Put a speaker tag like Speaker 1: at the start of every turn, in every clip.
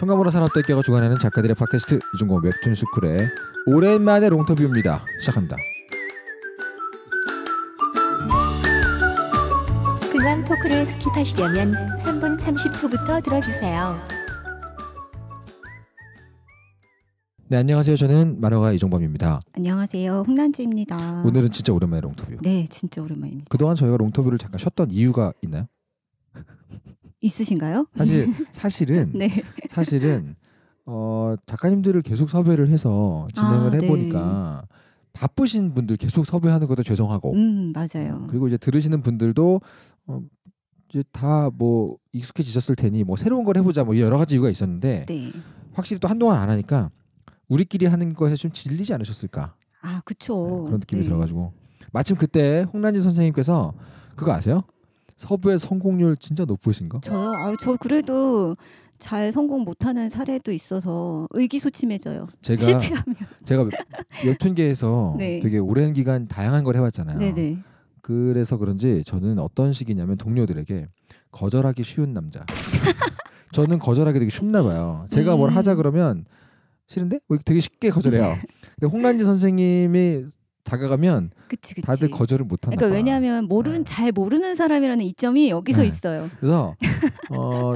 Speaker 1: 청가문화 산업대학가 주관하는 작가들의 팟캐스트 이종공 웹툰 스쿨의 오랜만의 롱터뷰입니다. 시작합니다.
Speaker 2: 근황 토크를 스킵하시려면 3분 30초부터 들어주세요.
Speaker 1: 네 안녕하세요. 저는 만화가 이종범입니다.
Speaker 2: 안녕하세요. 홍난지입니다.
Speaker 1: 오늘은 진짜 오랜만에 롱터뷰.
Speaker 2: 네, 진짜 오랜만입니다.
Speaker 1: 그동안 저희가 롱터뷰를 잠깐 쉬었던 이유가 있나요?
Speaker 2: 있으신가요? 사실
Speaker 1: 사실은 네.
Speaker 2: 사실은
Speaker 1: 어, 작가님들을 계속 섭외를 해서 진행을 아, 네. 해보니까 네. 바쁘신 분들 계속 섭외하는 것도 죄송하고,
Speaker 2: 음 맞아요.
Speaker 1: 그리고 이제 들으시는 분들도 어, 이제 다 뭐 익숙해지셨을 테니 뭐 새로운 걸 해보자 뭐 여러 가지 이유가 있었는데 네. 확실히 또 한동안 안 하니까 우리끼리 하는 것에 좀 질리지 않으셨을까?
Speaker 2: 아 그쵸. 네, 그런 느낌이 네.
Speaker 1: 들어가지고 마침 그때 홍란지 선생님께서 그거 아세요? 서부의 성공률 진짜 높으신가? 저요.
Speaker 2: 아, 저 그래도 잘 성공 못하는 사례도 있어서 의기소침해져요.
Speaker 1: 제가 실패하면. 제가 웹툰계에서 네. 되게 오랜 기간 다양한 걸 해왔잖아요. 네네. 그래서 그런지 저는 어떤 식이냐면 동료들에게 거절하기 쉬운 남자. 저는 거절하기 되게 쉽나 봐요. 제가 음. 뭘 하자 그러면 싫은데? 뭐 되게 쉽게 거절해요. 네. 근데 홍란지 선생님이 다가가면 그치, 그치. 다들 거절을 못 한다. 그러니까
Speaker 2: 왜냐하면 모르는 네. 잘 모르는 사람이라는 이점이 여기서 네. 있어요.
Speaker 1: 그래서 어,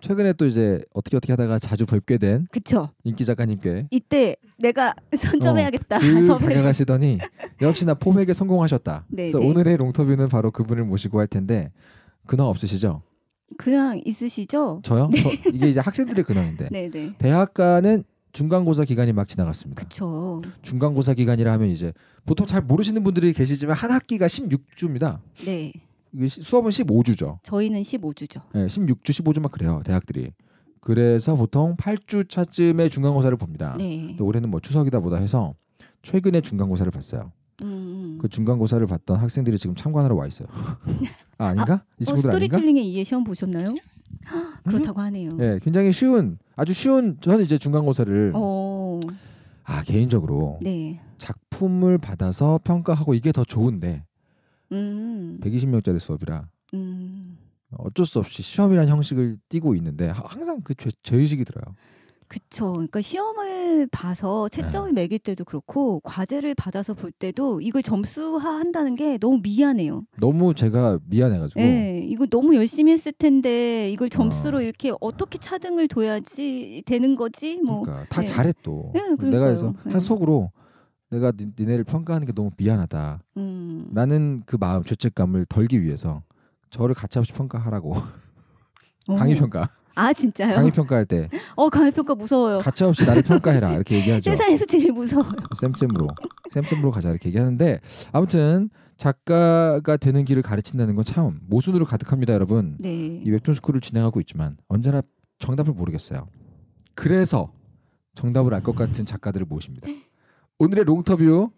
Speaker 1: 최근에 또 이제 어떻게 어떻게 하다가 자주 뵙게 된 그쵸. 인기 작가님께
Speaker 2: 이때 내가 선점해야겠다. 어,
Speaker 1: 다가가시더니 역시나 포획에 성공하셨다. 네, 그래서 네. 오늘의 롱터뷰는 바로 그분을 모시고 할 텐데 근황 없으시죠?
Speaker 2: 근황 있으시죠? 저요? 네. 저, 이게
Speaker 1: 이제 학생들의 근황인데 네, 대학가는 중간고사 기간이 막 지나갔습니다.
Speaker 2: 그렇죠.
Speaker 1: 중간고사 기간이라 하면 이제 보통 잘 모르시는 분들이 계시지만 한 학기가 16주입니다. 네. 수업은 15주죠.
Speaker 2: 저희는 15주죠.
Speaker 1: 네, 16주, 15주 막 그래요. 대학들이. 그래서 보통 8주 차쯤에 중간고사를 봅니다. 네. 올해는 뭐 추석이다 보다 해서 최근에 중간고사를 봤어요. 음, 음. 그 중간고사를 봤던 학생들이 지금 참관하러 와 있어요. 아, 아닌가? 아, 이 친구들 어, 스토리텔링의
Speaker 2: 이해 시험 보셨나요? 음? 그렇다고 하네요. 네,
Speaker 1: 굉장히 쉬운 아주 쉬운 저는 이제 중간고사를 오. 어. 아 개인적으로 네. 작품을 받아서 평가하고 이게 더 좋은데
Speaker 3: 음.
Speaker 1: 120명짜리 수업이라
Speaker 3: 음.
Speaker 1: 어쩔 수 없이 시험이란 형식을 띠고 있는데 항상 그 죄, 죄의식이 들어요.
Speaker 2: 그쵸. 그러니까 시험을 봐서 채점을 네. 매길 때도 그렇고 과제를 받아서 볼 때도 이걸 점수화 한다는 게 너무 미안해요.
Speaker 1: 너무 제가 미안해가지고.
Speaker 2: 네, 이거 너무 열심히 했을 텐데 이걸 어. 점수로 아. 이렇게 어떻게 차등을 둬야지 되는 거지. 뭐. 그러니까 다 네.
Speaker 1: 잘했도. 네,
Speaker 4: 내가 해서 한
Speaker 1: 속으로 내가 니, 네를 평가하는 게 너무 미안하다. 음. 라는 그 마음 죄책감을 덜기 위해서 저를 같이 없이 평가하라고 어.
Speaker 2: 강의 평가. 아 진짜요? 강의
Speaker 1: 평가할 때.
Speaker 2: 어 강의 평가 무서워요. 가차 없이 나를
Speaker 1: 평가해라 이렇게 얘기하죠. 세상에서 제일 무서워 쌤쌤으로 쌤쌤으로 가자 이렇게 얘기하는데 아무튼 작가가 되는 길을 가르친다는 건 참 모순으로 가득합니다, 여러분. 네. 이 웹툰 스쿨을 진행하고 있지만 언제나 정답을 모르겠어요. 그래서 정답을 알 것 같은 작가들을 모십니다. 오늘의 롱터뷰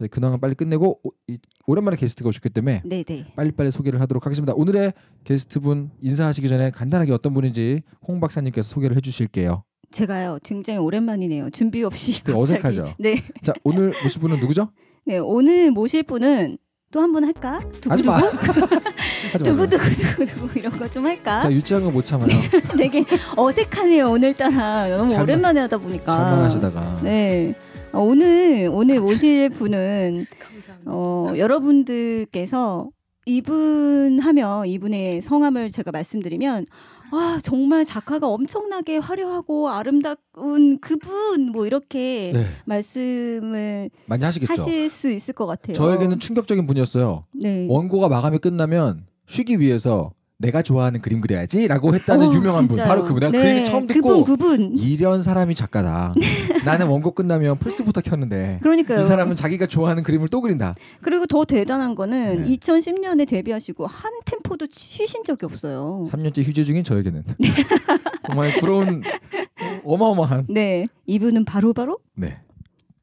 Speaker 1: 저희 근황은 빨리 끝내고 오, 이, 오랜만에 게스트가 오셨기 때문에 네네. 빨리빨리 소개를 하도록 하겠습니다. 오늘의 게스트분 인사하시기 전에 간단하게 어떤 분인지 홍 박사님께서 소개를 해주실게요.
Speaker 2: 제가요 굉장히 오랜만이네요. 준비 없이 되게 어색하죠. 네.
Speaker 1: 자 오늘 모실 분은 누구죠?
Speaker 2: 네 오늘 모실 분은 또 한 번 할까? 두구두구? 두구두구두구두구 이런 거 좀 할까? 자
Speaker 1: 유치한 거 못 참아요. 네,
Speaker 2: 되게 어색하네요 오늘따라 너무 잘 오랜만에 하다 보니까. 잘만 하시다가. 네. 어, 오늘 오늘 오실 분은 어, 여러분들께서 이분 하면 이분의 성함을 제가 말씀드리면 아 정말 작화가 엄청나게 화려하고 아름다운 그분 뭐 이렇게 네. 말씀을 많이 하시겠죠. 하실 수 있을 것 같아요. 저에게는
Speaker 1: 충격적인 분이었어요. 네. 원고가 마감이 끝나면 쉬기 위해서 내가 좋아하는 그림 그려야지라고 했다는 오, 어, 유명한 진짜요? 분 바로 그분 내가 네. 그 얘기 처음 듣고 그분, 그분. 이런 사람이 작가다 나는 원고 끝나면 플스부터 켰는데 그러니까요. 이 사람은 자기가 좋아하는 그림을 또 그린다
Speaker 2: 그리고 더 대단한 거는 네. 2010년에 데뷔하시고 한 템포도 쉬신 적이 없어요
Speaker 1: 3년째 휴재 중인 저에게는 정말 부러운 어마어마한
Speaker 2: 네 이분은 바로바로 바로 네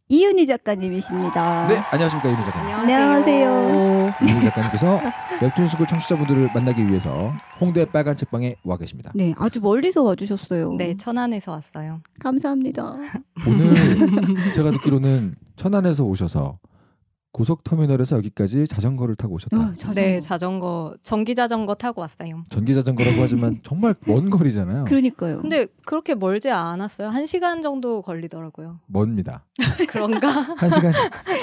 Speaker 2: 이윤희 작가님이십니다. 네,
Speaker 1: 안녕하십니까 이윤희 작가님.
Speaker 2: 안녕하세요. 이윤희 네.
Speaker 1: 작가님께서 웹툰 스쿨 청취자분들을 만나기 위해서 홍대 빨간 책방에 와 계십니다. 네,
Speaker 5: 아주 멀리서 와주셨어요. 네, 천안에서 왔어요. 감사합니다.
Speaker 1: 오늘 제가 듣기로는 천안에서 오셔서 고속터미널에서 여기까지 자전거를 타고 오셨다. 어,
Speaker 5: 자전거. 네, 자전거 전기 자전거 타고 왔어요.
Speaker 1: 전기 자전거라고 하지만 정말 먼 거리잖아요. 그러니까요.
Speaker 5: 근데 그렇게 멀지 않았어요. 한 시간 정도 걸리더라고요. 멉니다. 그런가? 한 시간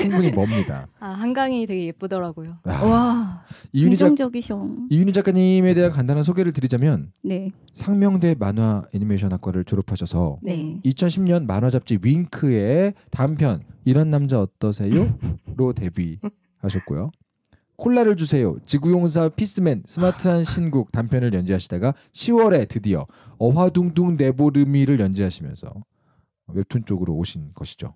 Speaker 1: 충분히 멉니다.
Speaker 5: 아, 한강이 되게 예쁘더라고요. 아, 와, 이윤희 긍정적이셔.
Speaker 1: 이윤희 작가님에 대한 간단한 소개를 드리자면, 네. 상명대 만화 애니메이션학과를 졸업하셔서 네. 2010년 만화 잡지 윙크의 단편 이런 남자 어떠세요?로 데뷔하셨고요. 콜라를 주세요. 지구용사 피스맨 스마트한 신곡 단편을 연재하시다가 10월에 드디어 어화둥둥 내보름미를 연재하시면서 웹툰 쪽으로 오신 것이죠.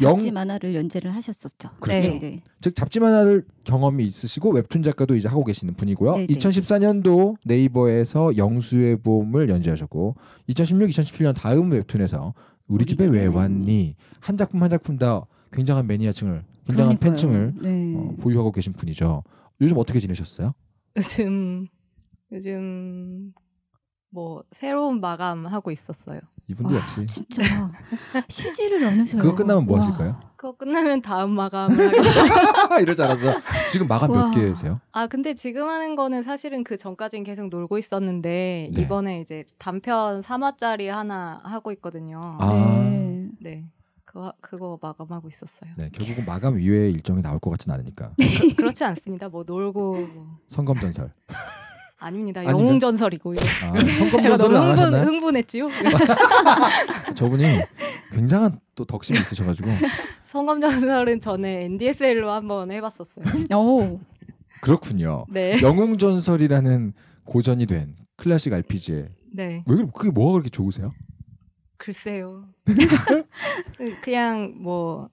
Speaker 1: 잡지
Speaker 2: 만화를 연재를 하셨었죠. 그렇죠. 네네. 네.
Speaker 1: 즉 잡지 만화를 경험이 있으시고 웹툰 작가도 이제 하고 계시는 분이고요. 네네. 2014년도 네이버에서 영수의 봄을 연재하셨고 2016, 2017년 다음 웹툰에서 우리 집에 왜 왔니? 한 작품 한 작품 다 굉장한 매니아층을 굉장한 팬층을 네. 어, 보유하고 계신 분이죠. 요즘 어떻게 지내셨어요?
Speaker 5: 요즘 요즘 뭐 새로운 마감 하고 있었어요. 이분도 와, 아, 역시 진짜 CG를 어느 세요 그거 끝나면 뭐 와. 하실까요? 그거 끝나면 다음 마감을 이럴
Speaker 1: 줄 알았어. 지금 마감 몇 개세요?
Speaker 5: 아 근데 지금 하는 거는 사실은 그 전까지는 계속 놀고 있었는데 네. 이번에 이제 단편 3화짜리 하나 하고 있거든요. 아. 네. 네. 그거, 그거 마감하고 있었어요. 네,
Speaker 1: 결국은 마감 이외의 일정이 나올 것 같진 않으니까.
Speaker 5: 네, 그, 렇지 않습니다. 뭐 놀고 뭐.
Speaker 1: 성검전설.
Speaker 5: 아닙니다. 영웅 전설이고요. 아, 제가 너무 흥분, 흥분했지요. 저분이
Speaker 1: 굉장한 또 덕심이 있으셔가지고
Speaker 5: 성검 전설은 전에 NDSL로 한번 해봤었어요. 오.
Speaker 1: 그렇군요. 네. 영웅 전설이라는 고전이 된 클래식 RPG에 네. 왜 그게 뭐가 그렇게 좋으세요?
Speaker 5: 글쎄요. 그냥 뭐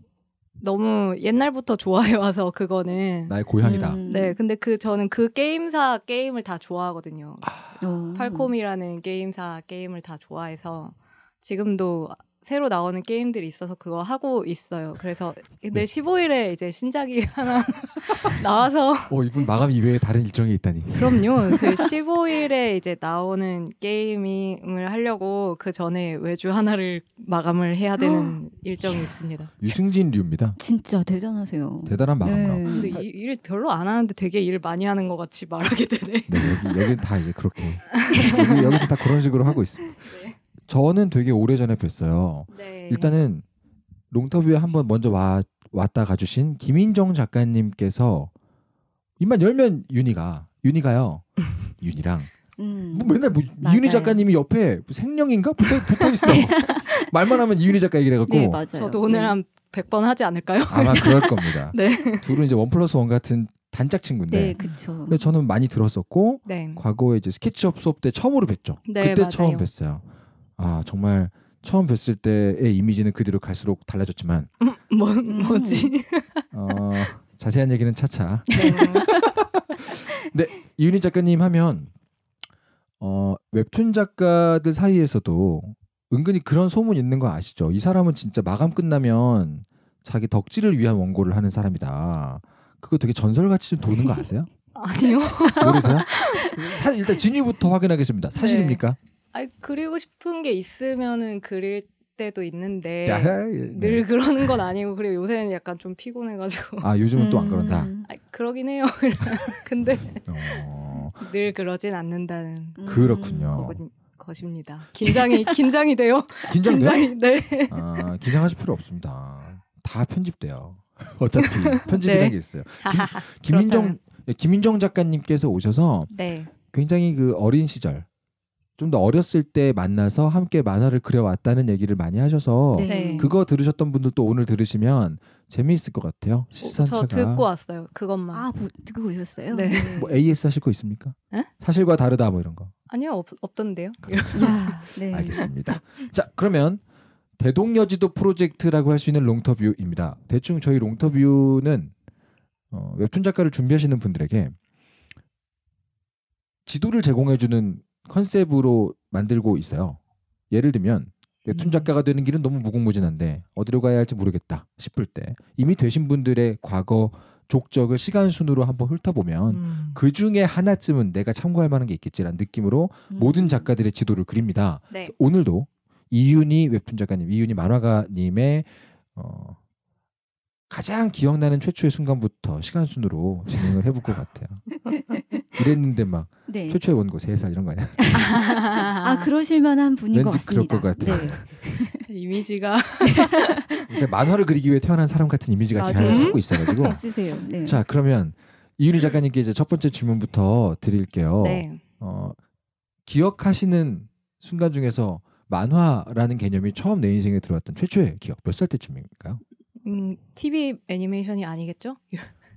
Speaker 5: 너무 옛날부터 좋아해 와서 그거는 나의 고향이다. 음. 네, 근데 그 저는 그 게임사 게임을 다 좋아하거든요. 아. 팔콤이라는 게임사 게임을 다 좋아해서 지금도 새로 나오는 게임들이 있어서 그거 하고 있어요. 그래서 내 15일에 이제 신작이 하나 나와서
Speaker 1: 오 이분 마감 이외에 다른 일정이 있다니.
Speaker 5: 그럼요. 그 15일에 이제 나오는 게임을 하려고 그 전에 외주 하나를 마감을 해야 되는 일정이 있습니다.
Speaker 1: 유승진 류입니다.
Speaker 2: 진짜
Speaker 5: 대단하세요. 대단한 마감감. 이 네. 근데 이, 일 별로 안 하는데 되게 일 많이 하는 것 같이 말하게 되네. 네
Speaker 1: 여기 여기 다 이제 그렇게 여기, 여기서 다 그런 식으로 하고 있습니다. 네. 저는 되게 오래전에 뵀어요. 네. 일단은 롱터뷰에 한번 먼저 와, 왔다 가주신 김인정 작가님께서 입만 열면 윤희가 윤희가요. 윤희랑 음, 뭐 맨날 뭐 이윤희 작가님이 옆에
Speaker 5: 생령인가 붙어, 붙어 있어.
Speaker 1: 말만 하면 이윤희 작가 얘기를 해갖고. 네, 저도 오늘 네.
Speaker 5: 한 100번 하지 않을까요? 아마 그럴 겁니다.
Speaker 1: 네. 둘은 이제 원 플러스 원 같은 단짝 친구인데. 네, 그쵸. 저는 많이 들었었고, 네. 과거에 이제 스케치업 수업 때 처음으로 뵀죠. 네, 그때 맞아요. 처음 뵀어요. 아 정말 처음 뵀을 때의 이미지는 그 뒤로 갈수록 달라졌지만
Speaker 4: 음, 뭐, 뭐지? 음.
Speaker 1: 어, 자세한 얘기는 차차. 네. 근데 네, 이윤희 작가님 하면 어, 웹툰 작가들 사이에서도 은근히 그런 소문 있는 거 아시죠? 이 사람은 진짜 마감 끝나면 자기 덕질을 위한 원고를 하는 사람이다. 그거 되게 전설같이 좀 도는 거 아세요?
Speaker 4: 아니요. 모르세요?
Speaker 1: 사, 일단 진위부터 확인하겠습니다. 사실입니까? 네.
Speaker 5: 아니 그리고 싶은 게 있으면은 그릴 때도 있는데 예, 네. 늘 그러는 건 아니고 그리고 요새는 약간 좀 피곤해가지고 아 요즘은 음. 또안 그런다. 아, 그러긴 해요. 근데 어... 늘 그러진 않는다는 음, 그렇군요. 거, 것입니다. 긴장이 긴장이 돼요. 긴장돼요? 긴장이, 네.
Speaker 1: 아, 긴장하실 필요 없습니다. 다 편집돼요. 어차피 편집이라는 네. 게 있어요. 김, 김민정 예, 김민정 작가님께서 오셔서 네. 굉장히 그 어린 시절 좀더 어렸을 때 만나서 함께 만화를 그려왔다는 얘기를 많이 하셔서 네. 네. 그거 들으셨던 분들도 오늘 들으시면 재미있을 것 같아요. 시선차가. 어, 저 듣고
Speaker 5: 왔어요. 그것만. 아, 뭐, 듣고 오셨어요? 네. 네. 뭐
Speaker 1: AS 하실 거 있습니까? 에? 사실과 다르다 뭐 이런 거.
Speaker 5: 아니요, 없, 없던데요. 야, 네. 알겠습니다.
Speaker 1: 자, 그러면 대동여지도 프로젝트라고 할 수 있는 롱터뷰입니다. 대충 저희 롱터뷰는 어, 웹툰 작가를 준비하시는 분들에게 지도를 제공해주는 컨셉으로 만들고 있어요. 예를 들면 음. 웹툰 작가가 되는 길은 너무 무궁무진한데 어디로 가야 할지 모르겠다 싶을 때 이미 되신 분들의 과거 족적을 시간 순으로 한번 훑어보면 음. 그 중에 하나쯤은 내가 참고할 만한 게 있겠지라는 느낌으로 음. 모든 작가들의 지도를 그립니다. 네. 오늘도 이윤희 웹툰 작가님, 이윤희 만화가님의 어, 가장 기억나는 최초의 순간부터 시간 순으로 진행을 해볼 것 같아요. 이랬는데 막 네. 최초의 원고 세살 이런 거 아니야?
Speaker 2: 아 그러실만한 분인 것 같습니다. 그럴 것 같아. 네. 이미지가
Speaker 1: 그러니까 만화를 그리기 위해 태어난 사람 같은 이미지가 제가 음? 찾고 있어가지고
Speaker 4: 있세요 네. 자
Speaker 1: 그러면 이윤희 작가님께 이제 첫 번째 질문부터 드릴게요. 네. 어, 기억하시는 순간 중에서 만화라는 개념이 처음 내 인생에 들어왔던 최초의 기억 몇 살 때쯤입니까?
Speaker 5: 음, TV 애니메이션이 아니겠죠?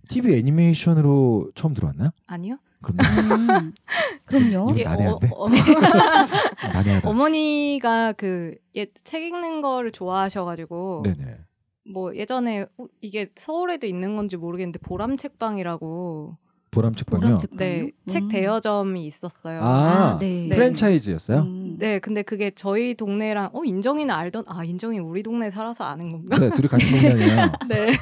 Speaker 5: TV
Speaker 1: 애니메이션으로 처음 들어왔나요?
Speaker 5: 아니요. 그럼요. 음, 그럼요. 예, 어, 어, 어머니가 그 책 읽는 거를 좋아하셔가지고 네네. 뭐 예전에 이게 서울에도 있는 건지 모르겠는데 보람 책방이라고
Speaker 4: 보람책방이요. 보람책,
Speaker 5: 네. 네, 책 음. 대여점이 있었어요. 아, 아 네. 프랜차이즈였어요? 음. 네, 근데 그게 저희 동네랑 어 인정이는 알던 아 인정이 우리 동네 살아서 아는 건가? 네, 둘이 같은 동네아요 네,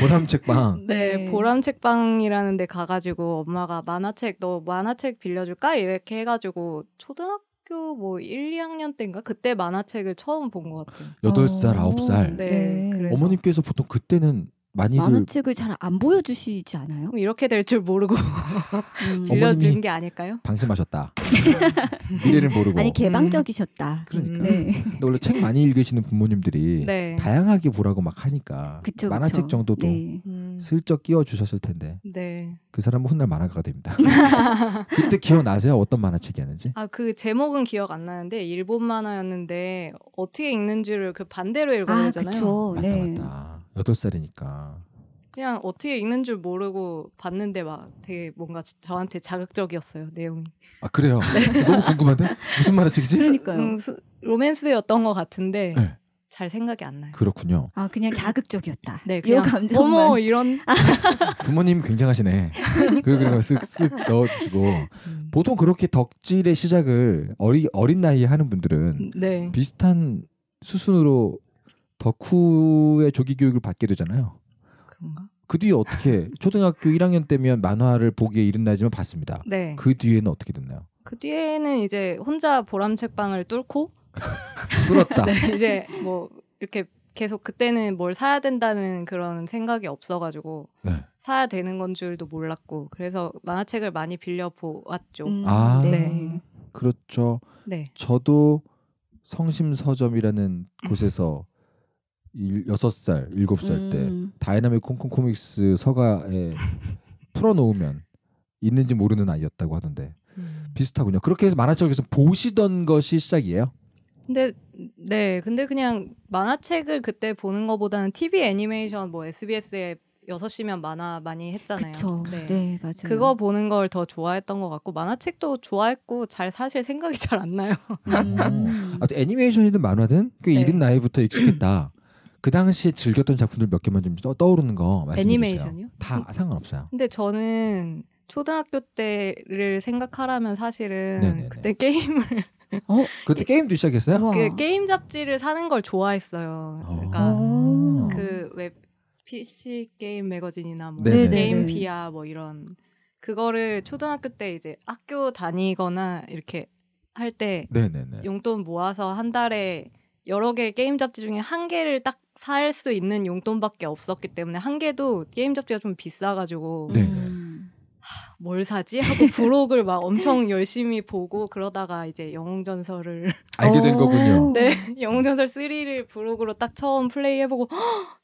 Speaker 1: 보람책방.
Speaker 5: 네, 네, 보람책방이라는 데 가가지고 엄마가 만화책 너 만화책 빌려줄까 이렇게 해가지고 초등학교 뭐 1, 2학년 때인가 그때 만화책을 처음 본 것 같아요. 8살, 9살. 어. 네. 네.
Speaker 1: 어머님께서 보통 그때는 많이들 만화책을
Speaker 5: 잘 안 보여주시지
Speaker 2: 않아요? 이렇게 될 줄 모르고 음. 빌려준 게 아닐까요?
Speaker 1: 방심하셨다. 미래를 모르고 아니
Speaker 2: 개방적이셨다. 음. 그러니까 네.
Speaker 1: 근데 원래 책 많이 읽으시는 부모님들이 네. 다양하게 보라고 막 하니까 그쵸, 만화책 그쵸. 정도도 네. 음. 슬쩍 끼워 주셨을 텐데 네. 그 사람은 훗날 만화가가 됩니다. 그때 기억나세요? 어떤 만화책이었는지?
Speaker 5: 아그 제목은 기억 안 나는데 일본 만화였는데 어떻게 읽는지를 그 반대로 읽어야 아, 되잖아요. 아, 맞다 네.
Speaker 2: 맞다.
Speaker 1: 여덟 살이니까
Speaker 5: 그냥 어떻게 읽는 줄 모르고 봤는데 막 되게 뭔가 저한테 자극적이었어요 내용이. 아 그래요? 네. 너무 궁금한데 무슨 말을 책이지? 그러니까요. 음, 수, 로맨스였던 것 같은데 네. 잘 생각이 안 나요. 그렇군요. 아 그냥 자극적이었다. 네, 그냥 감정만. 어머 이런.
Speaker 1: 부모님 굉장하시네. 그리고 쓱쓱 넣어주고 음. 보통 그렇게 덕질의 시작을 어리 어린 나이에 하는 분들은 네. 비슷한 수순으로 덕후의 조기 교육을 받게 되잖아요. 그런가? 그 뒤에 어떻게 초등학교 1학년 때면 만화를 보기에 이른 나이지만 봤습니다. 네. 그 뒤에는 어떻게 됐나요?
Speaker 5: 그 뒤에는 이제 혼자 보람책방을 뚫고 뚫었다. 네, 이제 뭐 이렇게 계속 그때는 뭘 사야 된다는 그런 생각이 없어가지고 네. 사야 되는 건 줄도 몰랐고 그래서 만화책을 많이 빌려 보았죠. 음,
Speaker 4: 아, 네. 네.
Speaker 1: 그렇죠. 네. 저도 성심서점이라는 음. 곳에서 일, 6살, 7살 때 음. 다이나믹 콩콩 코믹스 서가에 풀어놓으면 있는지 모르는 아이였다고 하던데 음. 비슷하군요. 그렇게 해서 만화책에서 보시던 것이 시작이에요?
Speaker 5: 근데 네, 근데 그냥 만화책을 그때 보는 것보다는 TV 애니메이션 뭐 SBS에 6시면 만화 많이 했잖아요. 그 네. 네, 맞아요. 그거 보는 걸 더 좋아했던 것 같고 만화책도 좋아했고 잘 사실 생각이 잘 안 나요. 음.
Speaker 1: 아, 애니메이션이든 만화든 꽤 네. 이른 나이부터 익숙했다. 그 당시 즐겼던 작품들 몇 개만 좀 떠오르는 거 말씀해 애니메이션이요? 주세 음. 상관없어요.
Speaker 5: 근데 저는 초등학교 때를 생각하라면 사실은 네네네. 그때 게임을
Speaker 1: 어? 그때 게임도 시작했어요? 그 우와.
Speaker 5: 게임 잡지를 사는 걸 좋아했어요. 그러니까 아. 그웹 PC 게임 매거진이나 뭐 네네네. 게임 비아 뭐 이런 그거를 초등학교 때 이제 학교 다니거나 이렇게 할 때 용돈 모아서 한 달에 여러 개의 게임 잡지 중에 한 개를 딱 살 수 있는 용돈밖에 없었기 때문에 한 개도 게임 잡지가 좀 비싸가지고 네. 뭘 사지 하고 브록을 막 엄청 열심히 보고 그러다가 이제 영웅전설을 알게 된 거군요. 어. 네, 영웅전설 3를 브록으로 딱 처음 플레이해보고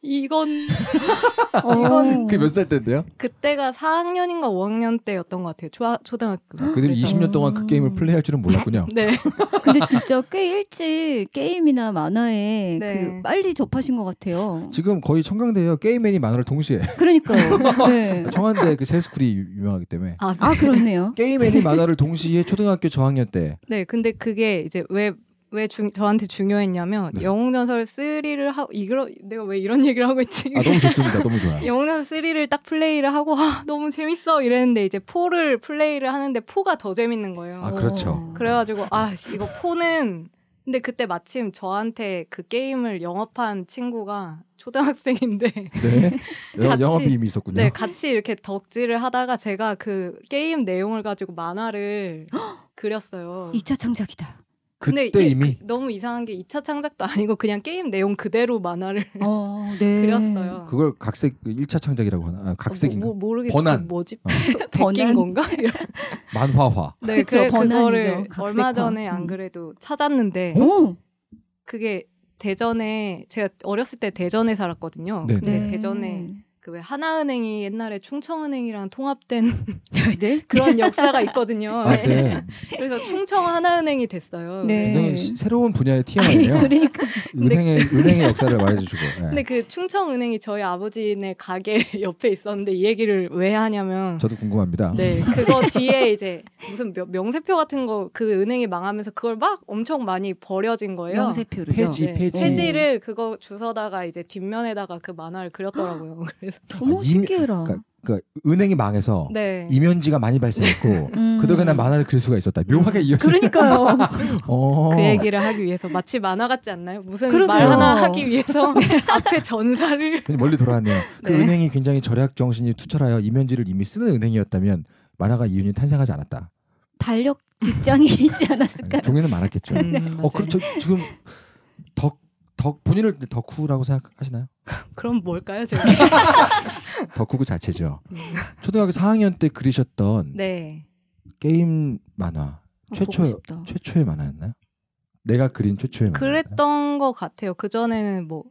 Speaker 5: 이건 어. 이건 그게
Speaker 1: 몇 살 때인데요?
Speaker 5: 그때가 4학년인가 5학년 때였던 것 같아요. 초 초등학교. 아, 그들서 20년
Speaker 1: 동안 그 게임을 음. 플레이할 줄은 몰랐군요.
Speaker 5: 네. 근데 진짜 꽤 일찍 게임이나 만화에 네. 그 빨리
Speaker 2: 접하신 것 같아요.
Speaker 1: 지금 거의 청강대요. 게임맨이 만화를 동시에.
Speaker 2: 그러니까요. 네.
Speaker 1: 청한대 그 세스쿨이 유명. 유명하기 때문에.
Speaker 5: 아, 아 그렇네요. 게임애니
Speaker 1: 만화를 동시에 초등학교 저학년 때.
Speaker 5: 네, 근데 그게 이제 왜. 왜 중, 저한테 중요했냐면 네. 영웅전설 3를 하고 이거 내가 왜 이런 얘기를 하고 있지?
Speaker 4: 아 너무 좋습니다. 너무 좋아요.
Speaker 5: 영웅전설 3를 딱 플레이를 하고 아 너무 재밌어 이랬는데 이제 4를 플레이를 하는데 4가 더 재밌는 거예요. 아 그렇죠. 오. 그래가지고 아 이거 4는 근데 그때 마침 저한테 그 게임을 영업한 친구가 초등학생인데 네 같이, 영업이 있었군요. 네 같이 이렇게 덕질을 하다가 제가 그 게임 내용을 가지고 만화를 그렸어요. 2차 창작이다. 근데 이미 그 너무 이상한 게 2차 창작도 아니고 그냥 게임 내용 그대로 만화를 어, 네. 그렸어요.
Speaker 1: 그걸 각색 1차 그 창작이라고 하나? 아, 각색인가? 어, 뭐, 뭐, 모르겠어요. 번안.
Speaker 5: 뭐지? 어. 번인 건가? 만화화. 네, 그렇죠. 그를 얼마 전에 안 음. 그래도 찾았는데 오! 어? 그게 대전에 제가 어렸을 때 대전에 살았거든요. 네. 근데 네. 대전에 그왜 하나은행이 옛날에 충청은행이랑 통합된 아, 네? 그런 역사가 있거든요. 아, 네. 네. 그래서 충청 하나은행이 됐어요. 네. 굉장히
Speaker 1: 시, 새로운 분야의 t 아이네요 그러니까. 은행의 그 은행의 역사를 말해주시고. 네. 근데
Speaker 5: 그 충청은행이 저희 아버지네 가게 옆에 있었는데 이 얘기를 왜 하냐면
Speaker 1: 저도 궁금합니다. 네,
Speaker 5: 그거 뒤에 이제 무슨 명세표 같은 거 그 은행이 망하면서 그걸 막 엄청 많이 버려진 거예요. 명세표를 폐지,
Speaker 6: 네. 폐지. 폐지를
Speaker 5: 그거 주서다가 이제 뒷면에다가 그 만화를 그렸더라고요. 그래서
Speaker 4: 너무
Speaker 6: 아, 신기해라. 그러니까, 그러니까
Speaker 1: 은행이 망해서 네. 이면지가 많이 발생했고 음. 그덕에 난 만화를 그릴 수가 있었다. 묘하게 이어. 그러니까요. 어. 그 얘기를
Speaker 5: 하기 위해서 마치 만화 같지 않나요? 무슨 그러게요. 말 하나 하기 위해서 앞에 전사를
Speaker 1: 멀리 돌아왔네요. 그 네. 은행이 굉장히 절약 정신이 투철하여 이면지를 이미 쓰는 은행이었다면 만화가 이윤이 탄생하지 않았다.
Speaker 2: 달력 뒷장이 있지
Speaker 5: 않았을까? 종이는 많았겠죠. 음, 네, 어 그렇죠. 지금
Speaker 1: 덕덕 본인을 덕후라고 생각하시나요?
Speaker 5: 그럼 뭘까요, 제가?
Speaker 1: 덕후 그 자체죠. 음. 초등학교 4학년 때 그리셨던 네. 게임 만화 어, 최초 최초의 만화였나요? 내가 그린 최초의 만화.
Speaker 5: 그랬던 것 같아요. 그 전에는 뭐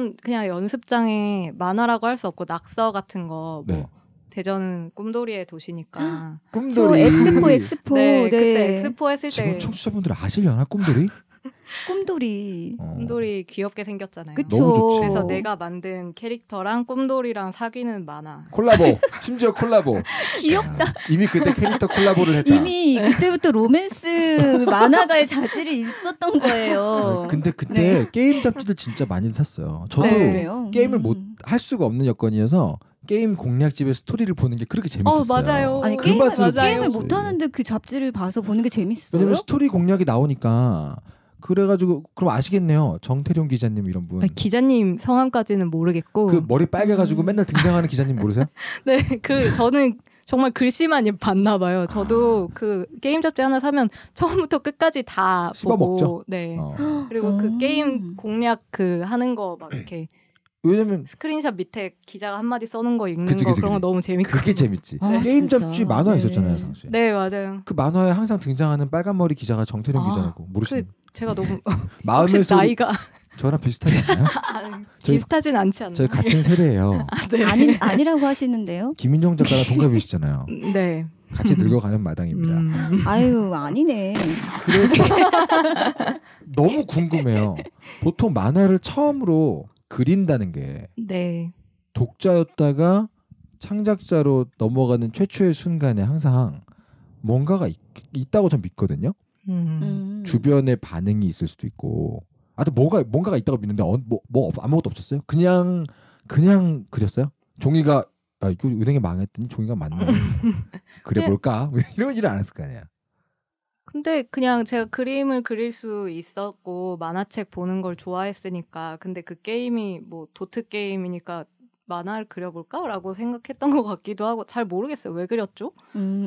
Speaker 5: 그런 그냥 연습장에 만화라고 할 수 없고 낙서 같은 거뭐 네. 대전 꿈돌이의 도시니까. 꿈돌이. 엑스포 엑스포. 네, 네. 그때 엑스포 했을 때. 지금 청취자분들
Speaker 1: 아실려나 꿈돌이?
Speaker 5: 꿈돌이. 어. 꿈돌이 귀엽게 생겼잖아요. 그쵸? 너무 좋지. 그래서 내가 만든 캐릭터랑 꿈돌이랑 사귀는 만화. 콜라보.
Speaker 1: 심지어 콜라보.
Speaker 5: 귀엽다. 야,
Speaker 1: 음, 이미 그때 캐릭터 콜라보를 했다.
Speaker 5: 이미 그때부터 로맨스
Speaker 2: 만화가의 자질이 있었던 거예요. 네,
Speaker 1: 근데 그때 네. 게임 잡지들 진짜 많이 샀어요. 저도 네. 게임을 못할 음. 수가 없는 여건이어서 게임 공략집의 스토리를 보는 게 그렇게 재밌었어요. 어, 맞아요. 아니 그 게임, 맞아요. 게임을 못 하는데
Speaker 2: 그 잡지를 봐서 보는 게 재밌어요. 왜냐면
Speaker 1: 스토리 공략이 나오니까 그래가지고 그럼 아시겠네요. 정태룡 기자님 이런 분. 아
Speaker 5: 기자님 성함까지는 모르겠고. 그
Speaker 1: 머리 빨개가지고 음. 맨날 등장하는 기자님 모르세요?
Speaker 5: 네, 그 저는 정말 글씨만 봤나 봐요. 저도 아... 그 게임 잡지 하나 사면 처음부터 끝까지 다 씹어 보고, 먹죠. 네. 어.
Speaker 4: 그리고
Speaker 3: 그
Speaker 5: 아. 게임 공략 그 하는 거 막 이렇게 왜냐면 스크린샷 밑에 기자가 한마디 써놓은 거 읽는 그치, 그치, 거 그런 거그 너무 재밌고
Speaker 1: 그게 재밌지. 아, 게임 잡지 만화 네. 있었잖아요 당시에.
Speaker 5: 네 맞아요.
Speaker 1: 그 만화에 항상 등장하는 빨간 머리 기자가 정태령 아, 기자라고 그 모르시는.
Speaker 5: 그 제가 너무 마음의 소 나이가
Speaker 1: 저랑 비슷하지 않나요?
Speaker 5: 아, 비슷하진 않지 않나요? 저희 같은
Speaker 1: 세대예요.
Speaker 5: 아, 네. 아니, 아니라고 하시는데요?
Speaker 1: 김인정 작가랑 동갑이시잖아요. 음, 네. 같이 늙어가는 마당입니다.
Speaker 2: 음. 아유 아니네.
Speaker 1: 그래서 너무 궁금해요. 보통 만화를 처음으로 그린다는 게 네. 독자였다가 창작자로 넘어가는 최초의 순간에 항상 뭔가가 있, 있다고 저는 믿거든요. 음. 음. 주변의 반응이 있을 수도 있고 아또 뭐가 뭔가가 있다고 믿는데 어, 뭐, 뭐 아무것도 없었어요. 그냥 그냥 그렸어요. 종이가 아, 이거 은행에 망했더니 종이가 맞네. 그래 볼까? 이런 일을 안 했을 거 아니야.
Speaker 5: 근데 그냥 제가 그림을 그릴 수 있었고 만화책 보는 걸 좋아했으니까 근데 그 게임이 뭐 도트 게임이니까 만화를 그려볼까라고 생각했던 것 같기도 하고 잘 모르겠어요 왜 그렸죠? 음.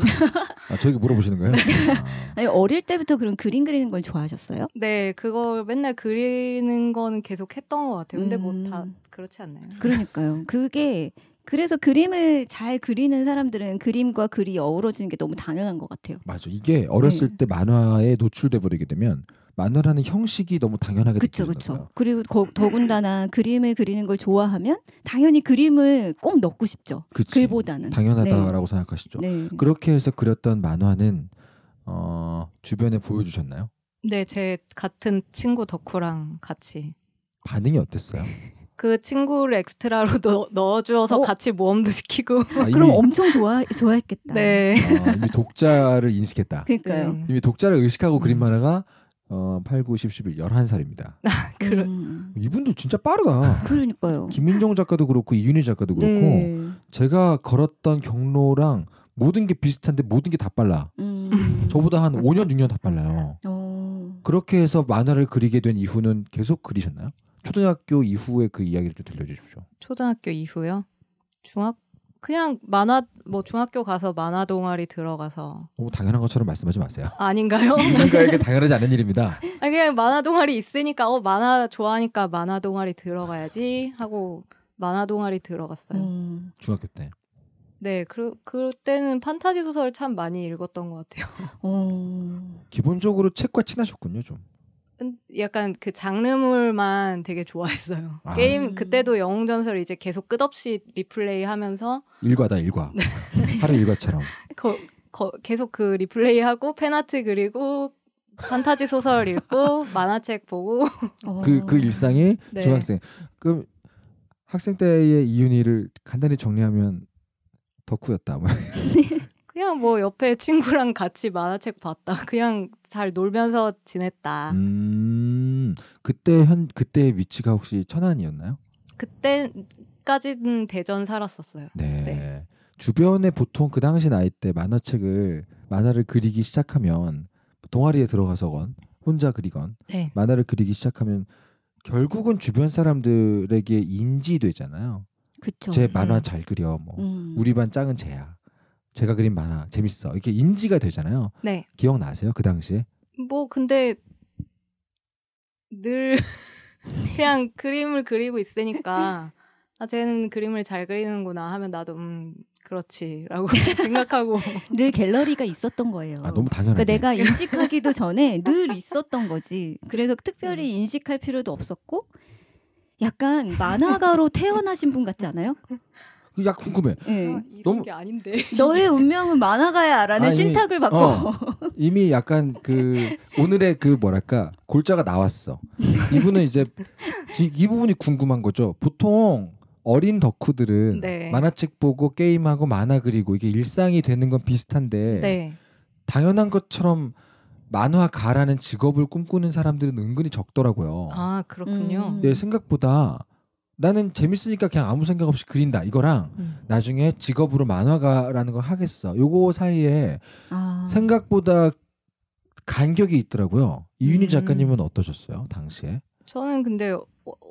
Speaker 1: 아, 저에게 물어보시는 거예요?
Speaker 5: 아니 어릴
Speaker 2: 때부터 그런 그림 그리는 걸 좋아하셨어요?
Speaker 5: 네 그걸 맨날 그리는 거는 계속 했던 것 같아요. 근데 뭐 음. 뭐다 그렇지 않나요?
Speaker 1: 그러니까요.
Speaker 2: 그게 그래서 그림을 잘 그리는 사람들은 그림과 글이 어우러지는 게 너무 당연한 것 같아요.
Speaker 1: 맞아. 이게 어렸을 네. 때 만화에 노출돼 버리게 되면 만화라는 형식이 너무 당연하게 그쵸, 느껴지
Speaker 2: 그리고 거, 더군다나 그림을 그리는 걸 좋아하면 당연히 그림을 꼭 넣고 싶죠. 그치. 글보다는
Speaker 1: 당연하다라고 네. 생각하시죠. 네. 그렇게 해서 그렸던 만화는 어, 주변에 보여주셨나요?
Speaker 5: 네, 제 같은 친구 덕후랑 같이
Speaker 1: 반응이 어땠어요?
Speaker 5: 그 친구를 엑스트라로 넣, 넣어주어서 어? 같이 모험도 시키고. 아, 그럼 엄청 좋아
Speaker 2: 좋아했겠다.
Speaker 5: 네. 아,
Speaker 1: 이미 독자를 인식했다. 그러니까요. 네. 이미 독자를 의식하고 그린 음. 만화가 어, 8, 9, 10, 11, 11살입니다. 그러... 음. 이분도 진짜 빠르다. 그러니까요. 김민정 작가도 그렇고 이윤희 작가도 그렇고 네. 제가 걸었던 경로랑 모든 게 비슷한데 모든 게 다 빨라. 음. 저보다 한 5년, 6년 다 빨라요.
Speaker 5: 어.
Speaker 1: 그렇게 해서 만화를 그리게 된 이후는 계속 그리셨나요? 초등학교 이후에 그 이야기를 좀 들려주십시오.
Speaker 5: 초등학교 이후요? 중학 그냥 만화 뭐 중학교 가서 만화 동아리 들어가서
Speaker 1: 너무 어, 당연한 것처럼 말씀하지 마세요.
Speaker 5: 아닌가요? 누군가에게
Speaker 1: 당연하지 않은 일입니다.
Speaker 5: 아니 그냥 만화 동아리 있으니까 어 만화 좋아하니까 만화 동아리 들어가야지 하고 만화 동아리 들어갔어요. 음. 중학교 때. 네, 그 그때는 판타지 소설을 참 많이 읽었던 것 같아요.
Speaker 4: 어...
Speaker 1: 기본적으로 책과 친하셨군요, 좀.
Speaker 5: 약간 그 장르물만 되게 좋아했어요. 아. 게임 그때도 영웅 전설 이제 계속 끝없이 리플레이 하면서
Speaker 1: 일과다 일과. 하루 네. 일과처럼.
Speaker 5: 거, 거, 계속 그 리플레이 하고 팬아트 그리고 판타지 소설 읽고 만화책 보고 그그 어. 그
Speaker 1: 일상이 네. 중학생. 그 학생 때의 이윤희를 간단히 정리하면 덕후였다. 뭐
Speaker 5: 그냥 뭐 옆에 친구랑 같이 만화책 봤다. 그냥 잘 놀면서 지냈다.
Speaker 1: 음, 그때 현 그때 위치가 혹시 천안이었나요?
Speaker 5: 그때까지는 대전 살았었어요. 네. 네.
Speaker 1: 주변에 보통 그 당시 나이 때 만화책을 만화를 그리기 시작하면 동아리에 들어가서건 혼자 그리건 네. 만화를 그리기 시작하면 결국은 주변 사람들에게 인지되잖아요.
Speaker 3: 그쵸. 제 만화 음. 잘 그려. 뭐 음.
Speaker 1: 우리 반 짱은 쟤야. 제가 그린 만화 재밌어 이렇게 인지가 되잖아요. 네. 기억나세요 그 당시에?
Speaker 5: 뭐 근데 늘 그냥 그림을 그리고 있으니까 아 쟤는 그림을 잘 그리는구나 하면 나도 음 그렇지라고 생각하고
Speaker 2: 늘 갤러리가 있었던 거예요. 아 너무 당연하네. 그러니까 내가
Speaker 5: 인식하기도
Speaker 2: 전에 늘 있었던 거지. 그래서 특별히 네. 인식할 필요도 없었고 약간 만화가로 태어나신 분 같지 않아요? 약 궁금해. 음. 아, 너무 게 아닌데. 너의 운명은 만화가야라는 아, 신탁을 어. 받고 어,
Speaker 1: 이미 약간 그 오늘의 그 뭐랄까 골자가 나왔어. 이분은 이제 이, 이 부분이 궁금한 거죠. 보통 어린 덕후들은 네. 만화책 보고 게임하고 만화 그리고 이게 일상이 되는 건 비슷한데 네. 당연한 것처럼 만화가라는 직업을 꿈꾸는 사람들은 은근히 적더라고요.
Speaker 5: 아 그렇군요. 음. 예
Speaker 1: 생각보다 나는 재밌으니까 그냥 아무 생각 없이 그린다 이거랑 음. 나중에 직업으로 만화가라는 걸 하겠어 요거 사이에 아. 생각보다 간격이 있더라고요 이윤희 음. 작가님은 어떠셨어요 당시에
Speaker 5: 저는 근데 어,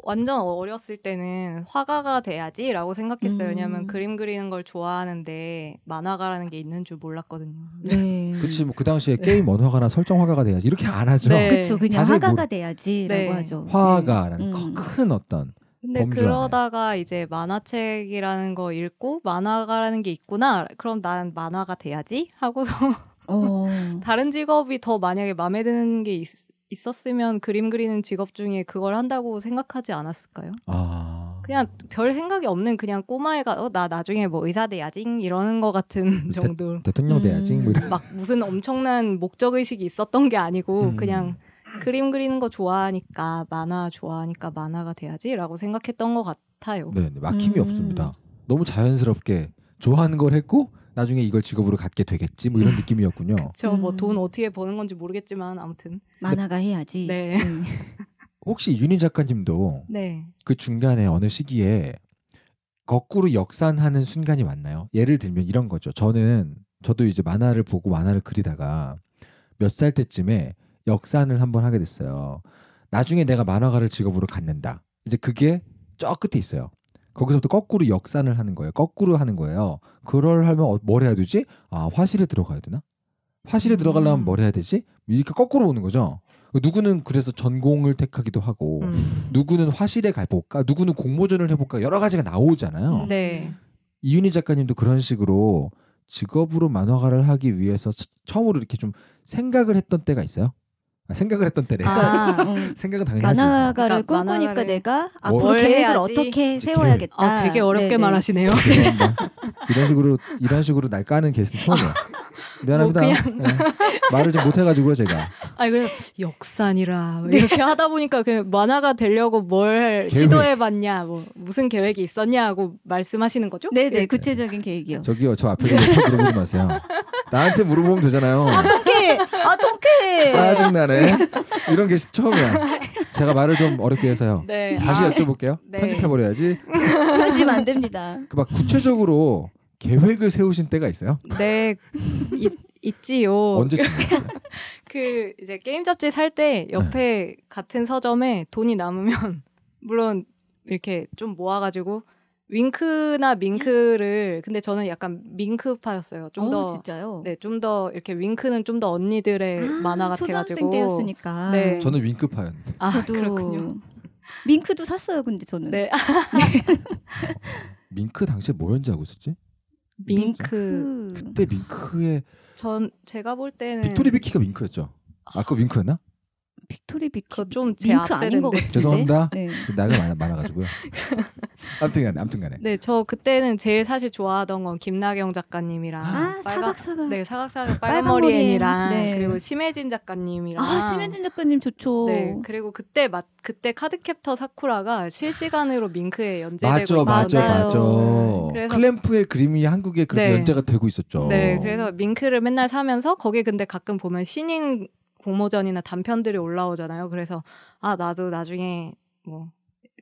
Speaker 5: 완전 어렸을 때는 화가가 돼야지라고 생각했어요. 음. 왜냐하면 그림 그리는 걸 좋아하는데 만화가라는 게 있는 줄 몰랐거든요. 네. 그치
Speaker 1: 뭐그 당시에 네. 게임 원화가나 설정 화가가 돼야지 이렇게 안 하죠. 뭐 네. 그렇 그냥 화가가 뭐,
Speaker 5: 돼야지라고 하죠.
Speaker 1: 화가라는 네. 음. 큰 어떤
Speaker 5: 근데 그러다가 이제 만화책이라는 거 읽고 만화가라는 게 있구나. 그럼 난 만화가 돼야지 하고서
Speaker 4: 어.
Speaker 5: 다른 직업이 더 만약에 마음에 드는 게 있, 었으면 그림 그리는 직업 중에 그걸 한다고 생각하지 않았을까요? 아. 그냥 별 생각이 없는 그냥 꼬마애가 어, 나 나중에 뭐 의사 돼야지 이러는 것 같은 정도. 대, 통령 돼야지. 뭐 음. 뭐막 무슨 엄청난 목적 의식이 있었던 게 아니고 음. 그냥 그림 그리는 거 좋아하니까 만화 좋아하니까 만화가 돼야지라고 생각했던 것 같아요. 네, 네, 막힘이 음. 없습니다.
Speaker 1: 너무 자연스럽게 좋아하는 걸 했고 나중에 이걸 직업으로 갖게 되겠지 뭐 이런 음. 느낌이었군요.
Speaker 5: 저 뭐돈 음. 어떻게 버는 건지 모르겠지만 아무튼 만화가 해야지. 네. 음.
Speaker 1: 혹시 윤희 작가님도 네. 그 중간에 어느 시기에 거꾸로 역산하는 순간이 왔나요? 예를 들면 이런 거죠. 저는 저도 이제 만화를 보고 만화를 그리다가 몇 살 때쯤에 역산을 한번 하게 됐어요. 나중에 내가 만화가를 직업으로 갖는다. 이제 그게 저 끝에 있어요. 거기서부터 거꾸로 역산을 하는 거예요. 거꾸로 하는 거예요. 그럴 하면 어, 뭘 해야 되지? 아, 화실에 들어가야 되나? 화실에 음. 들어가려면 뭘 해야 되지? 이렇게 거꾸로 오는 거죠. 누구는 그래서 전공을 택하기도 하고, 음. 누구는 화실에 가볼까, 누구는 공모전을 해볼까, 여러 가지가 나오잖아요. 음, 네. 이윤희 작가님도 그런 식으로 직업으로 만화가를 하기 위해서 처음으로 이렇게 좀 생각을 했던 때가 있어요. 생각을 했던 때래. 그러니까 아, 응. 음. 생각은 당연히
Speaker 2: 만화가를 그러니까 꿈꾸니까 만화를... 내가
Speaker 1: 앞으로 아,
Speaker 5: 계획을 해야지.
Speaker 2: 어떻게 세워야겠다. 아, 되게 어렵게 네네. 말하시네요.
Speaker 1: 이런 식으로 이런 식으로 날 까는 게스트 처음이야. 미안합니다. 뭐 그냥...
Speaker 5: 예. 네. 말을 좀
Speaker 1: 못해가지고요 제가.
Speaker 5: 아니 그래 역산이라 뭐 네. 이렇게 하다 보니까 그 만화가 되려고 뭘 시도해봤냐, 뭐 무슨 계획이 있었냐고 말씀하시는 거죠? 네네 네. 네 예. 구체적인 계획이요. 저기요
Speaker 1: 저앞에 물어보지 마세요. 나한테 물어보면 되잖아요. 아,
Speaker 5: 어떻게 어떡해.
Speaker 1: 짜증나네. 네. 이런 게스트 처음이야. 제가 말을 좀 어렵게 해서요. 네. 다시 아. 여쭤볼게요. 네. 편집해버려야지.
Speaker 5: 편집 안 됩니다.
Speaker 1: 그 막 구체적으로 계획을 세우신 때가 있어요?
Speaker 5: 네. 이, 있지요. 언제? 그 이제 게임 잡지 살 때 옆에 네. 같은 서점에 돈이 남으면 물론 이렇게 좀 모아가지고 윙크나 예? 밍크를 근데 저는 약간 밍크파였어요. 좀더 어, 진짜요? 네, 좀 더 이렇게 윙크는 좀 더 언니들의 아, 만화 같아 가지고 초등학생 때였으니까.
Speaker 2: 네. 저는 윙크파였는데.
Speaker 5: 아, 저도 그렇군요.
Speaker 2: 밍크도 샀어요. 근데
Speaker 5: 저는. 네. 네.
Speaker 1: 밍크 당시에 뭐였는지 알고 있었지?
Speaker 5: 밍크. 그때
Speaker 1: 밍크의
Speaker 5: 전 제가 볼 때는 빅토리
Speaker 1: 비키가 밍크였죠. 아까 윙크였나?
Speaker 5: 빅토리 비키 좀제 아닌 것 같은데. 죄송합니다. 네.
Speaker 1: 나이가 많아 많아가지고요. 아무튼간에 아무튼간에.
Speaker 5: 네, 저 그때는 제일 사실 좋아하던 건 김나경 작가님이랑 아, 사각사각. 네, 사각사각 빨간머리엔이랑 네. 그리고 심혜진 작가님이랑. 아, 심혜진 작가님 좋죠. 네, 그리고 그때 맞 그때 카드캡터 사쿠라가 실시간으로 밍크에 연재되고 맞죠, 맞죠, 맞죠. 그래
Speaker 1: 클램프의 그림이 한국에 그렇게 네. 연재가 되고 있었죠. 네, 그래서
Speaker 5: 밍크를 맨날 사면서 거기 근데 가끔 보면 신인 공모전이나 단편들이 올라오잖아요. 그래서 아 나도 나중에 뭐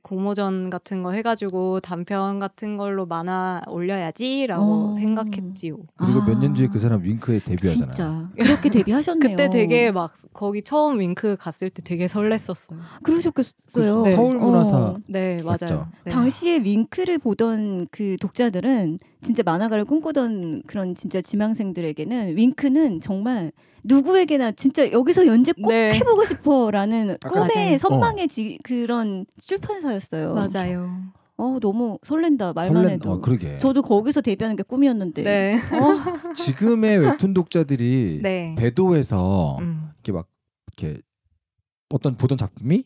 Speaker 5: 공모전 같은 거 해가지고 단편 같은 걸로 만화 올려야지라고 오. 어. 생각했지요. 그리고
Speaker 1: 아. 몇년 뒤에 그 사람 윙크에 데뷔하잖아요.
Speaker 4: 진짜
Speaker 5: 그렇게 데뷔하셨네요. 그때 되게 막 거기 처음 윙크 갔을 때 되게 설렜었어요. 그러셨겠어요. 그 네. 서울문화사. 어. 네 맞아요. 네.
Speaker 2: 당시에 윙크를 보던 그 독자들은 진짜 만화가를 꿈꾸던 그런 진짜 지망생들에게는 윙크는 정말 누구에게나 진짜 여기서 연재 꼭 네. 해보고 싶어라는 꿈의 선망의 어. 지, 그런 출판사였어요. 맞아요. 어 너무 설렌다 말만 설렌... 해도. 어, 그러게. 저도 거기서 데뷔하는 게 꿈이었는데. 네.
Speaker 4: 어?
Speaker 1: 지금의 웹툰 독자들이 네. 대도에서 음. 이렇게 막 이렇게 어떤 보던 작품이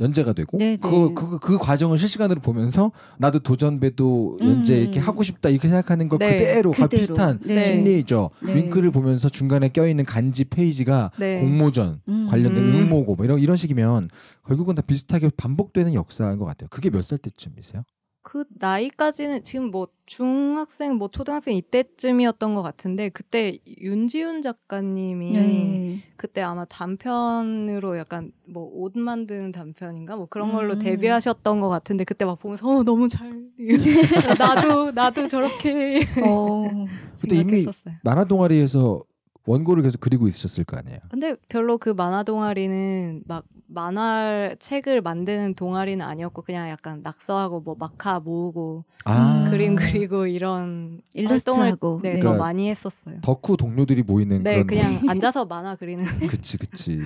Speaker 1: 연재가 되고 그그 네, 네. 그, 그 과정을 실시간으로 보면서 나도 도전 배도 음. 연재 음. 이렇게 하고 싶다 이렇게 생각하는 걸 네. 그대로, 가 비슷한 네. 심리죠. 윙크를 보면서 중간에 껴있는 간지 페이지가 공모전 음. 관련된 음. 응모고 뭐 이런 이런 식이면 결국은 다 비슷하게 반복되는 역사인 것 같아요. 그게 몇 살 때쯤이세요?
Speaker 5: 그 나이까지는 지금 뭐 중학생 뭐 초등학생 이때쯤이었던 것 같은데 그때 윤지훈 작가님이 네. 그때 아마 단편으로 약간 뭐 옷 만드는 단편인가 뭐 그런 걸로 음. 데뷔하셨던 것 같은데 그때 막 보면서 어 너무 잘 나도 나도 저렇게 어, 그때 이미
Speaker 1: 만화 동아리에서 원고를 계속 그리고 있으셨을 거 아니에요.
Speaker 5: 근데 별로 그 만화 동아리는 막 만화 책을 만드는 동아리는 아니었고 그냥 약간 낙서하고 뭐 마카 모으고 아~ 그림 그리고 이런 활동을 네, 네. 더 많이 했었어요.
Speaker 1: 덕후 동료들이 모이는 네, 그런 그냥
Speaker 5: 앉아서 만화 그리는.
Speaker 1: 그치 그치.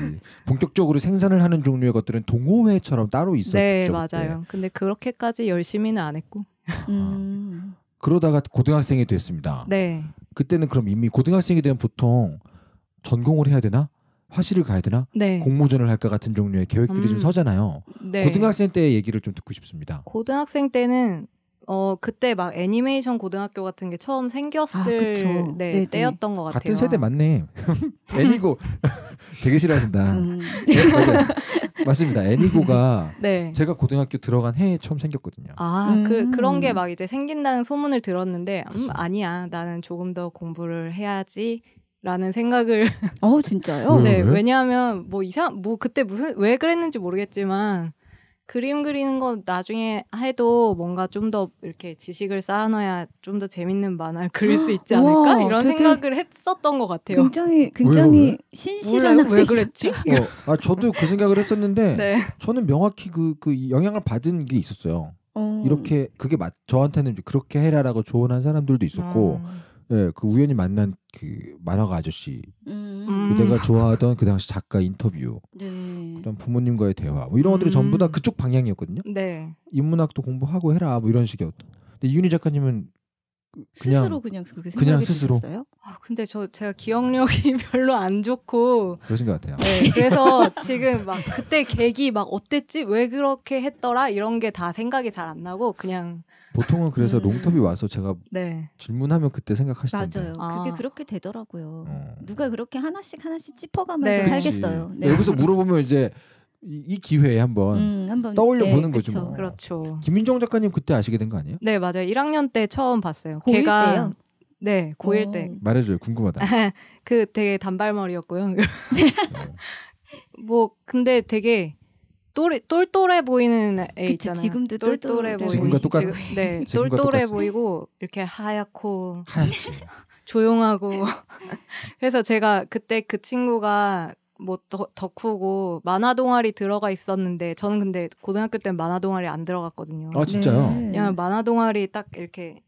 Speaker 1: 본격적으로 생산을 하는 종류의 것들은 동호회처럼 따로 네, 있었죠. 네 맞아요. 네.
Speaker 5: 근데 그렇게까지 열심히는 안 했고. 음.
Speaker 1: 그러다가 고등학생이 됐습니다. 네. 그때는 그럼 이미 고등학생이 되면 보통 전공을 해야 되나? 화실을 가야 되나? 네. 공모전을 할까 같은 종류의 계획들이 음. 좀 서잖아요.
Speaker 4: 네. 고등학생
Speaker 1: 때 얘기를 좀 듣고 싶습니다.
Speaker 5: 고등학생 때는 어 그때 막 애니메이션 고등학교 같은 게 처음 생겼을 아,
Speaker 4: 네, 때였던 것 같아요. 같은 세대
Speaker 1: 맞네. 애니고 되게 싫어하신다. 음.
Speaker 4: 네,
Speaker 1: 맞습니다. 애니고가 네. 제가 고등학교 들어간 해에 처음 생겼거든요.
Speaker 5: 아그 그런 게막 음. 이제 생긴다는 소문을 들었는데 음, 아니야 나는 조금 더 공부를 해야지 라는 생각을 어 진짜요? 네 음, 왜? 왜냐하면 뭐 이상 뭐 그때 무슨 왜 그랬는지 모르겠지만 그림 그리는 건 나중에 해도 뭔가 좀 더 이렇게 지식을 쌓아놔야 좀 더 재밌는 만화를 그릴 수 있지 않을까 와, 이런 생각을 했었던 것 같아요. 굉장히 굉장히 왜요? 신실한 학생. 왜 그랬지?
Speaker 1: 어, 아 저도 그 생각을 했었는데 네. 저는 명확히 그그 그 영향을 받은 게 있었어요. 어. 이렇게 그게 맞 저한테는 그렇게 해라라고 조언한 사람들도 있었고. 어. 예, 그 우연히 만난 그 만화가 아저씨,
Speaker 4: 음. 음. 그 내가
Speaker 1: 좋아하던 그 당시 작가 인터뷰, 네. 그다음 부모님과의 대화, 뭐 이런 것들이 음. 전부 다 그쪽 방향이었거든요. 네. 인문학도 공부하고 해라, 뭐 이런 식이었던. 근데 이윤희 작가님은 그 그냥, 스스로 그냥 그렇게 그냥 스스로.
Speaker 5: 아, 근데 저 제가 기억력이 별로 안 좋고 그러신 것 같아요. 네, 그래서 지금 막 그때 계기 막 어땠지 왜 그렇게 했더라 이런 게 다 생각이 잘 안 나고 그냥
Speaker 1: 보통은 그래서 음. 롱톱이 와서 제가 네. 질문하면 그때 생각하시던데 맞아요.
Speaker 2: 아. 그게 그렇게 되더라고요. 어. 누가 그렇게 하나씩 하나씩 짚어가면서 네. 살겠어요. 네.
Speaker 1: 여기서 물어보면 이제 이 기회에 한번, 음, 한번 떠올려 네, 보는 네, 거죠.
Speaker 5: 뭐. 그렇죠.
Speaker 1: 김민정 작가님 그때 아시게 된 거 아니에요?
Speaker 5: 네 맞아요. 1학년 때 처음 봤어요. 고1 걔가 때요? 네 고1 어. 때
Speaker 1: 말해줘요. 궁금하다.
Speaker 5: 그 되게 단발머리였고요. 네. 뭐 근데 되게 또래 똘똘해 보이는 애 그치, 있잖아요. 지금도 똘똘해, 보이고 네 똘똘해 똑같지. 보이고 이렇게 하얗고 조용하고 그래서 제가 그때 그 친구가 뭐 더, 덕후고 만화 동아리 들어가 있었는데 저는 근데 고등학교 때 만화 동아리 안 들어갔거든요.
Speaker 4: 아 진짜요? 네. 왜냐
Speaker 5: 만화 동아리 딱 이렇게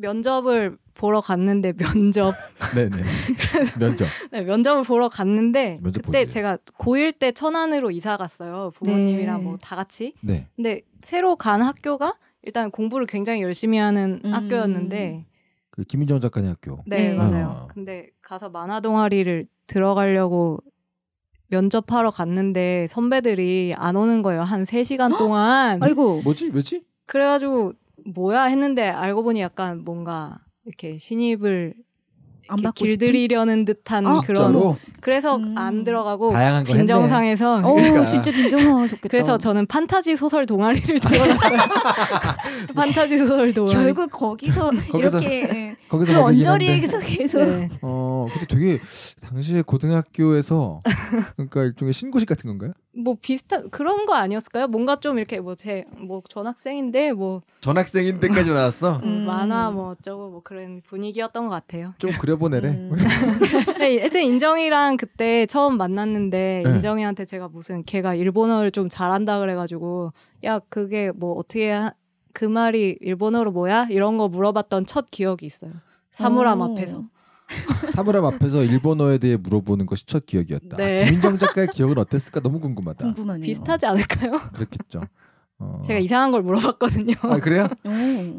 Speaker 5: 면접을 보러 갔는데 면접.
Speaker 4: 네네. 네. 면접.
Speaker 5: 네, 면접을 보러 갔는데 면접 그때 보지. 제가 고1 때 천안으로 이사 갔어요. 부모님이랑 뭐 네. 뭐다 같이. 네. 근데 새로 간 학교가 일단 공부를 굉장히 열심히 하는 음. 학교였는데
Speaker 1: 그 김인정 작가님 학교.
Speaker 5: 네, 네. 맞아요. 아. 근데 가서 만화 동아리를 들어가려고 면접하러 갔는데 선배들이 안 오는 거예요. 한3시간 동안. 아이고.
Speaker 1: 뭐지? 왜지?
Speaker 5: 그래가지고 뭐야 했는데 알고 보니 약간 뭔가 이렇게 신입을 이렇게 길들이려는 듯한 아, 그런 진짜로? 그래서 음. 안 들어가고 다양한 빈정상에서 어 그러니까. 진짜 빈정상하셨겠다. 그래서 저는 판타지 소설 동아리를 들어갔어요. 판타지 소설 동아리. 결국 거기서, 거기서 이렇게 예, 거기서 그 언저리에서 계속. 네.
Speaker 1: 어 근데 되게 당시에 고등학교에서 그러니까 일종의 신고식 같은 건가요?
Speaker 5: 뭐 비슷한 그런 거 아니었을까요? 뭔가 좀 이렇게 뭐 제 뭐 전학생인데 뭐
Speaker 1: 전학생인데까지 나왔어. 음,
Speaker 5: 음, 만화 뭐 어쩌고 뭐 그런 분위기였던 것 같아요.
Speaker 1: 좀 그려보내래. 음.
Speaker 5: 네, 하여튼 인정이랑 그때 처음 만났는데 네. 인정이한테 제가 무슨 걔가 일본어를 좀 잘한다 그래가지고 야 그게 뭐 어떻게 하, 그 말이 일본어로 뭐야 이런 거 물어봤던 첫 기억이 있어요. 사물함 오. 어. 앞에서.
Speaker 1: 사브함 앞에서 일본어에 대해 물어보는 것이 첫 기억이었다. 네. 아, 김민정 작가의 기억은 어땠을까 너무 궁금하다.
Speaker 5: 궁금하네요. 비슷하지 않을까요?
Speaker 1: 그렇겠죠. 어... 제가
Speaker 5: 이상한 걸 물어봤거든요. 아 그래요?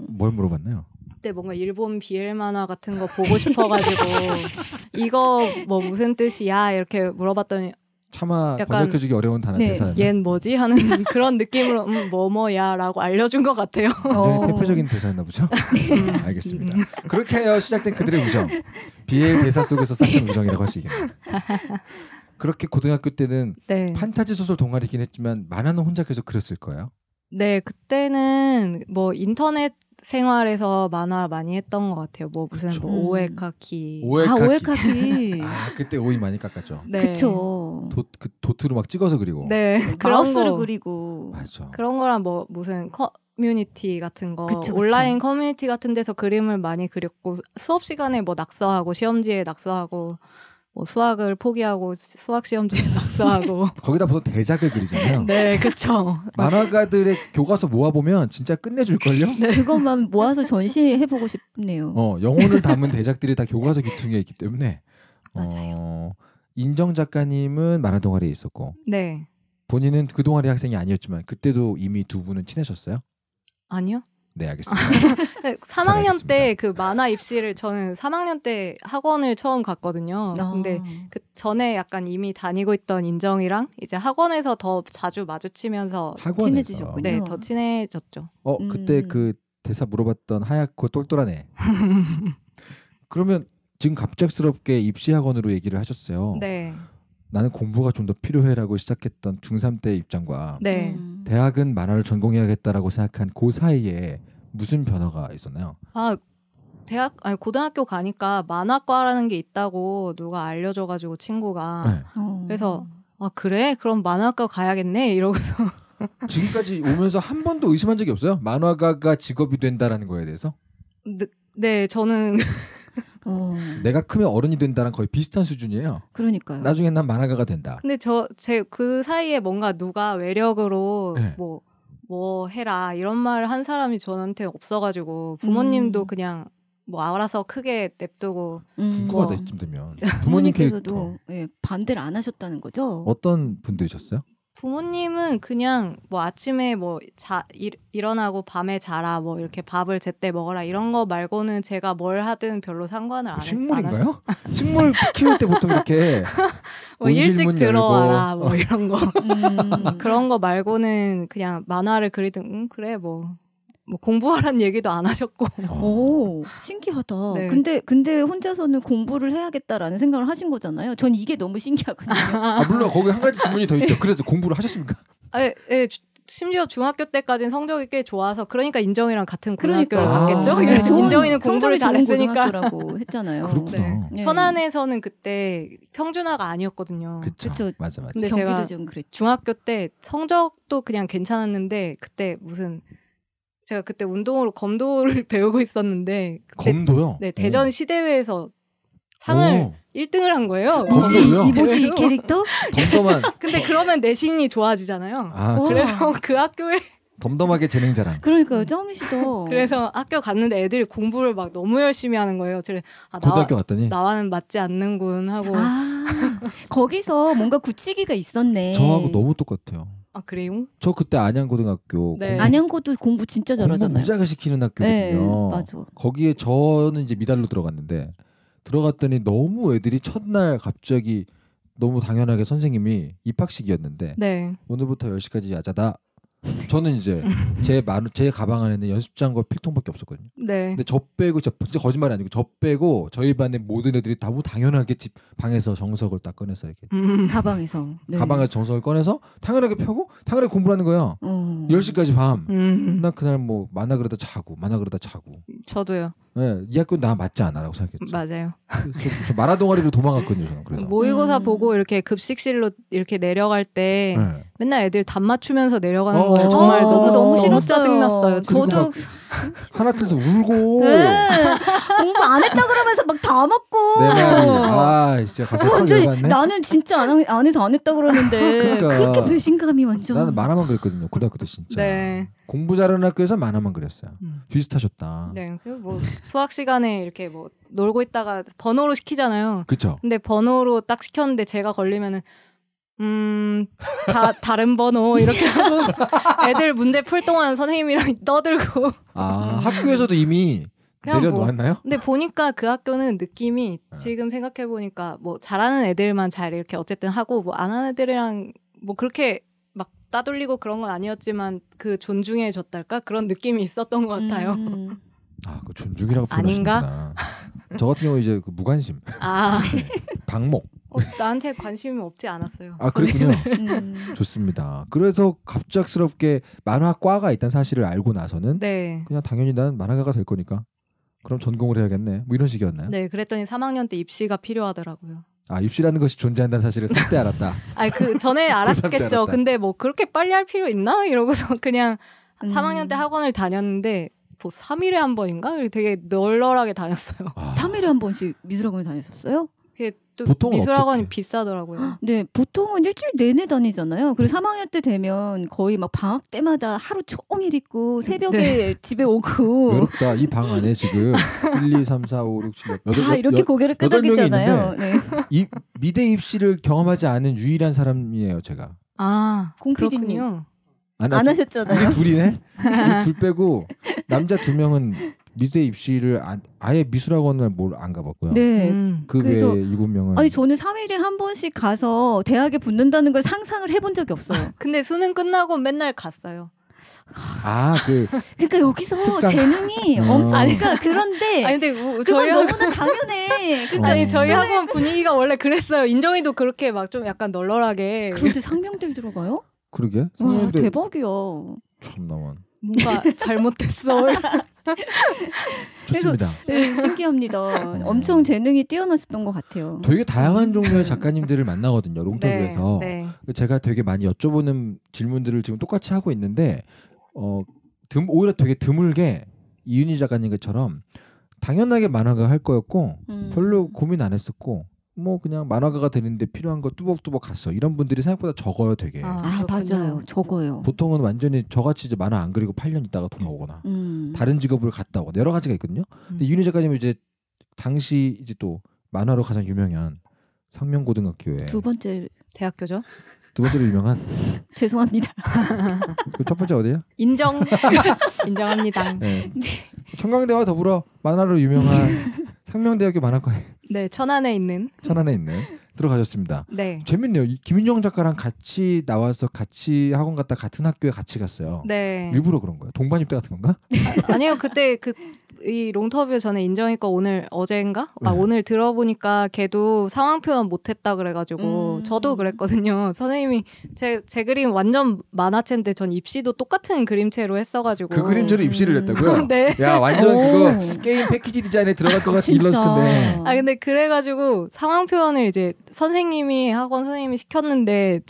Speaker 1: 뭘 물어봤나요?
Speaker 5: 그때 뭔가 일본 BL 만화 같은 거 보고 싶어가지고 이거 뭐 무슨 뜻이야 이렇게 물어봤더니 차마 번역해주기
Speaker 1: 어려운 단어 네, 대사는 얜
Speaker 5: 뭐지 하는 그런 느낌으로 음, 뭐뭐야라고 알려준 것 같아요. 굉장히 대표적인
Speaker 1: 어. 대사였나 보죠. 네. 음, 알겠습니다. 그렇게 해요 시작된 그들의 우정. 비의 대사 속에서 쌓인 우정이라고 할수겠네요 그렇게 고등학교 때는 네. 판타지 소설 동아리긴 했지만 만화는 혼자 계속 그렸을 거예요.
Speaker 5: 네, 그때는 뭐 인터넷 생활에서 만화 많이 했던 것 같아요. 뭐 무슨 뭐 음. 아, 오에카키. 오에카키. 아, 오에카키. 아, 그때 오이 많이 깎았죠. 네. 그쵸. 도, 그
Speaker 1: 도트로 막 찍어서 그리고. 네. 네
Speaker 5: 마우스로 그리고. 맞죠. 그런 거랑 뭐 무슨 커, 커뮤니티 같은 거 그쵸, 그쵸. 온라인 커뮤니티 같은 데서 그림을 많이 그렸고 수업 시간에 뭐 낙서하고 시험지에 낙서하고 뭐 수학을 포기하고 수학 시험지 에 낙서하고
Speaker 1: 거기다 보통 대작을 그리잖아요.
Speaker 4: 네, 그렇죠.
Speaker 1: 만화가들의 교과서 모아 보면 진짜 끝내줄 걸요. 네.
Speaker 2: 그것만 모아서 전시해 보고 싶네요. 어, 영혼을 담은
Speaker 1: 대작들이 다 교과서 귀퉁이에 있기 때문에 어, 맞아요. 어, 인정 작가님은 만화 동아리에 있었고, 네. 본인은 그 동아리 학생이 아니었지만 그때도 이미 두 분은 친해졌어요? 아니요. 네 알겠습니다.
Speaker 5: 3학년 아, 때그 만화 입시를 저는 3학년 때 학원을 처음 갔거든요. 아. 근데 그 전에 약간 이미 다니고 있던 인정이랑 이제 학원에서 더 자주 마주치면서 학원에서. 친해지셨군요. 네, 더 친해졌죠.
Speaker 1: 어 음. 그때 그 대사 물어봤던 하얗고 똘똘하네. 그러면 지금 갑작스럽게 입시 학원으로 얘기를 하셨어요. 네. 나는 공부가 좀 더 필요해라고 시작했던 중3 때의 입장과 네. 음. 대학은 만화를 전공해야겠다라고 생각한 그 사이에 무슨 변화가 있었나요?
Speaker 5: 아 대학 아니 고등학교 가니까 만화과라는 게 있다고 누가 알려줘가지고 친구가 네. 어. 그래서 아 그래 그럼 만화과 가야겠네 이러고서
Speaker 1: 지금까지 오면서 한 번도 의심한 적이 없어요? 만화가가 직업이 된다라는 거에 대해서?
Speaker 5: 네, 네 저는 어.
Speaker 1: 내가 크면 어른이 된다랑 거의 비슷한 수준이에요. 그러니까요. 나중에 난 만화가가 된다.
Speaker 5: 근데 저 제 그 사이에 뭔가 누가 외력으로 네. 뭐뭐 뭐 해라 이런 말을 한 사람이 저한테 없어가지고 음. 부모님도 음. 그냥 뭐 알아서 크게 냅두고 음. 궁금하다 뭐. 이쯤
Speaker 1: 되면 부모님께서도
Speaker 5: 예, 반대를 안 하셨다는 거죠?
Speaker 1: 어떤 분들이셨어요?
Speaker 5: 부모님은 그냥 뭐 아침에 뭐 자, 일, 일어나고 밤에 자라 뭐 이렇게 밥을 제때 먹어라 이런 거 말고는 제가 뭘 하든 별로 상관을 안 해요. 식물인가요?
Speaker 4: 안 식물 키울 때 보통 이렇게 뭐 일찍 들어와라 열고. 뭐 어. 이런
Speaker 5: 거 음. 그런 거 말고는 그냥 만화를 그리든 음, 그래 뭐 뭐공부하라는 얘기도 안 하셨고. 아. 오, 신기하다. 네. 근데
Speaker 2: 근데 혼자서는 공부를 해야겠다라는 생각을 하신 거잖아요. 전 이게 너무 신기하거든요.
Speaker 1: 아, 물론 거기 한 가지 질문이 더 있죠. 네. 그래서 공부를 하셨습니까?
Speaker 5: 아, 예, 예. 심지어 중학교 때까지는 성적이 꽤 좋아서 그러니까 인정이랑 같은 고등학교를 그러니까. 갔겠죠. 아, 네. 인정이는 공부를 잘했으니까라고 했잖아요.
Speaker 2: 그렇구나. 네. 네.
Speaker 5: 천안에서는 그때 평준화가 아니었거든요. 그렇죠. 맞아 맞아. 근데 경기도 제가 그랬 중학교 때 성적도 그냥 괜찮았는데 그때 무슨 제가 그때 운동으로 검도를 배우고 있었는데
Speaker 4: 검도요?
Speaker 5: 네 대전 오. 시대회에서 상을 오. 1등을 한 거예요. 검도요? 이보지 캐릭터? 덤덤한. 근데 그러면 내신이 좋아지잖아요. 아, 그래서 그 학교에
Speaker 1: 덤덤하게 재능자랑.
Speaker 5: 그러니까요, 정희 씨도. 그래서 학교 갔는데 애들이 공부를 막 너무 열심히 하는 거예요. 그래, 아, 고등학교 나 갔더니 나와는 맞지 않는군 하고. 아, 거기서 뭔가 굳히기가 있었네. 저하고
Speaker 1: 너무 똑같아요. 아 그래요? 저 그때 안양고등학교 네.
Speaker 5: 공부, 안양고도 공부
Speaker 2: 진짜 잘하잖아요. 무자하
Speaker 1: 시키는 학교거든요. 네, 맞아. 거기에 저는 이제 미달로 들어갔는데 들어갔더니 너무 애들이 첫날 갑자기 너무 당연하게 선생님이 입학식이었는데 네. 오늘부터 10시까지 야자다 저는 이제 제 마루 제 가방 안에는 연습장과 필통밖에 없었거든요. 네. 근데 저 빼고 저 진짜 거짓말이 아니고 저 빼고 저희 반의 모든 애들이 다 뭐 당연하게 집 방에서 정석을 딱 꺼내서 이렇게
Speaker 2: 음, 가방에서 네. 가방에서
Speaker 1: 정석을 꺼내서 당연하게 펴고 당연하게 공부하는 거예요. 어. 10시까지 밤. 음. 난 그날 뭐 만화 그러다 자고 만화 그러다 자고. 저도요. 네, 이 학교 나 맞지 않아라고 생각했죠. 맞아요. 마라 동아리로 도망갔거든요, 저는. 그래서
Speaker 5: 모의고사 음. 보고 이렇게 급식실로 이렇게 내려갈 때 네. 맨날 애들 답 맞추면서 내려가는 어. 거예 정말 어, 너무 너무 싫어 짜증 났어요. 저도
Speaker 3: 하나 틀어서 울고 공부 네.
Speaker 5: 뭐, 뭐 안 했다 그러면서
Speaker 2: 막 다 먹고 네 아
Speaker 1: 진짜 갑자기
Speaker 2: 나는 진짜 안, 안 해서 안 했다
Speaker 1: 그러는데 그러니까 그렇게
Speaker 5: 배신감이 완전 나는 만화만
Speaker 1: 그랬거든요 고등학교 때 진짜 네. 공부 잘하는 학교에서 만화만 그렸어요 음. 비슷하셨다
Speaker 5: 네 그리고 뭐 수학 시간에 이렇게 뭐 놀고 있다가 번호로 시키잖아요 그쵸 근데 번호로 딱 시켰는데 제가 걸리면은 음, 다, 다른 번호 이렇게 하고 애들 문제 풀 동안 선생님이랑 떠들고.
Speaker 1: 아, 학교에서도 이미 뭐 내려놓았나요? 뭐,
Speaker 5: 근데 보니까 그 학교는 느낌이 네. 지금 생각해 보니까 뭐 잘하는 애들만 잘 이렇게 어쨌든 하고 뭐 안 하는 애들이랑 뭐 그렇게 막 따돌리고 그런 건 아니었지만 그 존중해 줬달까 그런 느낌이 있었던 것 같아요. 음.
Speaker 1: 아, 그 존중이라고 부르시는구 아닌가? 저 같은 경우 이제 그 무관심,
Speaker 5: 아. 네. 방목 어, 나한테 관심이 없지 않았어요. 아 그렇군요. 음.
Speaker 1: 좋습니다. 그래서 갑작스럽게 만화과가 있다는 사실을 알고 나서는 네. 그냥 당연히 난 만화가가 될 거니까 그럼 전공을 해야겠네. 뭐 이런 식이었나요?
Speaker 5: 네, 그랬더니 3학년 때 입시가 필요하더라고요.
Speaker 1: 아 입시라는 것이 존재한다는 사실을 그때 알았다.
Speaker 5: 아그 전에 그 알았겠죠. 알았다. 근데 뭐 그렇게 빨리 할 필요 있나 이러고서 그냥 음. 3학년 때 학원을 다녔는데 뭐 3일에 한 번인가 되게 널널하게 다녔어요. 아. 3일에 한 번씩 미술학원에 다녔었어요? 그게 또 보통 미술학원이 어떻게? 비싸더라고요.
Speaker 2: 네, 보통은 일주일 내내 다니잖아요. 그리고 3학년 때 되면 거의 막 방학 때마다 하루 종일 있고 새벽에 네. 집에 오고.
Speaker 1: 외롭다. 이 방 안에 지금 1, 2, 3, 4, 5, 6, 7, 8. 다 이렇게 고개를 끄덕이잖아요. 네. 이 미대 입시를 경험하지 않은 유일한 사람이에요, 제가.
Speaker 5: 아, 공피디님. 안, 안 하셨잖아요. 둘이네. 둘
Speaker 1: 빼고 남자 두 명은 미대 입시를 아, 아예 미술학원을 뭘 안 가봤고요. 네. 음. 그외 일곱 명은 아니
Speaker 2: 저는 3일에 한 번씩 가서 대학에 붙는다는 걸
Speaker 5: 상상을 해본 적이 없어요. 근데 수능 끝나고 맨날 갔어요.
Speaker 4: 아, 그
Speaker 5: 그러니까 여기서 특강. 재능이 어. 엄청 아니 그러니까 그런데 아니 근데 우, 그건 학원... 너무나
Speaker 2: 당연해.
Speaker 5: 그러니까 아니 저희 수능... 학원 분위기가 원래 그랬어요. 인정이도 그렇게 막 좀 약간 널널하게. 그런데 상명들 들어가요?
Speaker 2: 그러게. 와, 대박이야. 참나만.
Speaker 5: 뭔가
Speaker 1: 잘못됐어.
Speaker 2: 좋습니다. 네, 신기합니다. 네. 엄청 재능이 뛰어나셨던 것 같아요. 되게
Speaker 1: 다양한 음. 종류의 작가님들을 만나거든요. 롱터뷰에서 네, 네. 제가 되게 많이 여쭤보는 질문들을 지금 똑같이 하고 있는데 어, 듬, 오히려 되게 드물게 이윤희 작가님처럼 당연하게 만화가 할 거였고 음. 별로 고민 안 했었고 뭐 그냥 만화가가 되는데 필요한 거 뚜벅뚜벅 갔어 이런 분들이 생각보다 적어요 되게 아, 아 맞아요 적어요 보통은 완전히 저같이 이제 만화 안 그리고 8년 있다가 돌아오거나 음. 음. 다른 직업을 갔다 오거나 여러 가지가 있거든요 근데 음. 윤희 작가님은 이제 당시 이제 또 만화로 가장 유명한 상명고등학교에 두
Speaker 2: 번째 대학교죠
Speaker 1: 두 번째로 유명한 죄송합니다 첫 번째 어디요
Speaker 2: 인정
Speaker 5: 인정합니다
Speaker 1: 네. 청강대와 더불어 만화로 유명한 상명대학교 만화과에
Speaker 5: 네, 천안에 있는
Speaker 1: 천안에 있는 들어가셨습니다. 네. 재밌네요. 김윤정 작가랑 같이 나와서 같이 학원 갔다 같은 학교에 같이 갔어요. 네. 일부러 그런 거예요. 동반 입대 같은
Speaker 4: 건가?
Speaker 5: 아, 니요 그때 그 이 롱터뷰 전에 인정이거 오늘 어제인가? 아 네. 오늘 들어보니까 걔도 상황 표현 못했다 그래가지고 음. 저도 그랬거든요. 선생님이 제, 제 그림 완전 만화체인데 전 입시도 똑같은 그림체로 했어가지고 그 그림체로
Speaker 1: 입시를 했다고요? 네. 야 완전 그거 게임 패키지 디자인에 들어갈 것 같은 일러스트인데.
Speaker 5: 아 근데 그래가지고 상황 표현을 이제 선생님이 학원 선생님이 시켰는데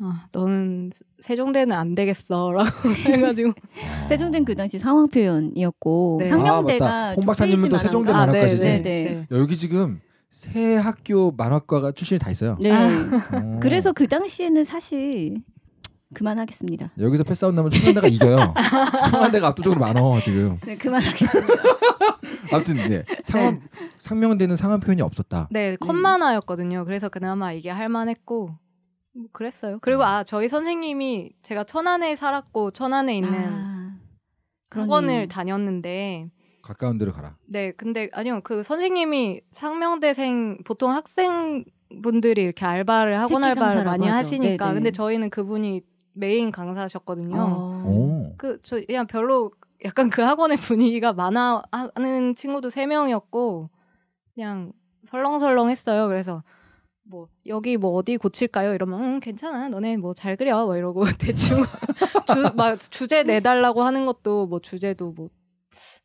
Speaker 5: 아, 너는 세종대는 안 되겠어라고 해가지고 아. 세종대는 그
Speaker 2: 당시 상황 표현이었고 네. 상명대가 아, 홍박사님도 세종대 만화과지 아, 네, 네, 네.
Speaker 3: 여기
Speaker 1: 지금 세 학교 만화과가 출신이 다 있어요. 네.
Speaker 2: 어. 그래서 그 당시에는 사실 그만하겠습니다.
Speaker 1: 여기서 패스아 나면 청와대가 이겨요. 청와대가 압도적으로 많어 지금.
Speaker 5: 네, 그만하겠습니다. 아무튼 네, 상황, 네.
Speaker 1: 상명되는 상황 표현이 없었다. 네,
Speaker 5: 컴만화였거든요. 네. 그래서 그나마 이게 할만했고 뭐 그랬어요. 그리고 음. 아 저희 선생님이 제가 천안에 살았고 천안에 있는 아, 학원을 다녔는데
Speaker 1: 가까운 데로 가라.
Speaker 5: 네, 근데 아니요 그 선생님이 상명대생 보통 학생 분들이 이렇게 알바를 학원 알바를 많이 하죠. 하시니까 네네. 네. 근데 저희는 그분이 메인 강사셨거든요. 아. 그저 그냥 별로 약간 그 학원의 분위기가 많아 하는 친구도 세 명이었고 그냥 설렁설렁했어요. 그래서 뭐 여기 뭐 어디 고칠까요? 이러면 음, 괜찮아. 너네 뭐 잘 그려. 뭐 이러고 대충 주, 막 주제 내달라고 하는 것도 뭐 주제도 뭐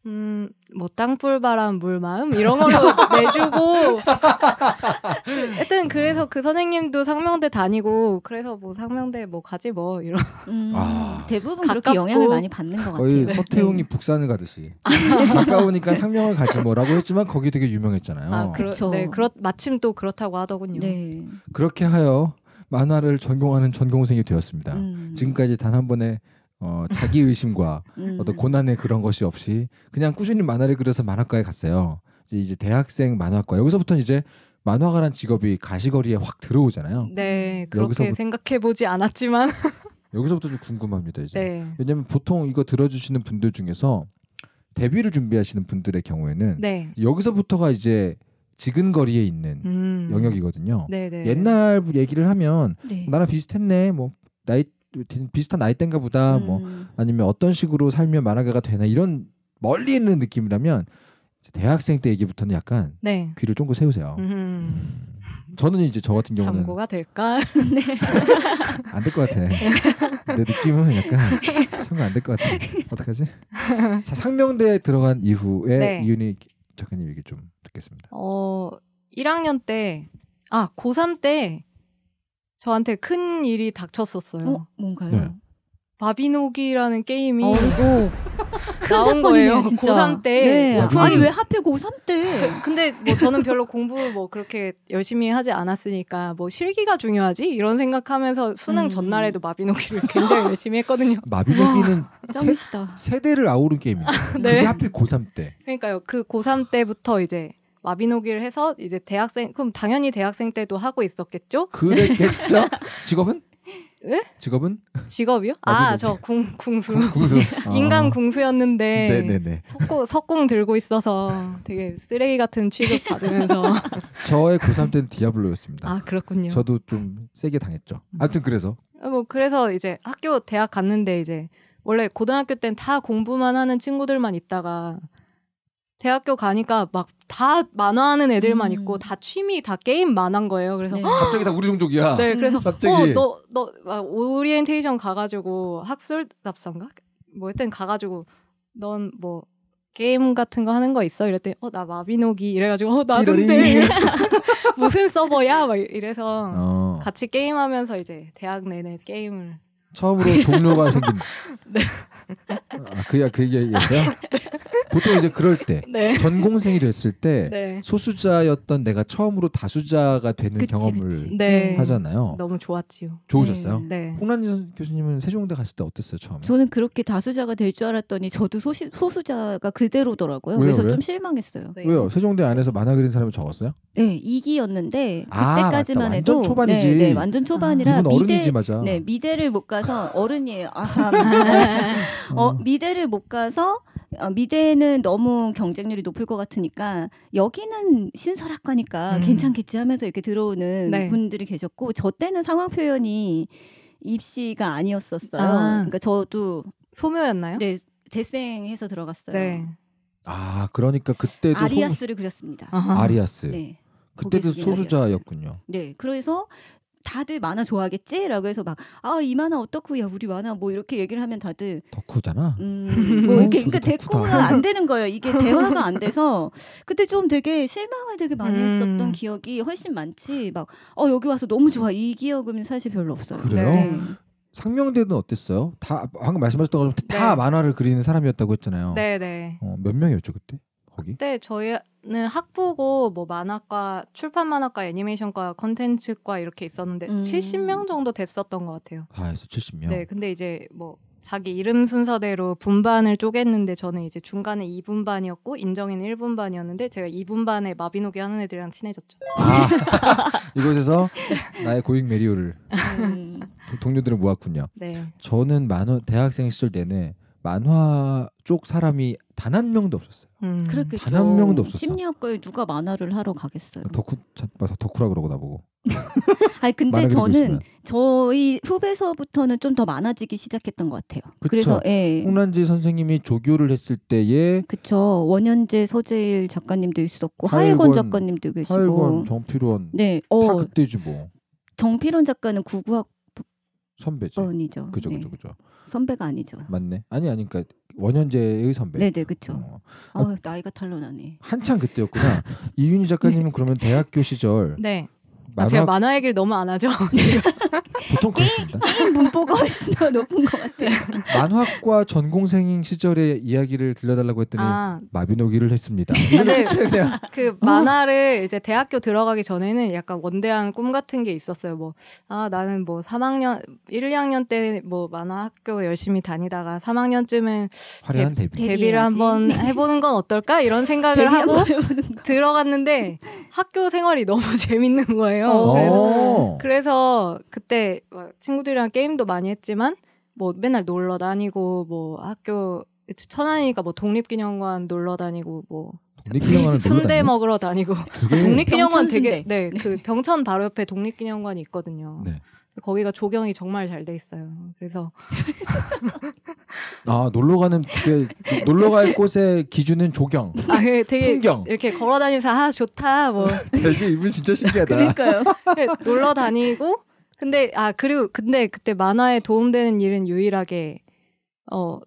Speaker 5: 음, 뭐 땅불 바람 물 마음 이런 걸로 내주고 하여튼 그래서 음. 그 선생님도 상명대 다니고 그래서 뭐 상명대 뭐 가지 뭐 이런 음, 아, 대부분 가깝고. 그렇게 영향을 많이 받는 것 같아요. 거의
Speaker 1: 서태웅이 네. 북산을 가듯이 가까우니까 상명을 가지 뭐라고 했지만 거기 되게 유명했잖아요. 아, 그렇죠. 네,
Speaker 5: 그렇 마침 또 그렇다고 하더군요. 네.
Speaker 1: 그렇게 하여 만화를 전공하는 전공생이 되었습니다. 음. 지금까지 단 한 번의 어, 자기 의심과 음. 어떤 고난의 그런 것이 없이 그냥 꾸준히 만화를 그려서 만화과에 갔어요. 이제, 이제 대학생 만화과 여기서부터 이제 만화가란 직업이 가시거리에 확 들어오잖아요.
Speaker 5: 네, 그렇게 생각해 보지 않았지만
Speaker 1: 여기서부터 좀 궁금합니다. 이제 네. 왜냐하면 보통 이거 들어주시는 분들 중에서 데뷔를 준비하시는 분들의 경우에는 네. 여기서부터가 이제 지근거리에 있는 음. 영역이거든요. 네네. 네. 옛날 얘기를 하면 네. 나랑 비슷했네, 뭐 나이 비슷한 나이대인가 보다 뭐 음. 뭐 아니면 어떤 식으로 살면 만화가가 되나 이런 멀리 있는 느낌이라면 대학생 때 얘기부터는 약간 네. 귀를 쫑긋 세우세요. 음. 저는 이제 저 같은 경우는
Speaker 5: 참고가 될까? 네.
Speaker 4: 안될 것 같아. 내
Speaker 1: 느낌은 약간 참고 안될 것 같아. 어떡하지? 자, 상명대에 들어간 이후에 네. 이윤희 작가님 얘기 좀 듣겠습니다.
Speaker 4: 어,
Speaker 5: 1학년 때, 아, 고3 때 저한테 큰 일이 닥쳤었어요. 어? 뭔가요? 네. 마비노기라는 게임이 어이 나온 거예요. 진짜. 고3 때. 네. 와, 네, 아니 왜 하필 고3 때? 근데 뭐 저는 별로 공부 뭐 그렇게 열심히 하지 않았으니까 뭐 실기가 중요하지 이런 생각하면서 수능 음. 전날에도 마비노기를 굉장히 열심히 했거든요.
Speaker 4: 마비노기는
Speaker 5: 짱이시다. 세대를 아우르 게임이에요. 네. 그게
Speaker 1: 하필 고3 때.
Speaker 5: 그러니까요. 그 고3 때부터 이제 마비노기를 해서 이제 대학생 그럼 당연히 대학생 때도 하고 있었겠죠?
Speaker 1: 그랬겠죠? 직업은? 네? 직업은?
Speaker 5: 직업이요? 아, 저 궁, 궁수. 궁수. 인간 궁수였는데 아. 네네네. 석공, 석공 들고 있어서 되게 쓰레기 같은 취급 받으면서
Speaker 1: 저의 고3 때는 디아블로였습니다.
Speaker 5: 아, 그렇군요. 저도
Speaker 1: 좀 세게 당했죠. 음. 아무튼 그래서
Speaker 5: 아, 뭐 그래서 이제 학교 대학 갔는데 이제 원래 고등학교 땐 다 공부만 하는 친구들만 있다가 대학교 가니까 막 다 만화하는 애들만 음. 있고 다 취미 다 게임 만한 거예요. 그래서 네. 갑자기
Speaker 1: 다 우리 종족이야. 네, 음. 그래서 갑자기 어,
Speaker 5: 너너막 아, 오리엔테이션 가가지고 학술 답사인가 뭐 일단 가가지고 넌 뭐 게임 같은 거 하는 거 있어? 이랬더니 어 나 마비노기 이래가지고 어 나던데 네. 무슨 서버야? 막 이래서 어. 같이 게임하면서 이제 대학 내내 게임을
Speaker 1: 처음으로 동료가 생긴. 네. 아, 그야 그, 아, 그 얘기였어요. 보통 이제 그럴 때 네. 전공생이 됐을 때 네. 소수자였던 내가 처음으로 다수자가 되는 그치, 경험을 그치. 네. 하잖아요. 너무 좋았지요. 좋으셨어요? 네. 네. 홍란진 교수님은 세종대 갔을 때 어땠어요 처음에?
Speaker 2: 저는 그렇게 다수자가 될 줄 알았더니 저도 소시, 소수자가 그대로더라고요. 왜요, 그래서 왜좀 실망했어요. 네.
Speaker 1: 왜요? 세종대 안에서 만화 그린 사람이 적었어요?
Speaker 2: 네, 2기였는데 아, 그때까지만 아, 해도 초반이지. 네, 네, 완전 초반이라 아, 미대, 어른이지, 맞아. 네, 미대를 못가 가서 아. 어른이에요. 아. 어, 음. 미대를 못 가서 어, 미대는 너무 경쟁률이 높을 것 같으니까 여기는 신설학과니까 음. 괜찮겠지 하면서 이렇게 들어오는 네. 분들이 계셨고 저 때는 상황 표현이 입시가 아니었었어요. 아. 그러니까 저도 소묘였나요? 네, 대생해서 들어갔어요. 네.
Speaker 1: 아 그러니까 그때도 아리아스를 소... 그렸습니다. 아하. 아리아스. 네. 그때도 소수자였군요.
Speaker 2: 네, 그래서 다들 만화 좋아하겠지라고 해서 막 아 이 만화 어떻구야 우리 만화 뭐 이렇게 얘기를 하면 다들
Speaker 1: 덕후잖아. 음,
Speaker 2: 뭐 이렇게 그러니까 대꾸가 안 되는 거예요. 이게 대화가 안 돼서 그때 좀 되게 실망을 되게 많이 음. 했었던 기억이 훨씬 많지. 막 어 여기 와서 너무 좋아 이 기억은 사실 별로 없어요. 그래요?
Speaker 1: 네. 상명대는 어땠어요? 다 방금 말씀하셨던 것처럼 다 네. 만화를 그리는 사람이었다고 했잖아요. 네네. 네. 어, 몇 명이었죠 그때?
Speaker 5: 거기? 그때 저희는 학부고 뭐 만화과, 출판 만화과, 애니메이션과, 컨텐츠과 이렇게 있었는데 음. 70명 정도 됐었던 것 같아요. 과에서 아, 70명. 네, 근데 이제 뭐 자기 이름 순서대로 분반을 쪼갰는데 저는 이제 중간에 2분반이었고 인정이는 1분반이었는데 제가 2분반에 마비노기 하는 애들이랑 친해졌죠. 아,
Speaker 1: 이곳에서 나의 고잉 메리오를 음. 동료들을 모았군요. 네. 저는 만원 대학생 시절 내내 만화 쪽 사람이 단 한 명도 없었어요.
Speaker 2: 음. 그렇겠단한 명도 없었어. 심리학과에 누가 만화를 하러 가겠어요.
Speaker 1: 덕후 맞아 덕후라 그러고 나보고.
Speaker 2: 아니 근데 저는 저희 후배서부터는 좀 더 많아지기 시작했던 것 같아요.
Speaker 1: 그쵸? 그래서 예. 홍란지 선생님이 조교를
Speaker 2: 했을 때에 그쵸 원현재 서재일 작가님도 있었고 하일권, 하 작가님도 계시고 하일권
Speaker 1: 정필원 네, 어, 그때지 뭐
Speaker 2: 정필원 작가는 구구학
Speaker 1: 선배죠. 네. 그죠, 그죠, 그죠.
Speaker 2: 선배가 아니죠.
Speaker 1: 맞네. 아니 아니 그러니까 원현재의 선배. 네네
Speaker 5: 그렇죠. 어. 아, 어. 나이가 탄로나네.
Speaker 1: 한창 그때였구나. 이윤희 작가님은 네. 그러면 대학교 시절. 네.
Speaker 5: 만화... 아, 제가 만화 얘기를 너무 안 하죠. 보통 그렇습니다. 게임 분포가 훨씬 더 높은 것 같아요.
Speaker 1: 만화과 전공생인 시절의 이야기를 들려달라고 했더니 아. 마비노기를 했습니다.
Speaker 5: 그 만화를 이제 대학교 들어가기 전에는 약간 원대한 꿈 같은 게 있었어요. 뭐아 나는 뭐 3학년 1, 2학년 때 뭐 만화 학교 열심히 다니다가 3학년쯤엔 화려한 데, 데뷔. 데뷔를 한번 해보는 건 어떨까 이런 생각을 하고 들어갔는데 학교 생활이 너무 재밌는 거예요. 어. 그래서, 어. 그래서 그 그때 친구들이랑 게임도 많이 했지만 뭐 맨날 놀러 다니고 뭐 학교 천안이니까 뭐 독립기념관 놀러 다니고 뭐
Speaker 4: 독립기념관 순대 먹으러
Speaker 5: 다니고 아, 독립기념관 되게 네그 네. 병천 바로 옆에 독립기념관이 있거든요. 네. 거기가 조경이 정말 잘 돼 있어요. 그래서
Speaker 1: 아 놀러 가는 게, 놀러 갈 곳의 기준은 조경.
Speaker 5: 아 네, 되게 풍경. 이렇게 걸어 다니면서 아 좋다 뭐.
Speaker 4: 되게 이분 진짜 신기하다. 그러니까요.
Speaker 5: 네, 놀러 다니고 근데 아 그리고 근데 그때 만화에 도움되는 일은 유일하게 어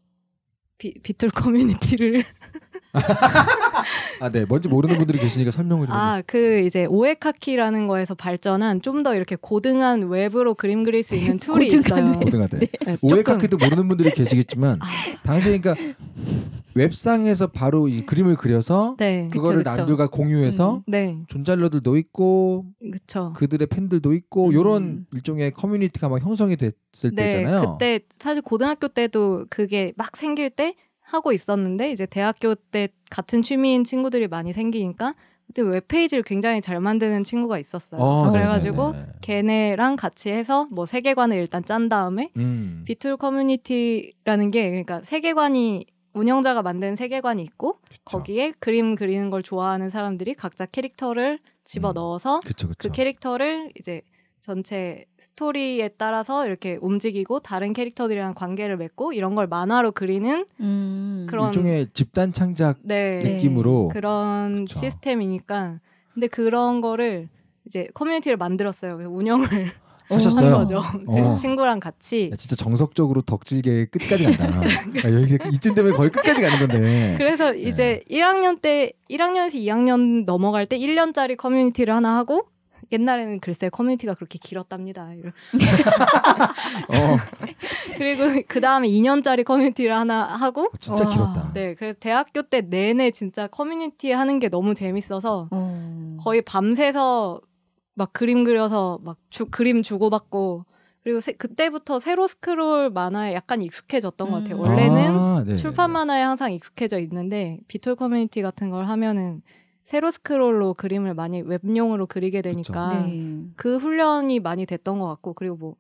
Speaker 5: 비, 비틀 커뮤니티를
Speaker 1: 아, 네. 뭔지 모르는 분들이 계시니까 설명을 좀.
Speaker 5: 아, 그 이제 오에카키라는 거에서 발전한 좀 더 이렇게 고등한 웹으로 그림 그릴 수 있는 툴이 있어요.
Speaker 1: 고등하대. 네. 네. 오에카키도 모르는 분들이 계시겠지만 아. 당시 그러니까 웹상에서 바로 이 그림을 그려서 네. 그거를 남들과 공유해서 음, 네. 존잘러들도 있고 그쵸. 그들의 팬들도 있고 이런 음. 일종의 커뮤니티가 막 형성이 됐을 네, 때잖아요. 그때
Speaker 5: 사실 고등학교 때도 그게 막 생길 때 하고 있었는데 이제 대학교 때 같은 취미인 친구들이 많이 생기니까 그때 웹페이지를 굉장히 잘 만드는 친구가 있었어요. 어, 그래가지고 네네 걔네랑 같이 해서 뭐 세계관을 일단 짠 다음에 음. 비툴 커뮤니티라는 게 그러니까 세계관이 운영자가 만든 세계관이 있고 그쵸. 거기에 그림 그리는 걸 좋아하는 사람들이 각자 캐릭터를 집어 넣어서 음. 그 캐릭터를 이제 전체 스토리에 따라서 이렇게 움직이고 다른 캐릭터들이랑 관계를 맺고 이런 걸 만화로 그리는
Speaker 3: 음. 그런
Speaker 5: 일종의
Speaker 1: 집단 창작 네. 느낌으로
Speaker 5: 그런 그쵸. 시스템이니까 근데 그런 거를 이제 커뮤니티를 만들었어요. 그래서 운영을 하셨어요. 거죠. 어. 네, 친구랑 같이. 야,
Speaker 1: 진짜 정석적으로 덕질계 끝까지 간다. 야, 네. 아, 여기 이쯤 되면 거의 끝까지
Speaker 4: 가는 건데. 그래서 네. 이제
Speaker 5: 네. 1학년 때 1학년에서 2학년 넘어갈 때 1년짜리 커뮤니티를 하나 하고 옛날에는 글쎄 커뮤니티가 그렇게 길었답니다.
Speaker 4: 어.
Speaker 5: 그리고 그 다음에 2년짜리 커뮤니티를 하나 하고 어, 진짜 와. 길었다. 네, 그래서 대학교 때 내내 진짜 커뮤니티 하는 게 너무 재밌어서 음. 거의 밤새서 막 그림 그려서 막 주, 그림 주고받고 그리고 세, 그때부터 세로 스크롤 만화에 약간 익숙해졌던 음. 것 같아요. 음. 원래는 아, 네, 네, 네. 출판 만화에 항상 익숙해져 있는데 비톨 커뮤니티 같은 걸 하면은 세로 스크롤로 그림을 많이 웹용으로 그리게 되니까 네. 그 훈련이 많이 됐던 것 같고 그리고 뭐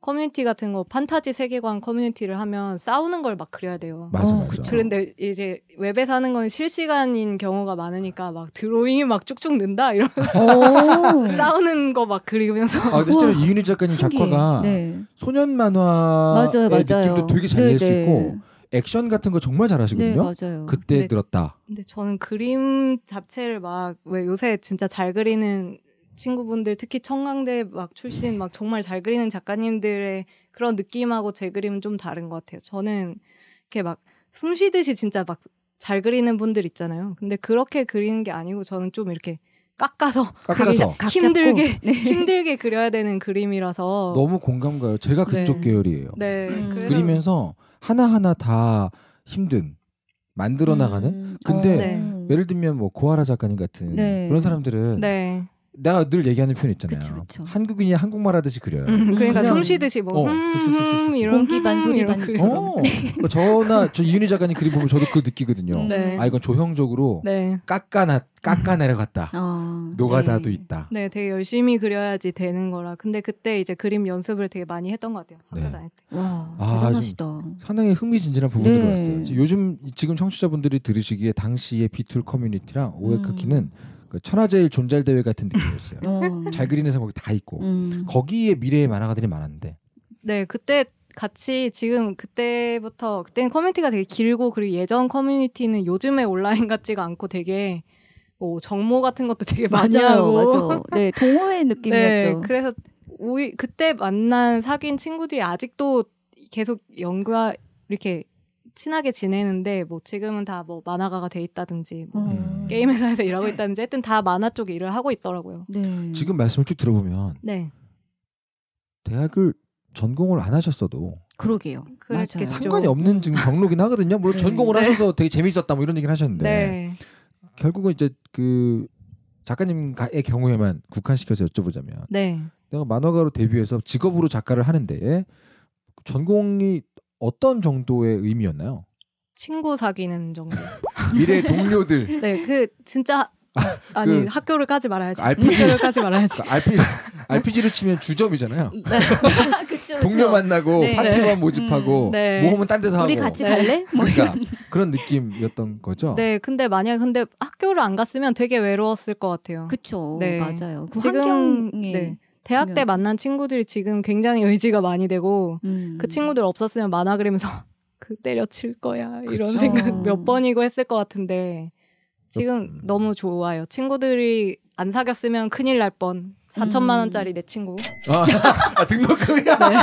Speaker 5: 커뮤니티 같은 거 판타지 세계관 커뮤니티를 하면 싸우는 걸 막 그려야 돼요. 맞아, 어, 맞아. 그런데 이제 웹에 사는 건 실시간인 경우가 많으니까 막 드로잉이 막 쭉쭉 는다 이러면서 싸우는 거 막 그리면서. 아 실제로 이윤희 작가님 신기해. 작가가 네.
Speaker 1: 소년 만화의 맞아요, 맞아요. 느낌도 되게 잘 낼수 네, 네. 있고. 액션 같은 거 정말 잘하시거든요. 네, 맞아요. 그때 근데, 들었다.
Speaker 5: 근데 저는 그림 자체를 막 왜 요새 진짜 잘 그리는 친구분들 특히 청강대 막 출신 막 정말 잘 그리는 작가님들의 그런 느낌하고 제 그림은 좀 다른 것 같아요. 저는 이렇게 막 숨 쉬듯이 진짜 막 잘 그리는 분들 있잖아요. 근데 그렇게 그리는 게 아니고 저는 좀 이렇게 깎아서, 깎아서. 힘들게 네. 힘들게 그려야 되는 그림이라서 너무
Speaker 1: 공감 가요. 제가 그쪽 네. 계열이에요.
Speaker 4: 네, 음. 그리면서
Speaker 1: 하나하나 다 힘든 만들어 나가는. 음. 근데 어, 네. 예를 들면 뭐 고아라 작가님 같은 네. 그런 사람들은 네. 내가 늘 얘기하는 표현 있잖아요. 그쵸, 그쵸. 한국인이 한국말 하듯이 그려요. 음, 그러니까 숨
Speaker 5: 쉬듯이 뭐 어, 음, 이런 기반 소리 반. 어, 그러니까
Speaker 1: 저나 저 이윤희 작가님 그림 보면 저도 그 느끼거든요. 네. 아 이건 조형적으로 네. 깎아나 깎아 내려갔다.
Speaker 5: 어, 노가다도 네. 있다. 네, 되게 열심히 그려야지 되는 거라. 근데 그때 이제 그림 연습을 되게 많이 했던 것 같아요. 네. 학교
Speaker 4: 다닐 때. 와, 아, 대단하시다.
Speaker 1: 상당히 흥미진진한 부분들이 네. 왔어요. 요즘 지금 청취자분들이 들으시기에 당시의 비툴 커뮤니티랑 오에카키는 음. 그 천하제일 존잘 대회 같은 느낌이었어요.
Speaker 4: 어. 잘 그리는
Speaker 1: 사람 거기 다 있고 음. 거기에 미래의 만화가들이 많았는데.
Speaker 5: 네, 그때 같이 지금 그때부터 그때는 커뮤니티가 되게 길고 그리고 예전 커뮤니티는 요즘에 온라인 같지가 않고 되게 뭐 정모 같은 것도 되게 많이 하고 네, 네, 동호회 느낌이었죠. 네, 그래서 오이 그때 만난 사귄 친구들이 아직도 계속 연가 이렇게 친하게 지내는데 뭐 지금은 다 뭐 만화가가 돼 있다든지 뭐 음. 음. 게임 회사에서 일하고 네. 있다든지 하여튼 다 만화 쪽에 일을 하고 있더라고요.
Speaker 4: 네.
Speaker 1: 지금 말씀을 쭉 들어보면 네. 대학을 전공을 안 하셨어도
Speaker 2: 그러게요. 그렇게 상관이
Speaker 1: 없는 지금 경로긴 하거든요. 물론 네. 전공을 네. 하셔서 되게 재밌었다 뭐 이런 얘기를 하셨는데 결국은 이제 그 작가님의 경우에만 국한시켜서 여쭤보자면
Speaker 4: 내가
Speaker 1: 만화가로 데뷔해서 직업으로 작가를 하는데 전공이 어떤 정도의 의미였나요?
Speaker 5: 친구 사귀는 정도. 미래 동료들. 네, 그 진짜 아, 니그 학교를 까지 말아야지. RPG, 학교를 까지
Speaker 1: 말아야지. RPG, RPG로 치면 주점이잖아요. 네. 그쵸, 동료 그쵸. 만나고 네, 파티만 음, 모집하고 네. 모험은 딴 데서 하고. 우리 같이 갈래? 뭐 그러니까 그런
Speaker 5: 느낌이었던 거죠. 네, 근데 만약 근데 학교를 안 갔으면 되게 외로웠을 것 같아요. 그렇죠. 네. 맞아요. 그 지금 환경에... 네. 대학 때 만난 친구들이 지금 굉장히 의지가 많이 되고 음. 그 친구들 없었으면 만화 그리면서 그 때려칠 거야 그쵸. 이런 생각 몇 음. 번이고 했을 것 같은데 지금 너무 좋아요. 친구들이 안 사귀었으면 큰일 날 뻔. 4천만 음. 원짜리 내 친구.
Speaker 4: 아, 아 등록금이야.
Speaker 1: 네.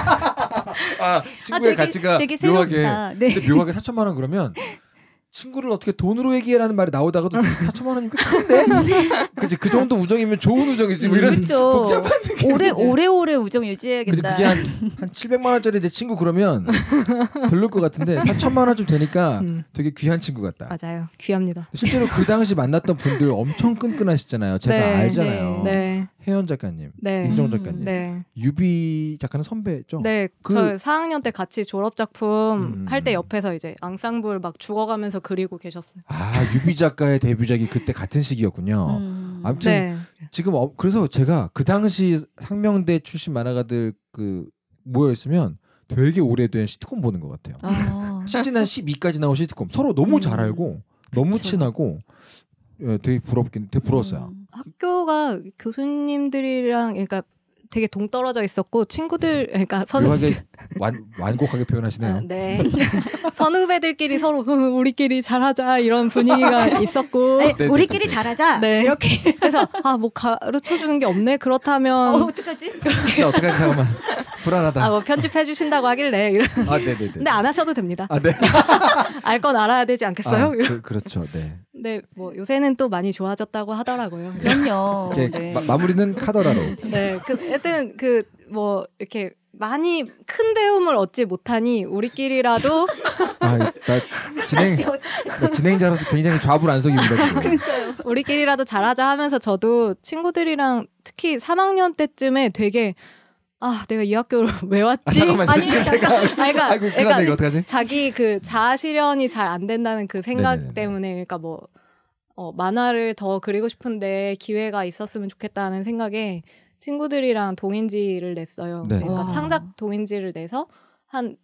Speaker 1: 아, 아 친구의 아, 되게, 가치가 되게 묘하게. 네. 근데 묘하게 4천만 원 그러면 친구를 어떻게 돈으로 얘기해라는 말이 나오다가도 4천만 원이면 큰데 그지 그 정도 우정이면 좋은 우정이지 뭐 이런 그렇죠. 복잡한
Speaker 2: 느낌 오래 오래 오래 우정 유지해야겠다 그게 한한
Speaker 1: 700만 원짜리 내 친구 그러면 별로일 것 같은데 4천만 원 좀 되니까 음. 되게 귀한 친구 같다
Speaker 5: 맞아요 귀합니다 실제로 그
Speaker 1: 당시 만났던 분들 엄청 끈끈하시잖아요 제가 네, 알잖아요 네, 네. 혜연 작가님, 네. 인정 음, 작가님, 네. 유비 작가는 선배죠. 네,
Speaker 5: 그... 저 4학년 때 같이 졸업 작품 음... 음 할때 음. 옆에서 이제 앙상블 막 죽어가면서 그리고
Speaker 6: 계셨어요.
Speaker 1: 아, 유비 작가의 데뷔작이 그때 같은 시기였군요. 음... 아무튼 네. 지금 어, 그래서 제가 그 당시 상명대 출신 만화가들 그 모여 있으면 되게 오래된 시트콤 보는 것 같아요.
Speaker 3: 아...
Speaker 1: 시즌 한 12까지 나온 시트콤 서로 너무 음... 잘 알고 너무 그쵸. 친하고 예, 되게 부럽긴 되게 부러웠어요. 그
Speaker 3: 학교가
Speaker 5: 교수님들이랑 그러니까 되게 동떨어져 있었고 친구들 네. 그러니까 선후
Speaker 1: 완, 완곡하게 표현하시네요. 아,
Speaker 5: 네. 선후배들끼리 서로 음, 우리끼리 잘하자 이런 분위기가 네, 있었고 네, 아니, 우리끼리 잘하자 네. 이렇게 해서아 뭐 가르쳐 주는 게 없네 그렇다면 어, 어떡하지? 그렇게 어떡하지
Speaker 4: 잠깐만 불안하다. 아뭐 편집해
Speaker 5: 주신다고 하길래 이런. 아 네 네네. 근데 안 하셔도 됩니다. 아 네. 알 건 알아야 되지 않겠어요? 아, 그,
Speaker 1: 그렇죠. 네.
Speaker 5: 네, 뭐 요새는 또 많이 좋아졌다고 하더라고요. 그럼요.
Speaker 1: 네. 마, 무리는 카더라로.
Speaker 5: 네, 그, 하여튼 그뭐 이렇게 많이 큰 배움을 얻지 못하니 우리끼리라도
Speaker 1: 아, 나 진행 나 진행자로서 굉장히 좌불안석입니다.
Speaker 5: 우리끼리라도 잘하자 하면서 저도 친구들이랑 특히 3학년 때쯤에 되게 아, 내가 이 학교를 왜 왔지? 아, 아니, 잠깐. 잠깐. 아 그러니까, 아이고, 그러니까 이거 어떡하지? 자기 그 자아 실현이 잘 안 된다는 그 생각 네네네. 때문에 그러니까 뭐 어, 만화를 더 그리고 싶은데 기회가 있었으면 좋겠다는 생각에 친구들이랑 동인지를 냈어요. 네. 그러니까 와. 창작 동인지를 내서 한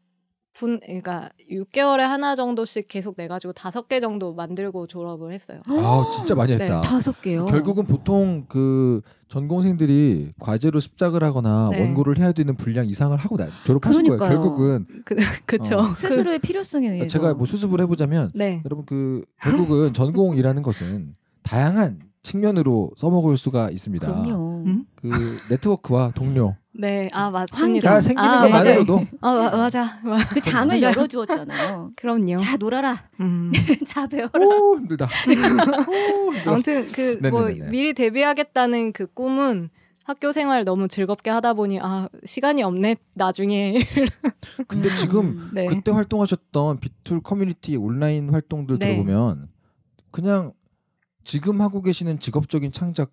Speaker 5: 분 그러니까 6개월에 하나 정도씩 계속 내 가지고 다섯 개 정도 만들고 졸업을 했어요. 아, 진짜 많이 네. 했다. 다섯 네. 개요. 그
Speaker 1: 결국은 보통 그 전공생들이 과제로 습작을 하거나 네. 원고를 해야 되는 분량 이상을 하고 나 졸업하신 거예요. 그러니까요. 결국은
Speaker 2: 그, 그쵸. 어. 스스로의 필요성에 그, 의해서.
Speaker 1: 제가 뭐 수습을 해보자면 네. 여러분 그 결국은 전공이라는 것은 다양한 측면으로 써먹을 수가 있습니다. 그럼요. 그 음? 그 네트워크와 동료
Speaker 5: 네, 아 맞습니다. 환경 아, 생기는 아, 것만로도아 어, 마, 맞아. 그 장을 열어 주었잖아요. 그럼요. 자 놀아라. 음. 자 배워라.
Speaker 4: 오 힘들다. 오, 네.
Speaker 5: 힘들어. 아무튼 그뭐 네, 네, 미리 데뷔하겠다는 그 꿈은 학교 생활 너무 즐겁게 하다 보니 아 시간이 없네 나중에. 근데 음. 지금 네.
Speaker 1: 그때 활동하셨던 비툴 커뮤니티 온라인 활동들 네. 들어보면 그냥 지금 하고 계시는 직업적인 창작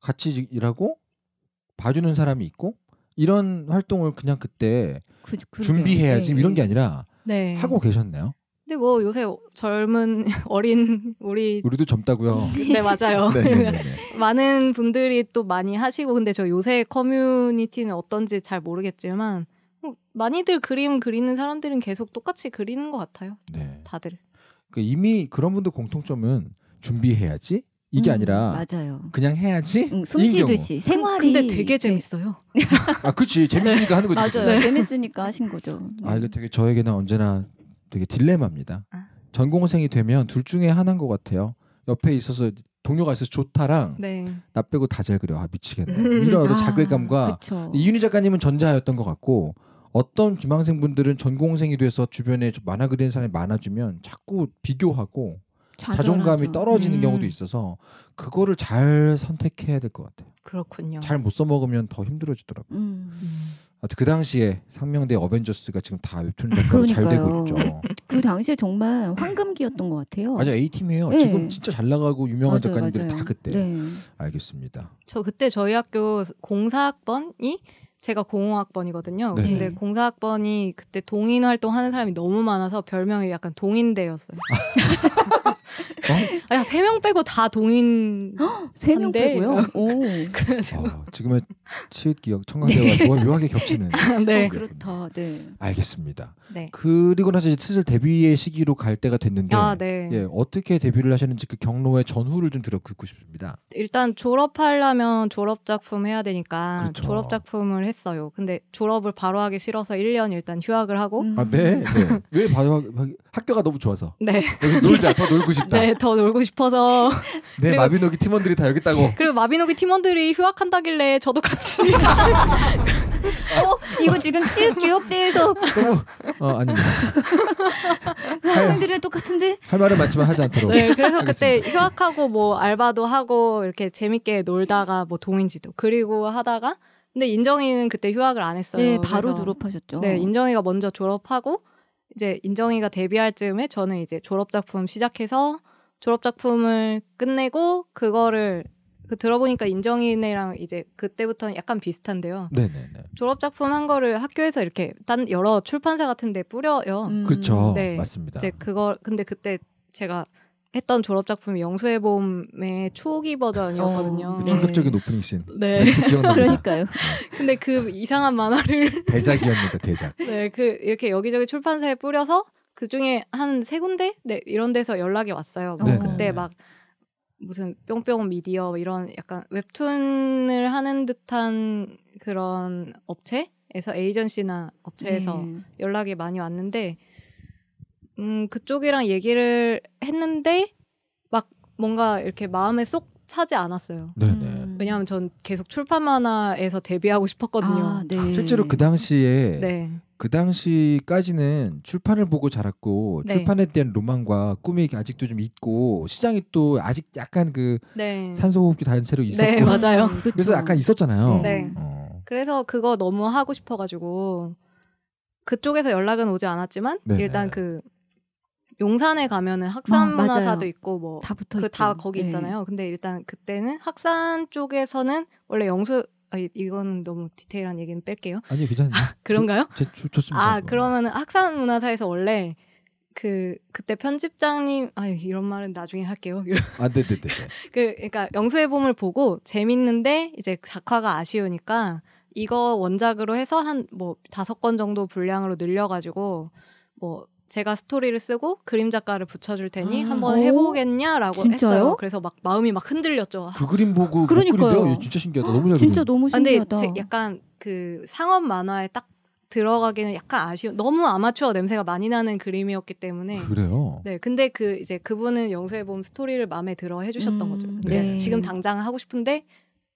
Speaker 1: 같이 일하고 봐주는 사람이 있고 이런 활동을 그냥 그때
Speaker 5: 그, 준비해야지 네. 이런 게 네. 아니라
Speaker 1: 네. 하고 계셨네요
Speaker 5: 근데 뭐 요새 젊은 어린 우리 우리도 젊다고요. 네 맞아요. 네, 네, 많은 분들이 또 많이 하시고 근데 저 요새 커뮤니티는 어떤지 잘 모르겠지만 뭐 많이들 그림 그리는 사람들은 계속 똑같이 그리는 것 같아요. 네. 다들.
Speaker 1: 그 이미 그런 분들 공통점은 준비해야지 이게 음, 아니라 맞아요. 그냥 해야지 응, 음, 숨 쉬듯이 어,
Speaker 5: 생활이 근데 되게 재밌어요.
Speaker 1: 아 그치 재밌으니까 하는 거죠. 맞아요. 네.
Speaker 5: 재밌으니까
Speaker 2: 하신 거죠. 아 이거
Speaker 1: 되게 저에게는 언제나 되게 딜레마입니다. 아. 전공생이 되면 둘 중에 하나인 것 같아요. 옆에 있어서 동료가 있어서 좋다랑 네. 나 빼고 다 잘 그려 아 미치겠네 음. 이런 아, 자괴감과 이윤희 작가님은 전자였던 것 같고 어떤 중망생분들은 전공생이 돼서 주변에 만화 그리는 사람이 많아지면 자꾸 비교하고 자존감이 떨어지는 음. 경우도 있어서 그거를 잘 선택해야 될 것 같아요. 그렇군요. 잘 못 써먹으면 더 힘들어지더라고요. 음. 그 당시에 상명대 어벤져스가 지금 다 웹툰 작로잘 아, 되고 있죠.
Speaker 2: 그 당시에 정말 황금기였던 것
Speaker 5: 같아요. 맞아
Speaker 1: A팀이에요. 네. 예. 지금 진짜 잘 나가고 유명한 작가님들 다 그때. 네. 알겠습니다.
Speaker 5: 저 그때 저희 학교 공사학번이 제가 공호학번이거든요. 네. 근데 네. 공사학번이 그때 동인 활동하는 사람이 너무 많아서 별명이 약간 동인대였어요. 어? 아, 야, 세명 빼고 다 동인. 세명 빼고요?
Speaker 4: 오. 그래서
Speaker 5: 아,
Speaker 1: 지금의 치읓 기억, 청각대와 네. 묘하게 겹치는.
Speaker 5: 아, 네, 어, 그렇다. 네.
Speaker 1: 알겠습니다. 네. 그리고 나서 이제 슬슬 데뷔의 시기로 갈 때가 됐는데, 아, 네. 예, 어떻게 데뷔를 하셨는지 그 경로의 전후를 좀 들어 듣고 싶습니다.
Speaker 5: 일단 졸업하려면 졸업 작품 해야 되니까 그렇죠. 졸업 작품을 했어요. 근데 졸업을 바로 하기 싫어서 1년 일단 휴학을 하고. 음. 아, 네.
Speaker 1: 네. 바로 학교가 너무 좋아서. 네. 여기 놀자. 더 놀고 싶다. 네,
Speaker 5: 더 놀고 싶어서. 네,
Speaker 1: 마비노기 팀원들이 다 여기 있다고.
Speaker 5: 그리고 마비노기 팀원들이 휴학한다길래 저도 같이. 어, 이거 지금 시읒 교육대에서 어, 어 아닙니다. 그 학생들이랑 똑같은데?
Speaker 1: 할 말은 많지만 하지 않도록. 네, 그래서 그때
Speaker 5: 휴학하고 뭐 알바도 하고 이렇게 재밌게 놀다가 뭐 동인지도 그리고 하다가 근데 인정이는 그때 휴학을 안 했어요. 네, 바로 졸업하셨죠. 네, 인정이가 먼저 졸업하고 이제 인정이가 데뷔할 즈음에 저는 이제 졸업 작품 시작해서 졸업 작품을 끝내고 그거를 그 들어보니까 인정이네랑 이제 그때부터는 약간 비슷한데요. 네네네. 졸업 작품 한 거를 학교에서 이렇게 딴 여러 출판사 같은데 뿌려요. 음. 그렇죠. 네. 맞습니다. 이제 그거 근데 그때 제가 했던 졸업 작품이 영수의 봄의 초기 버전이었거든요. 어, 그
Speaker 4: 충격적인 네.
Speaker 1: 오프닝 씬. 네. 네. 그러니까요.
Speaker 5: 네. 근데 그 이상한 만화를
Speaker 1: 대작이었는데 대작.
Speaker 5: 네, 그 이렇게 여기저기 출판사에 뿌려서 그 중에 한 세 군데 네, 이런 데서 연락이 왔어요. 네. 그때 네. 막 무슨 뿅뿅 미디어 뭐 이런 약간 웹툰을 하는 듯한 그런 업체에서 에이전시나 업체에서 네. 연락이 많이 왔는데 음 그쪽이랑 얘기를 했는데 막 뭔가 이렇게 마음에 쏙 차지 않았어요. 네, 네. 음. 왜냐하면 전 계속 출판 만화에서 데뷔하고 싶었거든요. 아, 네. 실제로 그
Speaker 1: 당시에 네. 그 당시까지는 출판을 보고 자랐고 네. 출판에 대한 로망과 꿈이 아직도 좀 있고 시장이 또 아직 약간 그 네. 산소호흡기 다른 채로 네, 있었고 네, 맞아요. 음, 그래서 약간 있었잖아요.
Speaker 5: 네. 어. 그래서 그거 너무 하고 싶어가지고 그쪽에서 연락은 오지 않았지만 네. 일단 네. 그 용산에 가면은 아, 학산 아, 문화사도 있고 뭐다 붙어 그다 거기 있잖아요. 근데 일단 그때는 학산 쪽에서는 원래 영수 아, 이건 너무 디테일한 얘기는 뺄게요. 아니요, 괜찮아요. 그런가요? 조, 조, 좋습니다. 아, 그러면 학산 문화사에서 원래 그 그때 편집장님 아 이런 말은 나중에 할게요. 아, 네, 네, 네. 그 그러니까 영수의 봄을 보고 재밌는데 이제 작화가 아쉬우니까 이거 원작으로 해서 한뭐 다섯 권 정도 분량으로 늘려가지고 뭐 제가 스토리를 쓰고 그림 작가를 붙여줄 테니 아, 한번 해보겠냐라고 어, 진짜요? 했어요. 그래서 막 마음이 막 흔들렸죠.
Speaker 1: 그 그림 보고 그러니까요. 예, 진짜 신기하다. 너무 잘 진짜
Speaker 5: 너무 아, 신기하다. 근데 약간 그 상업 만화에 딱 들어가기는 약간 아쉬운 너무 아마추어 냄새가 많이 나는 그림이었기 때문에 그래요. 네, 근데 그 이제 그분은 영수의 봄 스토리를 마음에 들어 해주셨던 음, 거죠. 근데 네. 지금 당장 하고 싶은데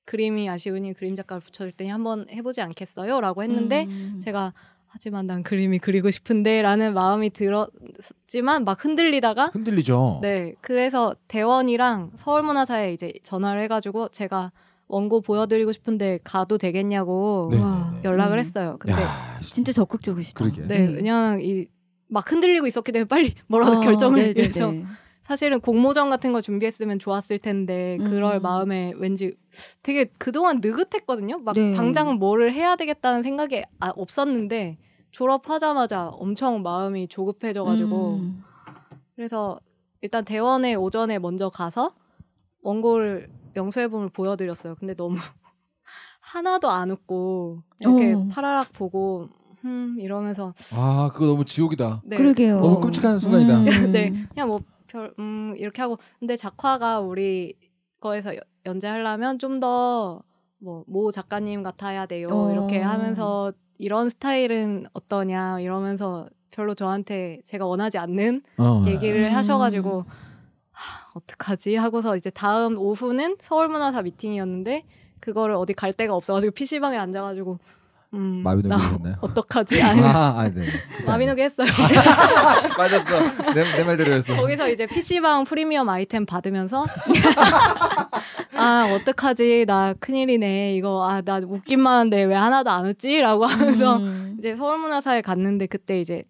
Speaker 5: 그림이 아쉬우니 그림 작가를 붙여줄 테니 한번 해보지 않겠어요?라고 했는데 음. 제가 하지만 난 그림이 그리고 싶은데 라는 마음이 들었지만 막 흔들리다가 흔들리죠. 네. 그래서 대원이랑 서울문화사에 이제 전화를 해가지고 제가 원고 보여드리고 싶은데 가도 되겠냐고 네. 연락을 음. 했어요. 근데 야, 진짜
Speaker 2: 적극적이시다.
Speaker 4: 그러게. 네.
Speaker 5: 왜냐면 이막 흔들리고 있었기 때문에 빨리 뭐라도 어, 결정을 네, 네, 해서 네. 사실은 공모전 같은 거 준비했으면 좋았을 텐데 그럴 음. 마음에 왠지 되게 그동안 느긋했거든요. 막 네. 당장 뭐를 해야 되겠다는 생각이 아, 없었는데 졸업하자마자 엄청 마음이 조급해져가지고 음. 그래서 일단 대원에 오전에 먼저 가서 원고를 영수회범을 보여드렸어요. 근데 너무 하나도 안 웃고 이렇게 오. 어. 파라락 보고 흠 이러면서
Speaker 1: 아 그거 너무 지옥이다. 네. 그러게요. 너무 끔찍한 순간이다. 음. 네,
Speaker 5: 음. 그냥 뭐 별, 음, 이렇게 하고 근데 작화가 우리 거에서 여, 연재하려면 좀 더뭐모 작가님 같아야 돼요 어. 이렇게 하면서 이런 스타일은 어떠냐 이러면서 별로 저한테 제가 원하지 않는 어. 네. 얘기를 음. 하셔가지고 하, 어떡하지 하고서 이제 다음 오후는 서울문화사 미팅이었는데 그거를 어디 갈 데가 없어가지고 PC방에 앉아가지고 음, 마비노기 했나요? 어떡하지? 아
Speaker 1: 아, 네.
Speaker 5: 마비노기 했어요. 아,
Speaker 1: 맞았어. 내, 내말 들으였어. 거기서
Speaker 5: 이제 PC방 프리미엄 아이템 받으면서 아, 어떡하지? 나 큰일이네. 이거 아, 나 웃긴만 한데 왜 하나도 안 웃지? 라고 하면서 음. 이제 서울문화사에 갔는데 그때 이제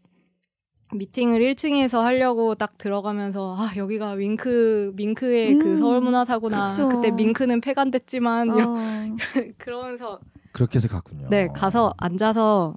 Speaker 5: 미팅을 1층에서 하려고 딱 들어가면서 아 여기가 윙크 밍크의 그 음, 그 서울문화사구나 그쵸. 그때 밍크는 폐간됐지만 어. 이런,
Speaker 1: 그러면서 그렇게 해서 갔군요.
Speaker 5: 네, 가서 앉아서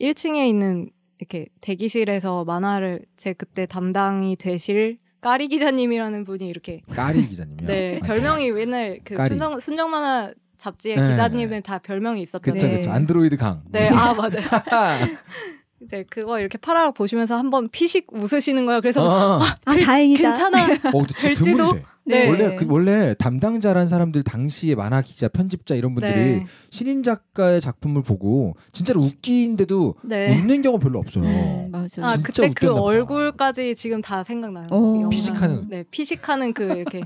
Speaker 5: 1층에 있는 이렇게 대기실에서 만화를 제 그때 담당이 되실 까리 기자님이라는 분이 이렇게
Speaker 1: 까리 기자님이요?
Speaker 5: 네, 아, 네, 별명이 그 네. 옛날 그 순정 순정 만화 잡지에 네. 기자님들 다 별명이 있었잖아요. 그렇그렇 네.
Speaker 1: 안드로이드 강.
Speaker 5: 네, 네. 아 맞아요. 이제 그거 이렇게 팔아 보시면서 한번 피식 웃으시는 거예요. 그래서 어. 아, 아, 아 다행이다. 괜찮아.
Speaker 4: 어, 될지도. 네. 원래 그
Speaker 1: 원래 담당자란 사람들 당시에 만화 기자, 편집자 이런 분들이 네. 신인 작가의 작품을 보고 진짜로 웃기인데도 네. 웃는 경우 별로 없어요. 네.
Speaker 5: 아, 맞아요. 아 그때 그보 얼굴까지 지금 다 생각나요. 어. 피식하는. 네, 피식하는 그 이렇게.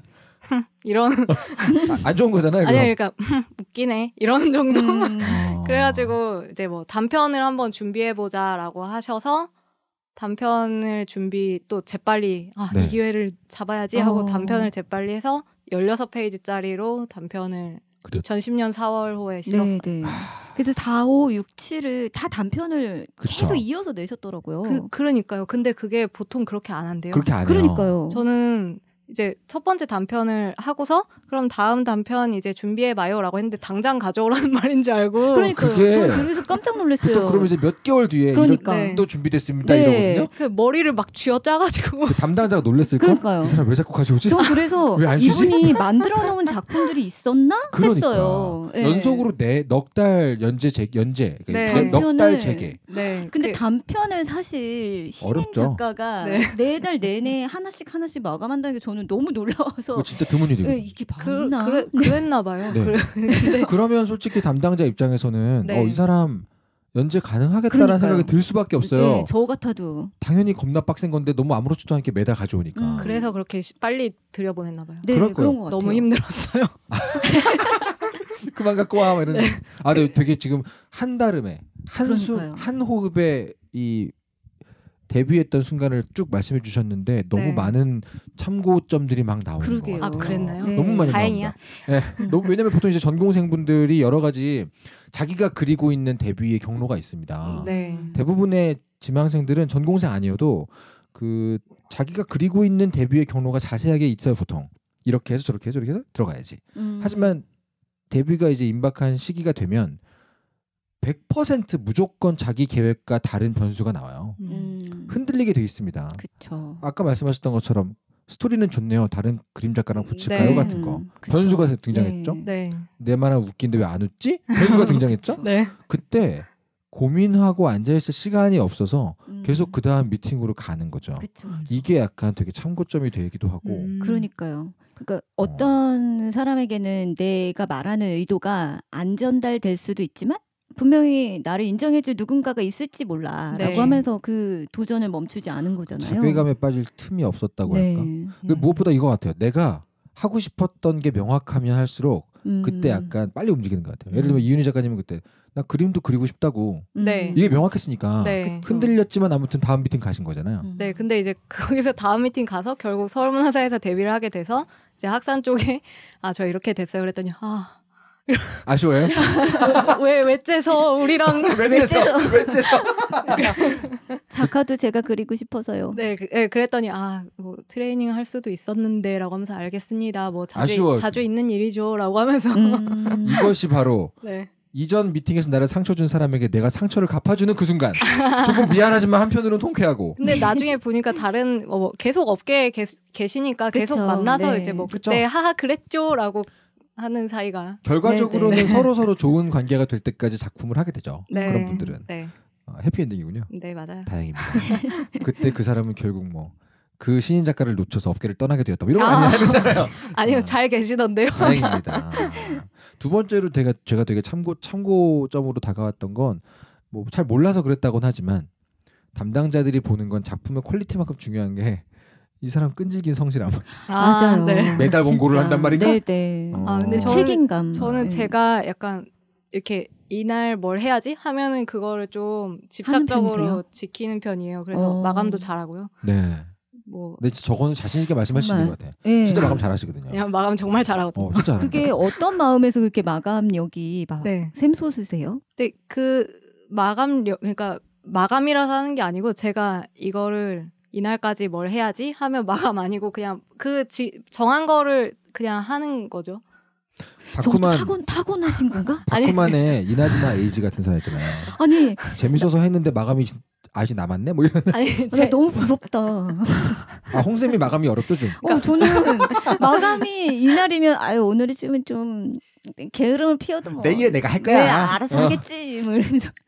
Speaker 5: 이런 아,
Speaker 1: 안 좋은 거잖아요. 아니 그러니까
Speaker 5: 웃기네 이런 정도. 음. 아. 그래가지고 이제 뭐 단편을 한번 준비해 보자라고 하셔서 단편을 준비 또 재빨리 아, 네. 이 기회를 잡아야지 하고 어. 단편을 재빨리 해서 16페이지짜리로 단편을 그래. 2010년 4월호에 실었어요. 네, 네. 그래서 4, 5, 6, 7을 다 단편을 그쵸. 계속 이어서 내셨더라고요. 그, 그러니까요. 근데 그게 보통 그렇게 안 한대요. 그렇게 안 해요. 그러니까요. 저는 이제 첫 번째 단편을 하고서 그럼 다음 단편 이제 준비해 봐요라고 했는데 당장 가져오라는 말인 줄 알고 그러니까 저는 그래서 깜짝 놀랐어요. 그러면 이제
Speaker 1: 몇 개월 뒤에 그러니까. 이런 또 네. 준비됐습니다 네. 이러거든요.
Speaker 5: 그 머리를 막 쥐어짜가지고
Speaker 1: 그 담당자가 놀랬을 그러까요이 사람 왜 자꾸 가져오지? 저 그래서 이분이
Speaker 2: 만들어 놓은 작품들이 있었나 그러니까. 했어요. 네. 연속으로
Speaker 1: 네넉달 연재 재 연재 그러니까 네. 넉달 재개.
Speaker 2: 네. 근데 그... 단편을 사실 신인 어렵죠. 작가가 네달 네 내내 하나씩 하나씩 마감한다는 게 저는 저는 너무 놀라워서 어, 진짜 드문 일이고 예, 네, 이게 봤나? 그, 그래, 네. 랬나 봐요. 네.
Speaker 1: 네. 그러면 솔직히 담당자 입장에서는 어, 네. 어, 이 사람 연재 가능하겠다라는 그러니까요. 생각이 들 수밖에 네, 없어요. 네, 저
Speaker 5: 같아도
Speaker 1: 당연히 겁나 빡센 건데 너무 아무렇지도 않게 매달 가져오니까.
Speaker 5: 음. 그래서 그렇게 빨리 들여보냈나 봐요. 네, 그럴 거 같아요. 너무 힘들었어요.
Speaker 1: 그만 갖고 와 이런. 네. 아, 근데 되게 지금 한 달음에 한숨한 호흡에 이 데뷔했던 순간을 쭉 말씀해 주셨는데 너무 네. 많은 참고점들이 막 나오는
Speaker 5: 그러게요. 아 그랬나요? 네. 너무 많이 다행이야.
Speaker 1: 나옵니다. 네. 너무 왜냐면 보통 이제 전공생분들이 여러 가지 자기가 그리고 있는 데뷔의 경로가 있습니다. 네. 대부분의 지망생들은 전공생 아니어도 그 자기가 그리고 있는 데뷔의 경로가 자세하게 있어요 보통 이렇게 해서 저렇게 해서 저렇게 해서 들어가야지. 음. 하지만 데뷔가 이제 임박한 시기가 되면 100% 무조건 자기 계획과 다른 변수가 나와요. 음. 흔들리게 돼 있습니다. 그쵸. 아까 말씀하셨던 것처럼 스토리는 좋네요. 다른 그림 작가랑 음, 붙일 까 가요 네. 같은 거. 음, 그쵸. 변수가 등장했죠. 네. 네. 내 말은 웃긴데 왜 안 웃지? 변수가 등장했죠. 네. 그때 고민하고 앉아 있을 시간이 없어서 음. 계속 그 다음 미팅으로 가는 거죠. 그쵸. 이게 약간 되게 참고점이 되기도
Speaker 4: 하고. 음.
Speaker 2: 그러니까요. 그러니까 어. 어떤 어. 사람에게는 내가 말하는 의도가 안 전달될 수도 있지만 분명히 나를 인정해줄 누군가가 있을지 몰라라고 네. 하면서 그 도전을 멈추지 않은 거잖아요. 자괴감에
Speaker 1: 빠질 틈이 없었다고 네. 할까. 그 음. 무엇보다 이거 같아요. 내가 하고 싶었던 게 명확하면 할수록 음. 그때 약간 빨리 움직이는 것 같아요. 예를 들면 음. 이윤희 작가님은 그때 나 그림도 그리고 싶다고 음. 네. 이게 명확했으니까 네. 흔들렸지만 아무튼 다음 미팅 가신 거잖아요. 음.
Speaker 5: 네, 근데 이제 거기서 다음 미팅 가서 결국 서울문화사에서 데뷔를 하게 돼서 이제 학산 쪽에 아 저 이렇게 됐어요 그랬더니 아 아쉬워요? 왜 왜, 째서 우리랑 왜째서왜째서 작화도 제가 그리고 싶어서요. 네, 그, 네 그랬더니 아 뭐 트레이닝 할 수도 있었는데라고 하면서 알겠습니다. 뭐 자주 아쉬워. 자주 있는 일이죠라고 하면서 음... 이것이 바로 네.
Speaker 1: 이전 미팅에서 나를 상처 준 사람에게 내가 상처를 갚아주는 그 순간 조금 미안하지만 한편으로는 통쾌하고.
Speaker 5: 근데 나중에 보니까 다른 어, 뭐 계속 업계에 계, 계시니까 계속 만나서 네. 이제 뭐 그때 그쵸. 하하 그랬죠라고 하는 사이가
Speaker 1: 결과적으로는 네네. 서로 서로 좋은 관계가 될 때까지 작품을 하게 되죠. 네. 그런 분들은 네. 어, 해피엔딩이군요. 네 맞아요. 다행입니다. 그때 그 사람은 결국 뭐. 그 신인 작가를 놓쳐서 업계를 떠나게 되었다. 뭐 이런 거 아, 아니야 잖아요
Speaker 5: 아니요, 어, 잘 계시던데요. 다행입니다.
Speaker 1: 두 번째로 제가 제가 되게 참고 참고점으로 다가왔던 건 뭐 잘 몰라서 그랬다곤 하지만 담당자들이 보는 건 작품의 퀄리티만큼 중요한 게이 사람 끈질긴 성실함.
Speaker 5: 아, 맞아요.
Speaker 2: 네. 매달 원고를 한단 말인가? 네, 네. 어. 아, 근데 저는, 책임감.
Speaker 5: 저는 네. 제가 약간 이렇게 이날 뭘 해야지 하면은 그거를 좀 집착적으로 지키는 편이에요. 그래서 어. 마감도 잘하고요. 네.
Speaker 1: 뭐. 근데 저거는 자신 있게 말씀하시는 것 같아요.
Speaker 5: 네. 진짜 마감 잘하시거든요. 그냥 마감 정말 잘하거든요. 어, 진짜 그게 어떤 마음에서 그렇게
Speaker 2: 마감력이 막 네. 샘솟으세요?
Speaker 5: 근그 마감력 그러니까 마감이라서 하는 게 아니고 제가 이거를 이날까지 뭘 해야지 하면 마감 아니고 그냥 그 지, 정한 거를 그냥 하는 거죠. 바쿠만 타고 타고나신 건가? 바쿠만의
Speaker 1: 이나즈마 에이지 같은 사람 있잖아요. 아니 재밌어서 했는데 마감이 아직 남았네 뭐 이런.
Speaker 2: 아니 제... 너무 부럽다.
Speaker 1: 아 홍쌤이 마감이 어렵죠 좀.
Speaker 2: 어 저는 그러니까 마감이 이날이면 아유 오늘이쯤은 좀 게으름을
Speaker 5: 피워도 뭐 내일에 내가 할 거야. 네, 알아서 어. 하겠지.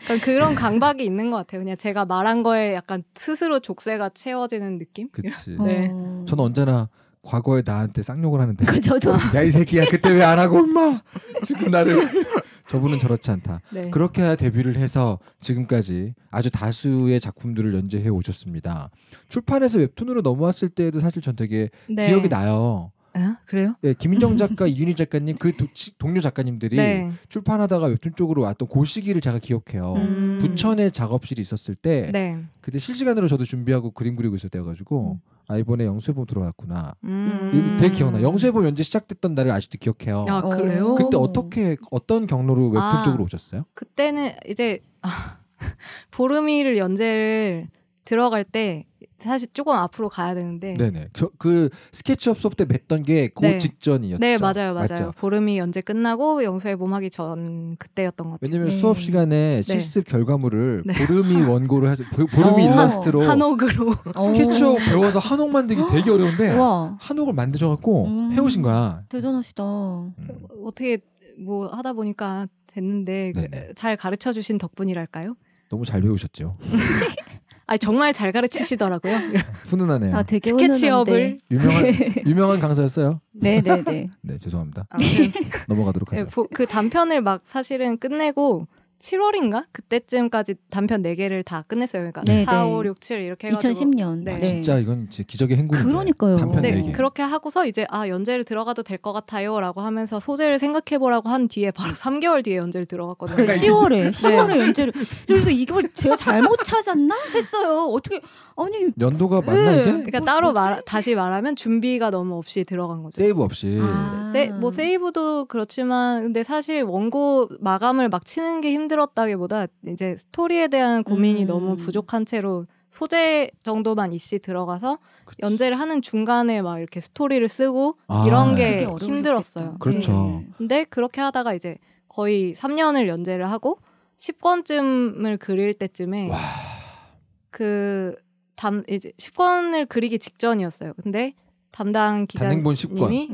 Speaker 5: 뭐그런 강박이 있는 것 같아요. 그냥 제가 말한 거에 약간 스스로 족쇄가 채워지는 느낌. 그치.
Speaker 1: 네. 저는 어. 언제나 과거에 나한테 쌍욕을 하는데. 그 저도. 어, 야이 새끼야 그때 왜 안 하고 엄마 지금 나를. 저분은 저렇지 않다. 네. 그렇게 데뷔를 해서 지금까지 아주 다수의 작품들을 연재해 오셨습니다. 출판에서 웹툰으로 넘어왔을 때에도 사실 전 되게 네. 기억이 나요. 아, 그래요? 네, 김인정 작가, 이윤희 작가님 그 도, 동료 작가님들이 네. 출판하다가 웹툰 쪽으로 왔던 고그 시기를 제가 기억해요. 음. 부천에 작업실이 있었을 때 네. 그때 실시간으로 저도 준비하고 그림 그리고 있었대 가지고 아 이번에 영수해보 들어왔구나.
Speaker 5: 음.
Speaker 1: 되게 기억나. 영수해보 연재 시작됐던 날을 아직도 기억해요. 아 그래요? 그때 어떻게 어떤 경로로 웹툰 아, 쪽으로 오셨어요?
Speaker 5: 그때는 이제 아, 보름이를 연재를 들어갈 때 사실 조금 앞으로 가야 되는데. 네네.
Speaker 1: 저, 그 스케치업 수업 때 뵀던 게그 네. 직전이었죠. 네 맞아요 맞아요. 맞죠?
Speaker 5: 보름이 연재 끝나고 영수의 몸하기 전 그때였던 것 같아요. 왜냐면 네. 수업 시간에 네. 실습 결과물을 네. 보름이
Speaker 1: 원고로 해서 그 보름이 어, 일러스트로
Speaker 5: 한옥으로 스케치업 어.
Speaker 1: 배워서 한옥 만들기 되게 어려운데 한옥을 만드셔갖고 음. 해오신 거야.
Speaker 5: 대단하시다. 음. 어, 어떻게 뭐 하다 보니까 됐는데 그, 잘 가르쳐 주신 덕분이랄까요?
Speaker 1: 너무 잘 배우셨죠.
Speaker 5: 아 정말 잘 가르치시더라고요. 훈훈하네요. 아 되게 스케치업을 유명한 네.
Speaker 1: 유명한 강사였어요. 네네네. 네, 네. 네 죄송합니다. 아, 네. 넘어가도록 하죠.
Speaker 5: 네, 그 단편을 막 사실은 끝내고 7월인가 그때쯤까지 단편 4 개를 다 끝냈어요. 그러니까 네, 4, 네. 5, 6, 7 이렇게 해가지고 2010년. 네. 아,
Speaker 1: 진짜 이건 진짜 기적의 행군. 그러니까요. 단편 네, 4개.
Speaker 5: 그렇게 하고서 이제 아 연재를 들어가도 될 것 같아요라고 하면서 소재를 생각해보라고 한 뒤에 바로 3개월 뒤에 연재를 들어갔거든요. 그러니까 10월에 10월에 연재를.
Speaker 2: 그래서 이걸 제가 잘못 찾았나
Speaker 5: 했어요. 어떻게 아니 연도가 맞나 이게? 그러니까 뭐, 따로 말, 다시 말하면 준비가 너무 없이 들어간 거죠.
Speaker 1: 세이브 없이. 아.
Speaker 5: 세, 뭐 세이브도 그렇지만 근데 사실 원고 마감을 막 치는 게 힘. 들 힘들었다기보다 이제 스토리에 대한 고민이 음. 너무 부족한 채로 소재 정도만 이씨 들어가서 그치. 연재를 하는 중간에 막 이렇게 스토리를 쓰고 아, 이런 게 네. 힘들었어요. 그렇죠. 네. 근데 그렇게 하다가 이제 거의 3년을 연재를 하고 10권쯤을 그릴 때쯤에 그 담, 이제 10권을 그리기 직전이었어요. 근데 담당 기자님이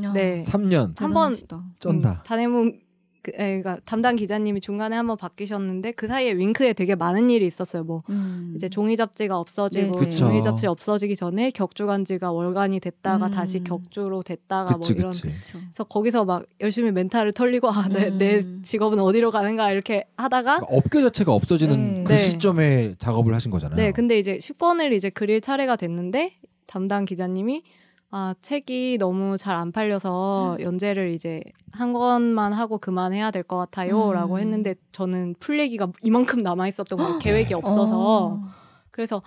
Speaker 5: 아. 네. 3년. 한 번 쩐다. 음, 단행본 그, 그러니까 담당 기자님이 중간에 한번 바뀌셨는데 그 사이에 윙크에 되게 많은 일이 있었어요. 뭐 음. 이제 종이 잡지가 없어지고 네. 종이 잡지 없어지기 전에 격주간지가 월간이 됐다가 음. 다시 격주로 됐다가 뭐 그치, 뭐 이런 그치. 그래서 거기서 막 열심히 멘탈을 털리고 아내 음. 내 직업은 어디로 가는가 이렇게 하다가 그러니까
Speaker 1: 업계 자체가 없어지는 네. 그 네. 시점에 작업을 하신
Speaker 4: 거잖아요. 네,
Speaker 5: 근데 이제 10권을 이제 그릴 차례가 됐는데 담당 기자님이 아, 책이 너무 잘 안 팔려서 음. 연재를 이제 한권만 하고 그만해야 될 것 같아요. 음. 라고 했는데 저는 풀 얘기가 이만큼 남아있었던 거예 계획이 어. 없어서. 어. 그래서,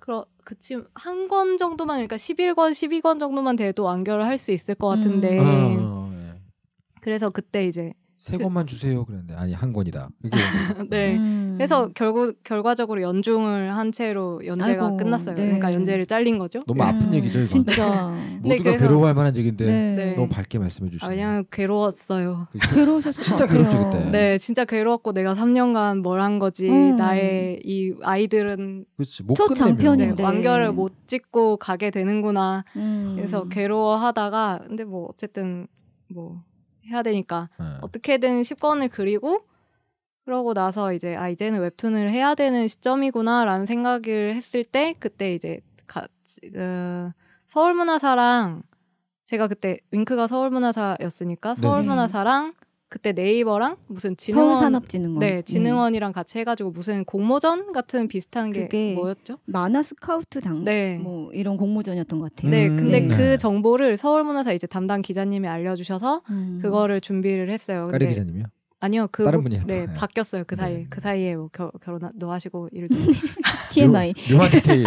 Speaker 5: 그러, 그치, 한 권 정도만, 그러니까 11권, 12권 정도만 돼도 완결을 할 수 있을 것 같은데. 음. 어, 그래서 그때 이제 세 권만
Speaker 1: 주세요 그랬는데 아니 한 권이다.
Speaker 5: 네. 음. 그래서 결국 결과적으로 연중을 한 채로 연재가 아이고, 끝났어요. 네. 그러니까 네. 연재를 잘린 거죠. 너무 아픈 음. 얘기죠 이건. 진짜. 모두가 그래서, 괴로워할 만한 얘기인데 네. 네. 너무 밝게 말씀해 주시네요. 아, 그냥 괴로웠어요. 그러니까 괴로우셨죠. 진짜 괴롭죠 그때. 네, 진짜 괴로웠고 내가 3년간 뭘 한 거지. 음. 나의 이 아이들은
Speaker 4: 그렇지, 못첫 장편인데 네, 완결을
Speaker 5: 못 찍고 가게 되는구나. 음. 그래서 괴로워하다가 근데 뭐 어쨌든 뭐. 해야 되니까 네. 어떻게든 10권을 그리고 그러고 나서 이제 아 이제는 웹툰을 해야 되는 시점이구나라는 생각을 했을 때 그때 이제 같이 그 서울문화사랑 제가 그때 윙크가 서울문화사였으니까 네. 서울문화사랑 그때 네이버랑 무슨 진흥원 산업진흥원 네 진흥원이랑 같이 해가지고 무슨 공모전 같은 비슷한 게 뭐였죠? 만화 스카우트 당 네. 뭐 이런 공모전이었던 것 같아요. 네, 음. 근데 네. 그 정보를 서울문화사 이제 담당 기자님이 알려주셔서 음. 그거를 준비를 했어요. 까리 기자님이 아니요 그 다른 분이 네, 바뀌었어요 그 사이 네. 그 사이에 뭐 결, 혼도 하시고 일도 TMI 묘, 한 디테일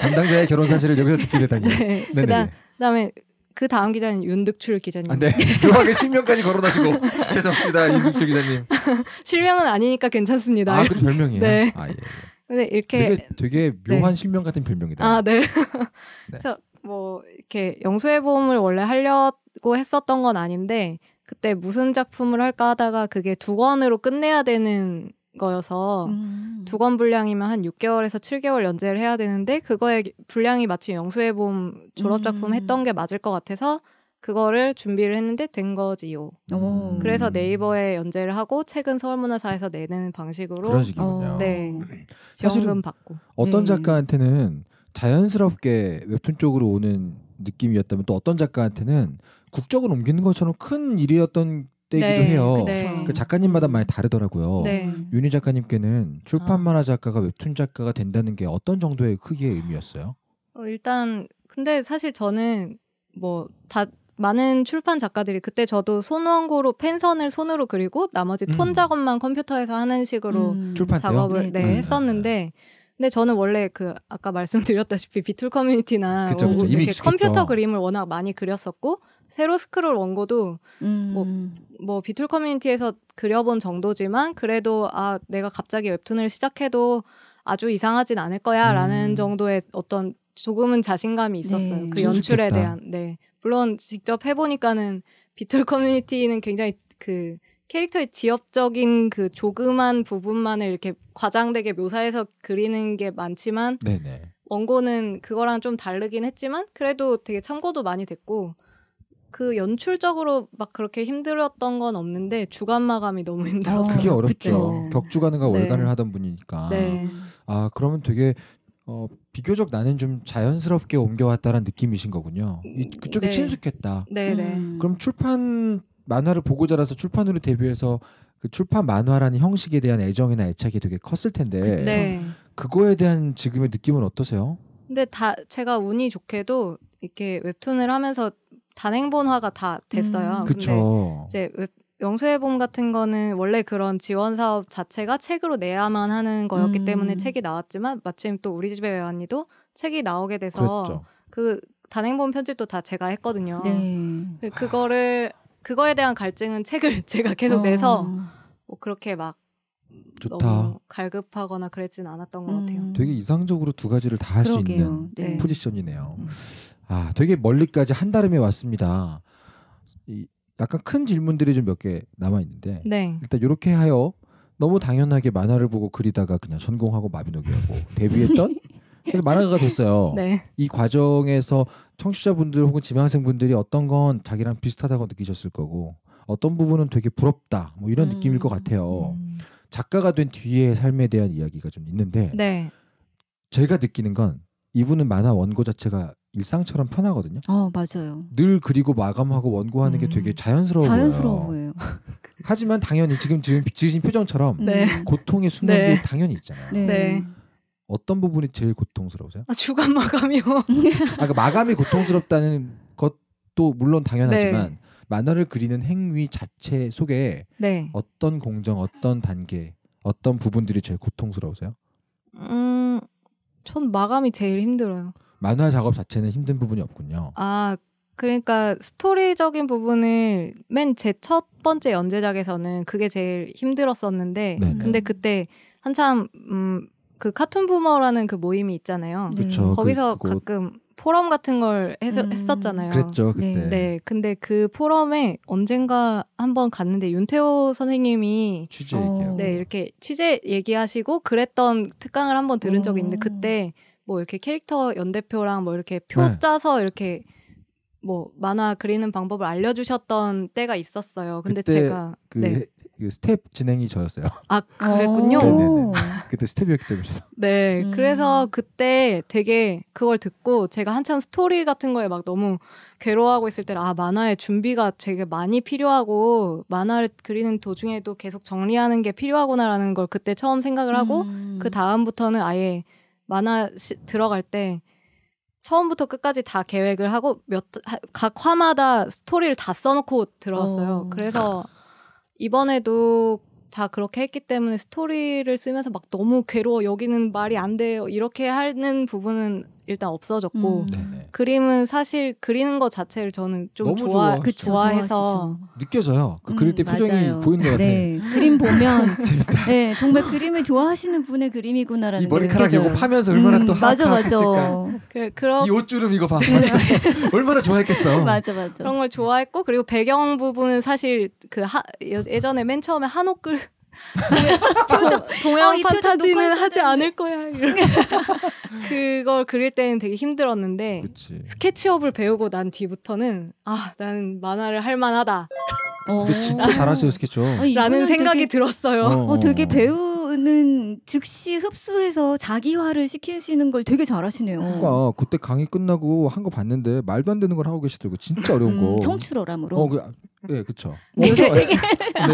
Speaker 1: 담당자의 결혼 사실을 여기서 듣게 되다니 네.
Speaker 5: 그다음에 그 다음 기자는 윤득출 기자님. 아,
Speaker 1: 네. 묘하게 실명까지 걸어다시고 죄송합니다, 윤득출 기자님.
Speaker 5: 실명은 아니니까 괜찮습니다. 아, 그 별명이에요. 네. 아, 예. 예. 근데 이렇게 되게,
Speaker 1: 되게 묘한 네. 실명 같은 별명이다.
Speaker 5: 아, 네. 네. 그래서 뭐 이렇게 영수회보험을 원래 하려고 했었던 건 아닌데 그때 무슨 작품을 할까 하다가 그게 두 권으로 끝내야 되는 거여서 음. 두권 분량이면 한 6개월에서 7개월 연재를 해야 되는데 그거에 분량이 마치 영수해봄 졸업작품 음. 했던 게 맞을 것 같아서 그거를 준비를 했는데 된 거지요.
Speaker 2: 오. 그래서
Speaker 5: 네이버에 연재를 하고 책은 서울문화사에서 내는 방식으로 그런 식이군요. 어. 네, 지원금 받고. 어떤 네.
Speaker 1: 작가한테는 자연스럽게 웹툰 쪽으로 오는 느낌이었다면 또 어떤 작가한테는 국적을 옮기는 것처럼 큰 일이었던 때이기도 네, 해요. 네. 그 작가님마다 많이 다르더라고요. 네. 윤희 작가님께는 출판 만화 아. 작가가 웹툰 작가가 된다는 게 어떤 정도의 크기의 의미였어요?
Speaker 5: 어, 일단 근데 사실 저는 뭐 다 많은 출판 작가들이 그때 저도 손원고로 펜선을 손으로 그리고 나머지 톤 음. 작업만 컴퓨터에서 하는 식으로 음. 작업을 네, 네. 네 했었는데 네. 근데 저는 원래 그 아까 말씀드렸다시피 비툴 커뮤니티나 그쵸, 그쵸. 뭐 이미 컴퓨터 그림을 워낙 많이 그렸었고 세로 스크롤 원고도 뭐, 음. 뭐, 뭐 비툴 커뮤니티에서 그려본 정도지만 그래도 아 내가 갑자기 웹툰을 시작해도 아주 이상하진 않을 거야라는 음. 정도의 어떤 조금은 자신감이 있었어요. 네. 그 연출에 대한. 네. 물론 직접 해보니까는 비툴 커뮤니티는 굉장히 그 캐릭터의 지엽적인 그 조그만 부분만을 이렇게 과장되게 묘사해서 그리는 게 많지만 네네. 원고는 그거랑 좀 다르긴 했지만 그래도 되게 참고도 많이 됐고 그 연출적으로 막 그렇게 힘들었던 건 없는데 주간 마감이 너무 아, 힘들었어요. 그게 어렵죠. 네.
Speaker 1: 격주간과 월간을 네. 하던 분이니까. 네. 아 그러면 되게 어, 비교적 나는 좀 자연스럽게 옮겨왔다는 느낌이신 거군요. 이, 그쪽에 네. 친숙했다. 네네. 네. 음. 그럼 출판 만화를 보고 자라서 출판으로 데뷔해서 그 출판 만화라는 형식에 대한 애정이나 애착이 되게 컸을 텐데 네. 그거에 대한 지금의 느낌은 어떠세요?
Speaker 5: 근데 다 제가 운이 좋게도 이렇게 웹툰을 하면서 단행본화가 다 됐어요. 음. 그쵸. 근데 이제 영수회봄 같은 거는 원래 그런 지원 사업 자체가 책으로 내야만 하는 거였기 음. 때문에 책이 나왔지만 마침 또 우리 집의 외환이도 책이 나오게 돼서 그랬죠. 그 단행본 편집도 다 제가 했거든요. 네. 그거를 그거에 대한 갈증은 책을 제가 계속 어. 내서 뭐 그렇게 막 좋다. 너무 갈급하거나 그랬진 않았던 음. 것 같아요. 음. 되게
Speaker 1: 이상적으로 두 가지를 다 할 수 있는 네. 네. 포지션이네요. 음. 아, 되게 멀리까지 한달음에 왔습니다. 이 약간 큰 질문들이 좀 몇 개 남아 있는데 네. 일단 이렇게 하여 너무 당연하게 만화를 보고 그리다가 그냥 전공하고 마비노기하고 데뷔했던 그래서 만화가가 됐어요. 네. 이 과정에서 청취자분들 혹은 지망생분들이 어떤 건 자기랑 비슷하다고 느끼셨을 거고 어떤 부분은 되게 부럽다 뭐 이런 음. 느낌일 것 같아요. 음. 작가가 된뒤에 삶에 대한 이야기가 좀 있는데 네. 제가 느끼는 건 이분은 만화 원고 자체가 일상처럼 편하거든요. 어, 맞아요. 늘 그리고 마감하고 원고하는 음. 게 되게 자연스러워 자연스러워 보여요. 하지만 당연히 지금 지금 지으신 표정처럼 네. 고통의 순간들이 네. 당연히 있잖아요. 네. 네. 어떤 부분이 제일 고통스러우세요? 아,
Speaker 4: 주간 마감이요. 아까 그러니까
Speaker 1: 마감이 고통스럽다는 것도 물론 당연하지만 네. 만화를 그리는 행위 자체 속에 네. 어떤 공정, 어떤 단계, 어떤 부분들이 제일 고통스러우세요?
Speaker 4: 음,
Speaker 5: 전 마감이 제일 힘들어요.
Speaker 1: 만화 작업 자체는 힘든 부분이 없군요.
Speaker 5: 아 그러니까 스토리적인 부분을 맨 제 첫 번째 연재작에서는 그게 제일 힘들었었는데 네네. 네. 근데 그때 한참 음, 그 카툰 부머라는 그 모임이 있잖아요. 음. 그쵸, 음. 거기서 그, 가끔 포럼 같은 걸 했, 음. 했었잖아요. 그랬죠 네. 그때. 네. 네. 근데 그 포럼에 언젠가 한번 갔는데 윤태호 선생님이 취재 얘기하네 어, 이렇게 취재 얘기하시고 그랬던 특강을 한번 들은 적이 있는데 그때 뭐 이렇게 캐릭터 연대표랑 뭐 이렇게 표 네. 짜서 이렇게 뭐 만화 그리는 방법을 알려주셨던 때가 있었어요. 근데 제가 그, 네.
Speaker 1: 그 스텝 진행이 저였어요.
Speaker 5: 아 그랬군요. 네, 네, 네, 네.
Speaker 1: 그때 스텝이었기 때문에.
Speaker 5: 네, 음. 그래서 그때 되게 그걸 듣고 제가 한참 스토리 같은 거에 막 너무 괴로워하고 있을 때 아 만화의 준비가 되게 많이 필요하고 만화를 그리는 도중에도 계속 정리하는 게 필요하구나라는 걸 그때 처음 생각을 하고 음. 그 다음부터는 아예 만화 시, 들어갈 때 처음부터 끝까지 다 계획을 하고 몇 각 화마다 스토리를 다 써놓고 들어왔어요. 어. 그래서 이번에도 다 그렇게 했기 때문에 스토리를 쓰면서 막 너무 괴로워 여기는 말이 안 돼요 이렇게 하는 부분은 일단 없어졌고 음. 네, 네. 그림은 사실 그리는 것 자체를 저는 좀 좋아 그 좋아해서 좋아하시죠.
Speaker 1: 느껴져요. 그 그릴 때 음, 표정이 보이는 것 네, 같아요. 네,
Speaker 2: 그림 보면 재밌다. 네, 정말 그림을 좋아하시는 분의 그림이구나라는 이 머리카락 이거 파면서
Speaker 1: 얼마나 음, 또 맞아 맞아. 그, 그런 이 옷주름 이거 봐. 얼마나 좋아했겠어.
Speaker 5: 맞아 맞아. 그런 걸 좋아했고 그리고 배경 부분은 사실 그 하, 예전에 맨 처음에 한옥 그그 어, 동양 어, 판타지는 하지 않을 거야. 그걸 그릴 때는 되게 힘들었는데 그치. 스케치업을 배우고 난 뒤부터는 아, 난 만화를 할 만하다. 어. 진짜
Speaker 1: 잘하세요 스케치 어,
Speaker 5: 라는 생각이 되게, 들었어요.
Speaker 1: 어, 어 되게
Speaker 2: 배우 그거는 즉시 흡수해서 자기화를 시키시는 걸 되게 잘하시네요. 그러니까
Speaker 1: 그때 강의 끝나고 한 거 봤는데 말도 안 되는 걸 하고 계시더라고 진짜 어려운 거. 음, 청출어람으로. 어, 그, 예, 그렇죠. 네,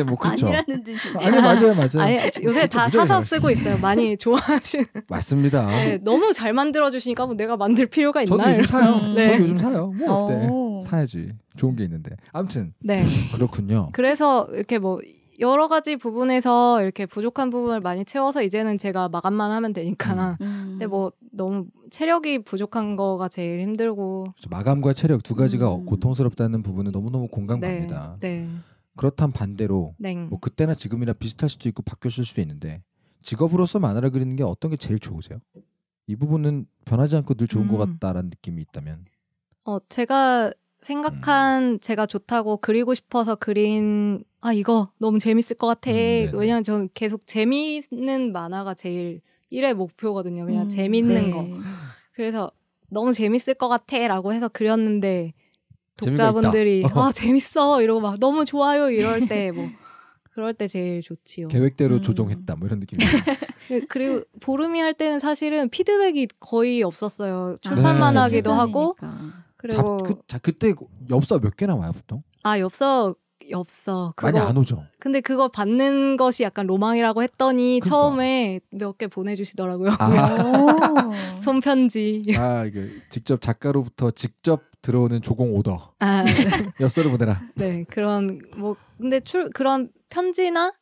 Speaker 5: 뭐 그렇죠. 아니라는 뜻이. 아니 맞아요, 맞아요. 아니, 요새 다 사서 쓰고 있어요. 많이 좋아하시는.
Speaker 1: 맞습니다. 네,
Speaker 5: 너무 잘 만들어 주시니까 뭐 내가 만들 필요가 있나? 저도 요즘 사요.
Speaker 1: 네. 저도 요즘 사요. 뭐 어때? 오. 어. 사야지. 좋은 게 있는데. 아무튼 네. 그렇군요.
Speaker 5: 그래서 이렇게 뭐 여러 가지 부분에서 이렇게 부족한 부분을 많이 채워서 이제는 제가 마감만 하면 되니까. 음. 근데 음. 뭐 너무 체력이 부족한 거가 제일 힘들고. 그렇죠. 마감과
Speaker 1: 체력 두 가지가 음. 고통스럽다는 부분은 너무너무 공감 갑니다. 네. 네. 그렇다면 반대로 넹. 네. 뭐 그때나 지금이나 비슷할 수도 있고 바뀌었을 수도 있는데 직업으로서 만화를 그리는 게 어떤 게 제일 좋으세요? 이 부분은 변하지 않고 늘 좋은 음. 것 같다라는 느낌이 있다면.
Speaker 5: 어, 제가 생각한 음. 제가 좋다고 그리고 싶어서 그린 아 이거 너무 재밌을 것 같아. 음, 왜냐면 저는 계속 재미있는 만화가 제일 일의 목표거든요. 그냥 음, 재밌는 네. 거. 그래서 너무 재밌을 것 같아라고 해서 그렸는데 독자분들이 아 재밌어 이러고 막 너무 좋아요 이럴 때 뭐 그럴 때 제일 좋지요. 계획대로 음.
Speaker 1: 조정했다 뭐 이런 느낌이.
Speaker 5: 네, 그리고 보름이 할 때는 사실은 피드백이 거의 없었어요. 아, 출판만 아, 하기도 하고 그러니까. 그리고 자, 그,
Speaker 1: 자 그때 엽서 몇 개나 와요 보통?
Speaker 5: 아 엽서 엽서 그거, 많이 안 오죠. 근데 그거 받는 것이 약간 로망이라고 했더니 그러니까. 처음에 몇 개 보내주시더라고요. 아. 손편지.
Speaker 1: 아 이게 직접 작가로부터 직접 들어오는 조공 오더.
Speaker 5: 아,
Speaker 1: 엽서를 보내라.
Speaker 5: 네 그런 뭐 근데 출 그런 편지나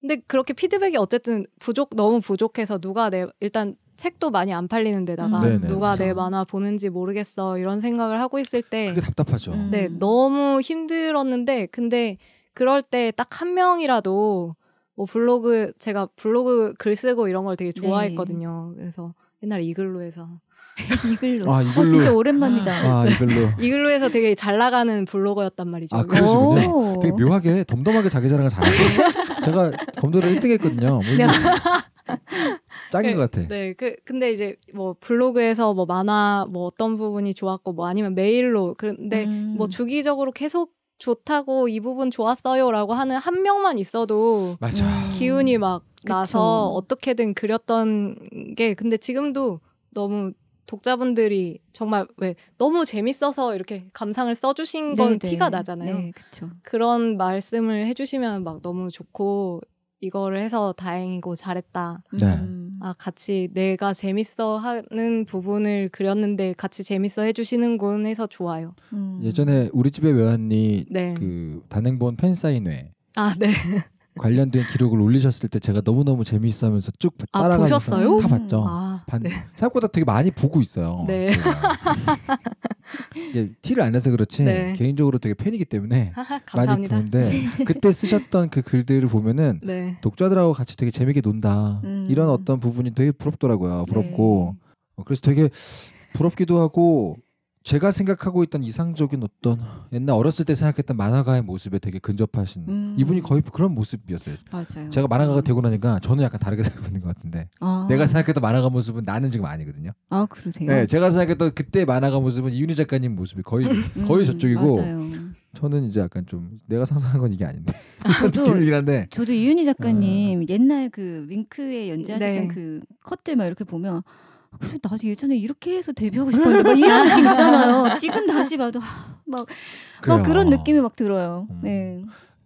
Speaker 5: 근데 그렇게 피드백이 어쨌든 부족 너무 부족해서 누가 내 일단 책도 많이 안 팔리는 데다가 음. 누가 그렇내 만화 보는지 모르겠어 이런 생각을 하고 있을 때 그게
Speaker 1: 답답하죠. 음.
Speaker 5: 네, 너무 힘들었는데 근데 그럴 때 딱 한 명이라도 뭐 블로그 제가 블로그 글 쓰고 이런 걸 되게 좋아했거든요. 네. 그래서 옛날 에 이글루에서 이글루. 아, 어, 이글루. 어, 진짜 오랜만이다. 아, 이글루. 이글루에서 되게 잘 나가는 블로거였단 말이죠. 아, 그러시군요. 되게
Speaker 1: 묘하게 덤덤하게 자기 자랑을 잘하고 제가 검도를 1등 했거든요. 뭐
Speaker 5: 짱인 그 것 같아. 네, 그 근데 이제 뭐 블로그에서 뭐 만화 뭐 어떤 부분이 좋았고 뭐 아니면 메일로 그런데 음. 뭐 주기적으로 계속 좋다고 이 부분 좋았어요라고 하는 한 명만 있어도 맞아. 음. 기운이 막 음. 나서 어떻게든 그렸던 게 근데 지금도 너무 독자분들이 정말 왜 너무 재밌어서 이렇게 감상을 써주신 건 네네. 티가 나잖아요. 네, 그런 말씀을 해주시면 막 너무 좋고 이거를 해서 다행이고 잘했다. 네. 음. 음. 아, 같이 내가 재밌어 하는 부분을 그렸는데 같이 재밌어 해주시는군 해서 좋아요. 음.
Speaker 1: 예전에 우리 집에 외환이 네. 그 단행본 팬사인회. 아, 네. 예. 관련된 기록을 올리셨을 때 제가 너무너무 재미있어하면서 쭉 아, 따라가면서 다 봤죠. 음, 아, 반, 네. 생각보다 되게 많이 보고 있어요. 네. 이제 티를 안 내서 그렇지 네. 개인적으로 되게 팬이기 때문에 많이 보는데 그때 쓰셨던 그 글들을 보면은 네. 독자들하고 같이 되게 재밌게 논다 음. 이런 어떤 부분이 되게 부럽더라고요. 부럽고 네. 어, 그래서 되게 부럽기도 하고 제가 생각하고 있던 이상적인 어떤 옛날 어렸을 때 생각했던 만화가의 모습에 되게 근접하신 음. 이분이 거의 그런 모습이었어요. 맞아요. 제가 만화가가 음. 되고 나니까 저는 약간 다르게 살고 있는 것 같은데 아. 내가 생각했던 만화가 모습은 나는 지금 아니거든요.
Speaker 4: 아 그러세요? 네, 제가
Speaker 1: 생각했던 그때 만화가 모습은 이윤희 작가님 모습이 거의 음. 거의 음, 저쪽이고 맞아요. 저는 이제 약간 좀 내가 상상한 건 이게 아닌데 아, 느낌이긴 한데 저도
Speaker 2: 이윤희 작가님 음. 옛날 그 윙크에 연재하셨던 네. 그 컷들 막 이렇게 보면 아, 그래 나도 예전에 이렇게 해서 데뷔하고 싶었는데 막 이런 느낌 있잖아요. 지금 다시 봐도 막, 막 그런 느낌이 막 들어요. 음. 네.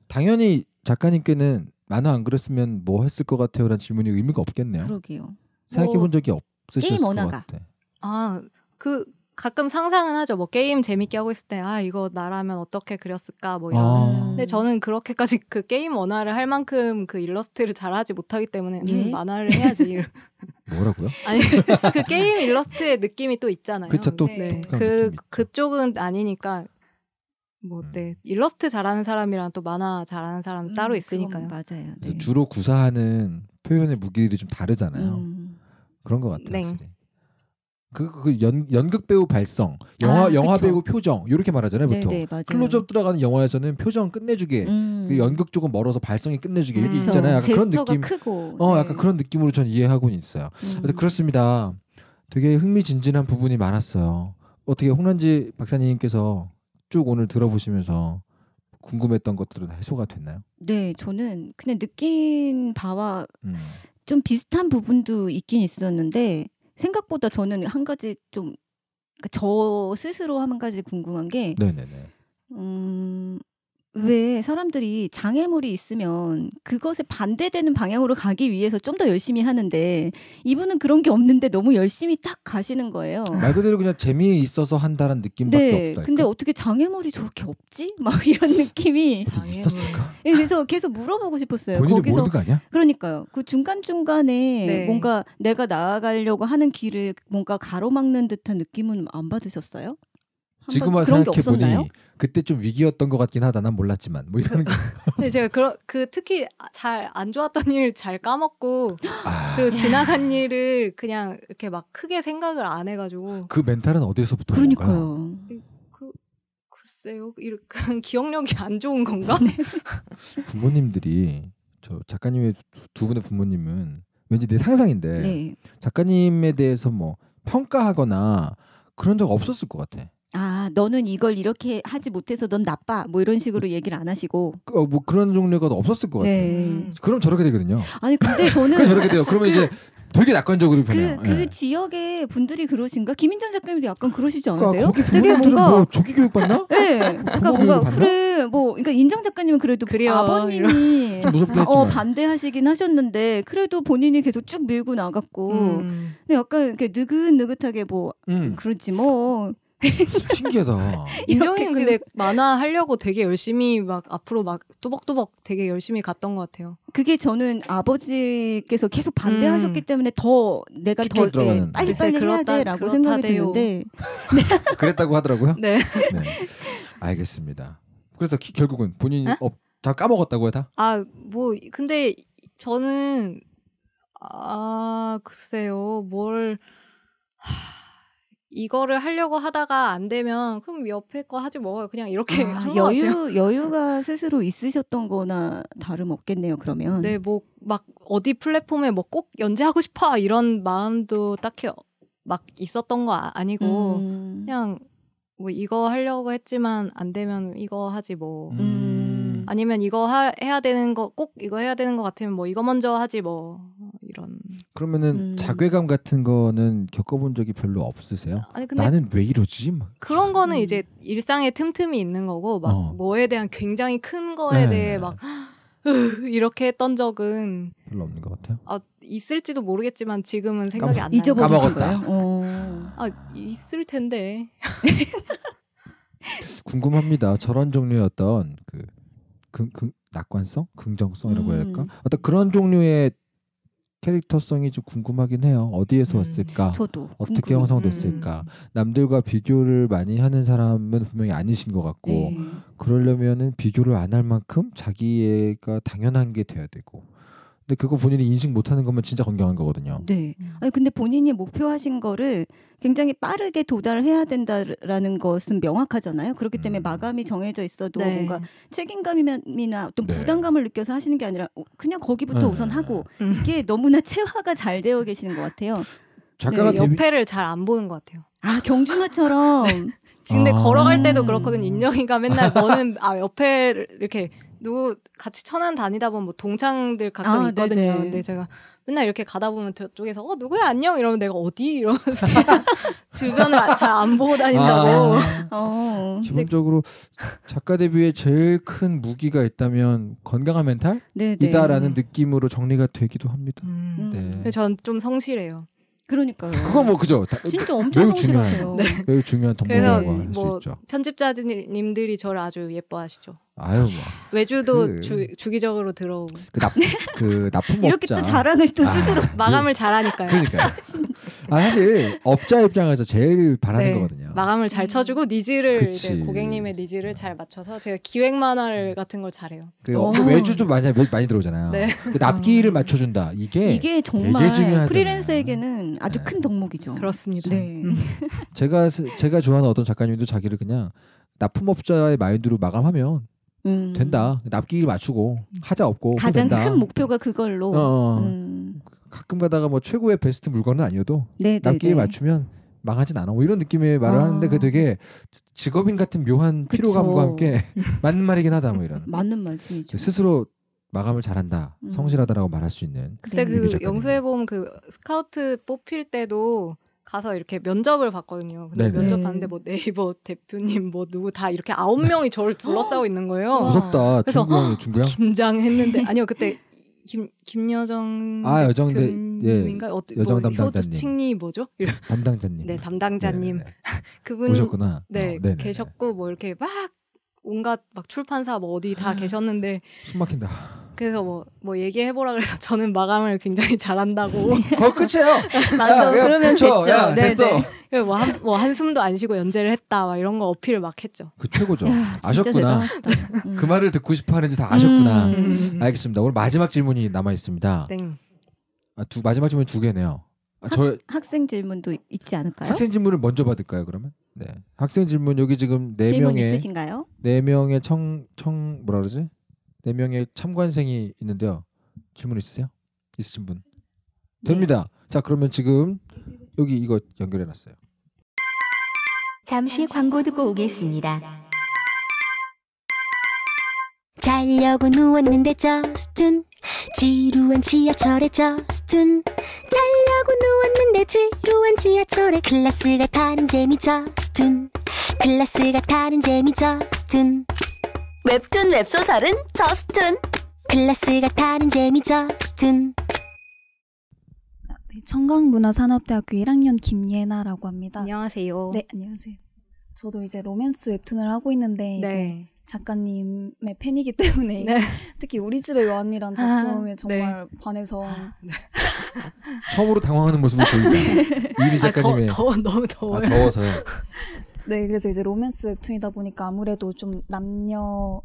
Speaker 1: 당연히 작가님께는 만화 안 그렸으면 뭐 했을 것 같아요라는 질문이 의미가 없겠네요. 그러게요.
Speaker 5: 생각해 본 뭐 적이
Speaker 1: 없으셨을
Speaker 5: 뭐, 것 같아. 아그 가끔 상상은 하죠. 뭐 게임 재밌게 하고 있을 때, 아, 이거 나라면 어떻게 그렸을까, 뭐 이런. 아. 근데 저는 그렇게까지 그 게임 원화를 할 만큼 그 일러스트를 잘 하지 못하기 때문에, 예? 음, 만화를 해야지.
Speaker 4: 뭐라고요? 아니
Speaker 6: 그 게임
Speaker 5: 일러스트의 느낌이 또 있잖아요. 그쵸 또 네. 그 그쪽은 아니니까 뭐 음. 네. 일러스트 잘하는 사람이랑 또 만화 잘하는 사람 음, 따로 있으니까요. 맞아요.
Speaker 1: 네. 주로 구사하는 표현의 무게들이 좀 다르잖아요. 음. 그런 것 같아요. 네. 확실히. 그, 그 연, 극 배우 발성, 영화 아, 영화 배우 표정 이렇게 말하잖아요 네, 보통. 네네, 클로즈업 들어가는 영화에서는 표정 끝내주게, 그 음. 그 연극 쪽은 멀어서 발성이 끝내주게 음. 이렇게 있잖아요. 약간 그런 느낌. 크고, 어, 네. 약간 그런 느낌으로 전 이해하고는 있어요. 음. 그렇습니다. 되게 흥미진진한 부분이 많았어요. 어떻게 홍란지 박사님께서 쭉 오늘 들어보시면서 궁금했던 것들은 해소가 됐나요?
Speaker 2: 네, 저는 그냥 느낀 바와 음. 좀 비슷한 부분도 있긴 있었는데 생각보다 저는 한 가지 좀저 그러니까 스스로 한 가지 궁금한 게 네네네. 음 음. 왜 사람들이 장애물이 있으면 그것에 반대되는 방향으로 가기 위해서 좀 더 열심히 하는데 이분은 그런 게 없는데 너무 열심히 딱 가시는 거예요. 말
Speaker 1: 그대로 그냥 재미있어서 한다는 느낌밖에 네, 없다. 근데
Speaker 2: 어떻게 장애물이 저렇게 없지? 막 이런 느낌이 있었을까? 네, 그래서 계속 물어보고 싶었어요. 본인이 거기서 모르는 거 아니야? 그러니까요. 그 중간 중간에 네. 뭔가 내가 나아가려고 하는 길을 뭔가 가로막는 듯한 느낌은 안 받으셨어요?
Speaker 4: 지금 와서 생각해 보니
Speaker 1: 그때 좀 위기였던 것 같긴 하다. 난 몰랐지만 뭐 이런. 그,
Speaker 5: 근데 네, 제가 그러, 그 특히 잘 안 좋았던 일을 잘 까먹고 아. 그리고 지나간 일을 그냥 이렇게 막 크게 생각을 안 해가지고.
Speaker 1: 그 멘탈은 어디서부터? 그러니까요.
Speaker 5: 그, 그, 글쎄요, 이렇게 기억력이 안 좋은 건가? 네.
Speaker 1: 부모님들이 저 작가님의 두 분의 부모님은 왠지 내 상상인데 네. 작가님에 대해서 뭐 평가하거나 그런 적 없었을 것 같아.
Speaker 2: 아, 너는 이걸 이렇게 하지 못해서 넌 나빠. 뭐 이런 식으로 얘기를 안 하시고.
Speaker 1: 어, 뭐 그런 종류가 없었을 것 같아요. 네. 음. 그럼 저렇게 되거든요. 아니, 근데 저는 저렇게 돼요. 그러면 그, 이제 되게 낙관적으로 보네요. 그, 그 네.
Speaker 2: 지역의 분들이 그러신가? 김인전 작가님도 약간 그러시지 그러니까 않으세요? 그러니까 되게 뭔가 뭐
Speaker 4: 조기 교육 받나? 네, 그러니까 뭔가 그래
Speaker 2: 뭐 그러니까 인정 작가님은 그래도 그래요, 아버님이 어, 반대하시긴 하셨는데 그래도 본인이 계속 쭉 밀고 나갔고, 음. 근데 약간 이렇게
Speaker 5: 느긋느긋하게 뭐
Speaker 2: 음. 그렇지 뭐
Speaker 4: 신기하다.
Speaker 2: 인정이는
Speaker 5: 근데 만화 하려고 되게 열심히 막 앞으로 막 뚜벅뚜벅 되게 열심히 갔던 것 같아요.
Speaker 2: 그게 저는 아버지께서 계속 반대하셨기 음. 때문에 더 내가 더 네, 빨리빨리 해야 돼라고 생각이 드는데
Speaker 1: 그랬다고 하더라고요. 네. 네. 알겠습니다. 그래서 기, 결국은 본인 어? 업, 다 까먹었다고요 다?
Speaker 3: 아 뭐
Speaker 5: 근데 저는 아 글쎄요 뭘 하... 이거를 하려고 하다가 안 되면 그럼 옆에 거 하지 뭐 그냥 이렇게 아, 여유 여유가 스스로 있으셨던 거나 다름없겠네요 그러면 네 뭐 막 어디 플랫폼에 뭐 꼭 연재하고 싶어 이런 마음도 딱히 막 있었던 거 아, 아니고 음. 그냥 뭐 이거 하려고 했지만 안 되면 이거 하지 뭐 음. 아니면 이거 하, 해야 되는 거 꼭 이거 해야 되는 거 같으면 뭐 이거 먼저 하지 뭐
Speaker 1: 이런 그러면은 음. 자괴감 같은 거는 겪어본 적이 별로 없으세요? 아니, 근데 나는 왜 이러지? 막.
Speaker 5: 그런 거는 음. 이제 일상의 틈틈이 있는 거고 막 어. 뭐에 대한 굉장히 큰 거에 네. 대해 막 이렇게 했던 적은
Speaker 4: 별로 없는 것 같아요.
Speaker 5: 아 있을지도 모르겠지만 지금은 생각이 까먹, 안 나요. 잊어버렸어 어. 아 있을 텐데.
Speaker 1: 궁금합니다. 저런 종류의 어떤 그 긍, 긍, 낙관성, 긍정성이라고 해야 할까? 음. 어떤 그런 종류의 캐릭터성이 좀 궁금하긴 해요. 어디에서 음, 왔을까? 어떻게 궁금, 형성됐을까? 음. 남들과 비교를 많이 하는 사람은 분명히 아니신 것 같고, 에 네. 그러려면은 비교를 안 할 만큼 자기가 당연한 게 돼야 되고, 근데 그거 본인이 인식 못하는 것만 진짜 건강한 거거든요.
Speaker 2: 네. 아니 근데 본인이 목표하신 거를 굉장히 빠르게 도달해야 된다라는 것은 명확하잖아요. 그렇기 때문에 음. 마감이 정해져 있어도 네. 뭔가 책임감이나 어떤 네. 부담감을 느껴서 하시는 게 아니라 어, 그냥 거기부터 네. 우선 하고 음. 이게 너무나 체화가 잘 되어 계시는 것 같아요. 작가가 네, 옆에를
Speaker 5: 데뷔... 잘안 보는 것 같아요. 아 경준아처럼.
Speaker 2: 근데 아~ 걸어갈
Speaker 5: 때도 아. 그렇거든. 인형이가 맨날 너는 아 옆에 이렇게 누구 같이 천안 다니다 보면 뭐 동창들 가끔 아, 있거든요. 네네. 근데 제가 맨날 이렇게 가다 보면 저쪽에서 어 누구야 안녕 이러면 내가 어디
Speaker 4: 이러면서 주변을 아, 잘안 보고 다닌다고.
Speaker 1: 아,
Speaker 4: 어. 네. 기본적으로
Speaker 1: 작가 데뷔에 제일 큰 무기가 있다면 건강한 멘탈이다라는 느낌으로 정리가 되기도 합니다.
Speaker 5: 음. 음. 네. 전좀 성실해요. 그러니까요. 그거 뭐 그죠. 다, 진짜 엄청 매우 중요한, 네.
Speaker 1: 매우 중요한 덕목이라고 할수 뭐 있죠.
Speaker 5: 편집자님들이 저를 아주 예뻐하시죠. 아유 뭐 외주도 그, 주, 주기적으로 들어오고 그, 나,
Speaker 1: 그 나쁜 업자 이렇게 또 자랑을 또 아, 스스로 아, 마감을
Speaker 5: 잘하니까요. 그러니까
Speaker 1: 아 사실 업자 입장에서 제일 바라는 네, 거거든요.
Speaker 5: 마감을 잘 쳐주고 니즈를 고객님의 니즈를 잘 맞춰서 제가 기획 만화를 음. 같은 걸 잘해요. 그 어, 그 외주도
Speaker 1: 많이 많이 들어오잖아요. 네. 그 납기를 맞춰준다 이게 이게 정말
Speaker 5: 프리랜서에게는 아주 네. 큰 덕목이죠. 그렇습니다. 네. 음.
Speaker 1: 제가 제가 좋아하는 어떤 작가님도 자기를 그냥 납품업자의 마인드로 마감하면 음. 된다. 납기를 맞추고 하자 없고 가장 된다. 큰
Speaker 2: 목표가 그걸로. 어, 어,
Speaker 1: 음. 가끔 가다가 뭐 최고의 베스트 물건은 아니어도 네네네. 납기를 네. 맞추면 망하진 않아. 뭐 이런 느낌의 말을 아. 하는데 그 되게 직업인 같은 묘한 그쵸. 피로감과 함께 맞는 말이긴 하다 뭐 이런. 맞는 말씀이죠. 스스로 마감을 잘한다, 음. 성실하다라고 말할 수 있는.
Speaker 5: 그때 그 영수해 보면 그 스카우트 뽑힐 때도 가서 이렇게 면접을 봤거든요. 근데 네. 면접 봤는데 네. 뭐 네이버 대표님 뭐 누구 다 이렇게 아홉 네. 명이 저를 둘러싸고 있는 거예요. 무섭다. 그래서 중국 긴장했는데 아니요 그때 김 김여정
Speaker 1: 아 여정 대인가 예, 어, 뭐 여정 뭐, 담당자님
Speaker 5: 칭리 뭐죠 네, 담당자님 네 담당자님 네, 네. 그분 오셨구나 네 어, 계셨고 뭐 이렇게 막 온갖 막 출판사 뭐 어디 다 아. 계셨는데 숨 막힌다. 그래서 뭐, 뭐 얘기해보라 그래서 저는 마감을 굉장히 잘한다고. 그거
Speaker 4: 끝이에요. 맞아. 야, 그러면 그쵸, 됐죠. 야, 네, 네.
Speaker 5: 그래서 뭐, 한, 뭐 한숨도 안 쉬고 연재를 했다. 막 이런 거 어필을 막 했죠. 그 최고죠. 야, 아셨구나.
Speaker 1: 그 말을 듣고 싶어 하는지 다 음. 아셨구나. 음, 음, 음. 알겠습니다. 오늘 마지막 질문이 남아있습니다. 네. 아, 두, 마지막 질문 두 개네요. 아, 학,
Speaker 2: 학생 질문도 있지 않을까요? 학생
Speaker 1: 질문을 먼저 받을까요, 그러면? 네. 학생 질문 여기 지금 네 명의 있으신가요? 네 명의 청 청 뭐라 그러지? 네 명의 참관생이 있는데요. 질문 있으세요? 있으신 분? 네. 됩니다. 자, 그러면 지금 여기 이거 연결해 놨어요.
Speaker 2: 잠시 광고 듣고 오겠습니다.
Speaker 4: 자려고 누웠는데 저스툰 지루한 지하철에 저스툰 잘 자고 누웠는데 지루한
Speaker 6: 지하철에 클래스가 타는 재미 저스툰 클래스가 타는 재미 저스툰 웹툰 웹소설은 저스툰 클래스가 타는 재미 저스툰
Speaker 3: 네, 청강문화산업대학교 1학년 김예나라고 합니다. 안녕하세요. 네, 안녕하세요. 저도 이제 로맨스 웹툰을 하고 있는데 네. 이제 작가님의 팬이기 때문에 네. 특히 우리 집의 여한이란 작품에 아, 네. 정말 아, 네. 반해서 네.
Speaker 1: 처음으로 당황하는 모습을 보인다. 유리 아,
Speaker 3: 작가님의 아, 더워, 너무 더워요. 아, 더워서요. 네, 그래서 이제 로맨스 웹툰이다 보니까 아무래도 좀 남녀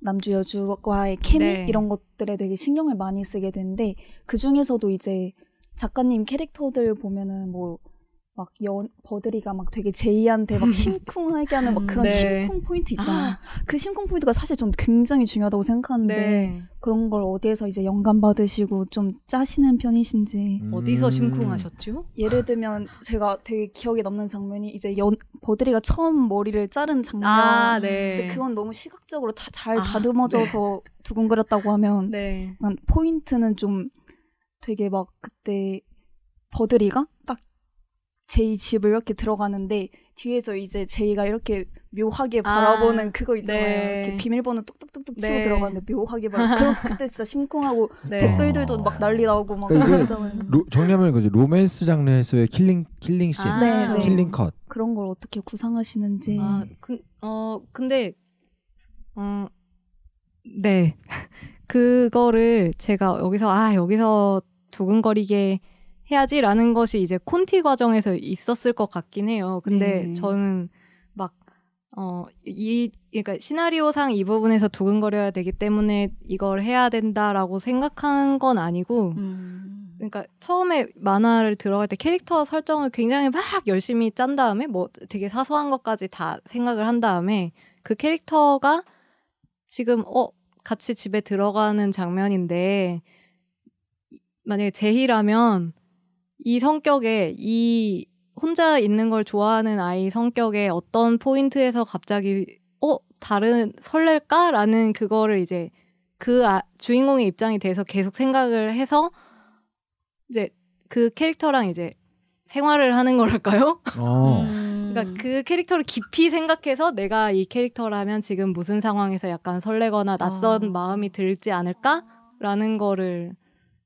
Speaker 3: 남주 여주와의 케미 네. 이런 것들에 되게 신경을 많이 쓰게 되는데 그 중에서도 이제 작가님 캐릭터들 보면은 뭐막 여, 버드리가 막 되게 제이한테 막 음. 심쿵하게 하는 막 음. 그런 네. 심쿵 포인트 아. 있잖아요. 그 심쿵 포인트가 사실 전 굉장히 중요하다고 생각하는데 네. 그런 걸 어디에서 이제 영감 받으시고 좀 짜시는 편이신지 음. 어디서 심쿵하셨죠? 예를 들면 제가 되게 기억에 남는 장면이 이제 연, 버드리가 처음 머리를 자른 장면. 아, 네. 근데 그건 너무 시각적으로 다, 잘 아, 다듬어져서 아, 두근거렸다고 하면 네. 포인트는 좀 되게 막 그때 버드리가 제이 집을 이렇게 들어가는데 뒤에서 이제 제이가 이렇게 묘하게 아, 바라보는 아, 그거 있잖아요. 네. 이렇게 비밀번호 뚝뚝뚝뚝 치고 네. 들어가는데 묘하게 막그 그때 진짜 심쿵하고 네. 댓글들도 막 난리 나고 오막 그러니까
Speaker 1: 로, 정리하면 그 로맨스 장르에서의 킬링
Speaker 3: 킬링 아, 씬, 아, 킬링 컷 그런 걸 어떻게 구상하시는지. 아, 그, 어 근데 어 네. 그거를
Speaker 5: 제가 여기서 아 여기서 두근거리게 해야지라는 것이 이제 콘티 과정에서 있었을 것 같긴 해요. 근데 네. 저는 막 어, 이, 그러니까 시나리오상 이 부분에서 두근거려야 되기 때문에 이걸 해야 된다라고 생각한 건 아니고, 음. 그러니까 처음에 만화를 들어갈 때 캐릭터 설정을 굉장히 막 열심히 짠 다음에 뭐 되게 사소한 것까지 다 생각을 한 다음에 그 캐릭터가 지금, 어, 같이 집에 들어가는 장면인데, 만약에 제희라면 이 성격에 이 혼자 있는 걸 좋아하는 아이 성격에 어떤 포인트에서 갑자기 어 다른 설렐까라는 그거를 이제 그 아, 주인공의 입장이 돼서 계속 생각을 해서 이제 그 캐릭터랑 이제 생활을 하는 거랄까요?
Speaker 4: 아. 음.
Speaker 5: 그러니까 그 캐릭터를 깊이 생각해서 내가 이 캐릭터라면 지금 무슨 상황에서 약간 설레거나 낯선 어. 마음이 들지 않을까라는 거를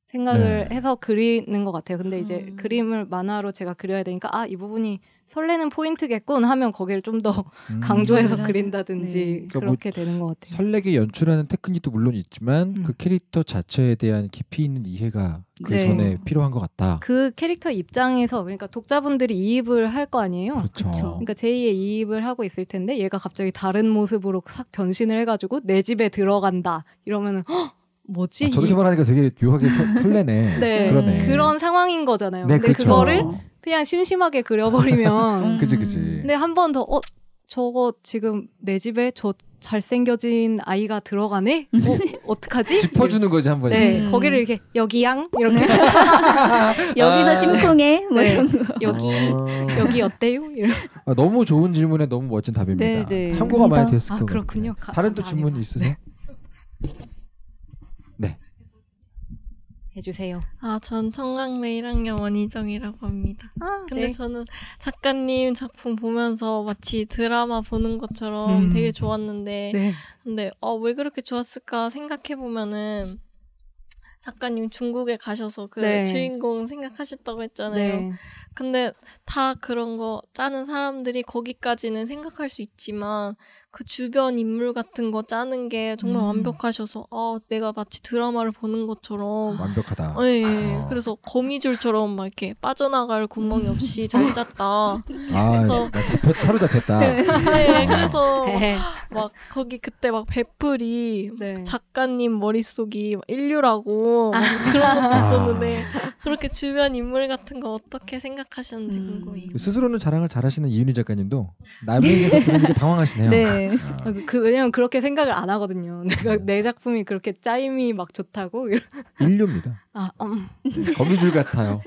Speaker 5: 생각을 네. 해서 그리는 것 같아요. 근데 이제 음. 그림을 만화로 제가 그려야 되니까 아 이 부분이 설레는 포인트겠군 하면 거기를 좀더 음. 강조해서 음. 그린다든지 네. 그러니까 뭐 렇게뭐 되는 것 같아요.
Speaker 1: 설레게 연출하는 테크닉도 물론 있지만 음. 그 캐릭터 자체에 대한 깊이 있는 이해가 그 네. 전에 필요한 것 같다.
Speaker 5: 그 캐릭터 입장에서 그러니까 독자분들이 이입을 할 거 아니에요. 그렇죠. 그러니까 제2의 이입을 하고 있을 텐데 얘가 갑자기 다른 모습으로 싹 변신을 해가지고 내 집에 들어간다 이러면은 헉! 뭐지? 아,
Speaker 1: 저렇게 말하니까 되게 묘하게 설레네. 네. 그러네.
Speaker 5: 그런 상황인 거잖아요. 네, 근데 그렇 그거를 그냥 심심하게 그려버리면.
Speaker 1: 그지, 그지. 근데
Speaker 5: 한 번 더, 어, 저거 지금 내 집에 저 잘생겨진 아이가 들어가네? 어, 어떡하지?
Speaker 1: 짚어주는 거지, 한 번. 네,
Speaker 5: 음. 거기를 이렇게, 여기양? 이렇게. 여기서 아. 심쿵해? 네. 뭐 네. 이런 거. 여기, 어. 여기 어때요? 이런.
Speaker 1: 아, 너무 좋은 질문에 너무 멋진 답입니다. 네, 네. 참고가 많이 됐을 아, 거예요. 그렇군요. 가, 다른 또 질문 있으세요? 네.
Speaker 6: 해주세요. 아, 전 청강대 1학년 원희정이라고 합니다. 아, 근데 네. 저는 작가님 작품 보면서 마치 드라마 보는 것처럼 음. 되게 좋았는데, 네. 근데 어, 왜 그렇게 좋았을까 생각해 보면은 작가님 중국에 가셔서 그 네. 주인공 생각하셨다고 했잖아요. 네. 근데 다 그런 거 짜는 사람들이 거기까지는 생각할 수 있지만 그 주변 인물 같은 거 짜는 게 정말 음. 완벽하셔서 아 내가 마치 드라마를 보는 것처럼 완벽하다. 네, 어. 그래서 거미줄처럼 막 이렇게 빠져나갈 구멍이 음. 없이 잘 짰다. 아, 그래서 예. 나 잡혔,
Speaker 1: 하루 잡혔다. 네,
Speaker 4: 어. 네 그래서
Speaker 6: 막 거기 그때 막 베풀이 네. 작가님 머릿속이 인류라고 아. 막 그런 것도 아. 있었는데 아. 그렇게 주변 인물 같은 거 어떻게 생각하시는지 음. 궁금해요.
Speaker 1: 스스로는 자랑을 잘하시는 이윤희 작가님도 남에게서 들으니까 당황하시네요. 네.
Speaker 5: 아. 그 왜냐면 그렇게 생각을 안 하거든요. 내가 내 작품이 그렇게 짜임이 막 좋다고.
Speaker 1: 인류입니다.
Speaker 5: 아, 음. 네, 거미줄 같아요.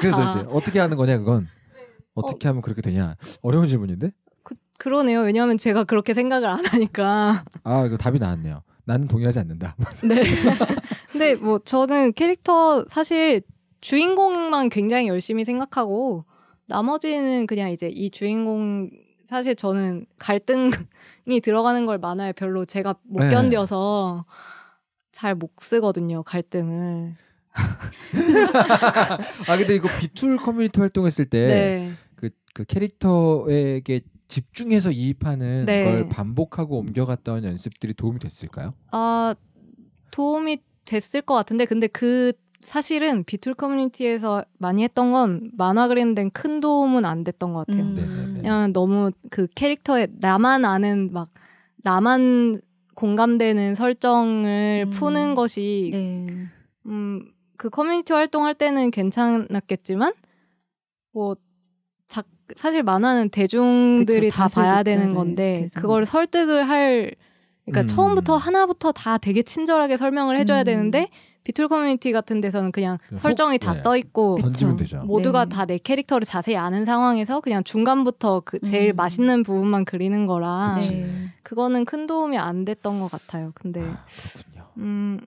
Speaker 5: 그래서 아. 이제
Speaker 1: 어떻게 하는 거냐 그건 어. 어떻게 어. 하면 그렇게 되냐 어려운 질문인데.
Speaker 5: 그, 그러네요. 왜냐하면 제가 그렇게 생각을 안 하니까.
Speaker 1: 아, 그 답이 나왔네요. 나는 동의하지 않는다. 네.
Speaker 5: 근데 뭐 저는 캐릭터 사실 주인공만 굉장히 열심히 생각하고 나머지는 그냥 이제 이 주인공 사실 저는 갈등이 들어가는 걸 만화에 별로 제가 못 네. 견뎌서 잘 못 쓰거든요 갈등을.
Speaker 1: 아 근데 이거 비툴 커뮤니티 활동했을 때그 네. 그, 그 캐릭터에게 집중해서 이입하는 네. 걸 반복하고 옮겨갔던 연습들이 도움이 됐을까요?
Speaker 5: 아 도움이 됐을 것 같은데 근데 그 사실은 비툴 커뮤니티에서 많이 했던 건 만화 그리는 데큰 도움은 안 됐던 것 같아요. 음. 네, 네, 네. 그냥 너무 그 캐릭터에 나만 아는 막 나만 공감되는 설정을 음. 푸는 것이 네. 음, 그 커뮤니티 활동할 때는 괜찮았겠지만 뭐 작, 사실 만화는 대중들이 그쵸, 다 봐야 되는 건데 대중 그걸 설득을 할 그러니까 음. 처음부터 하나부터 다 되게 친절하게 설명을 해줘야 음. 되는데 비툴 커뮤니티 같은 데서는 그냥 호, 네. 설정이 다써 네. 있고 모두가 네. 다내 캐릭터를 자세히 아는 상황에서 그냥 중간부터 그 제일 음. 맛있는 부분만 그리는 거라 그거는 큰 도움이 안 됐던 것 같아요. 근데 아, 음.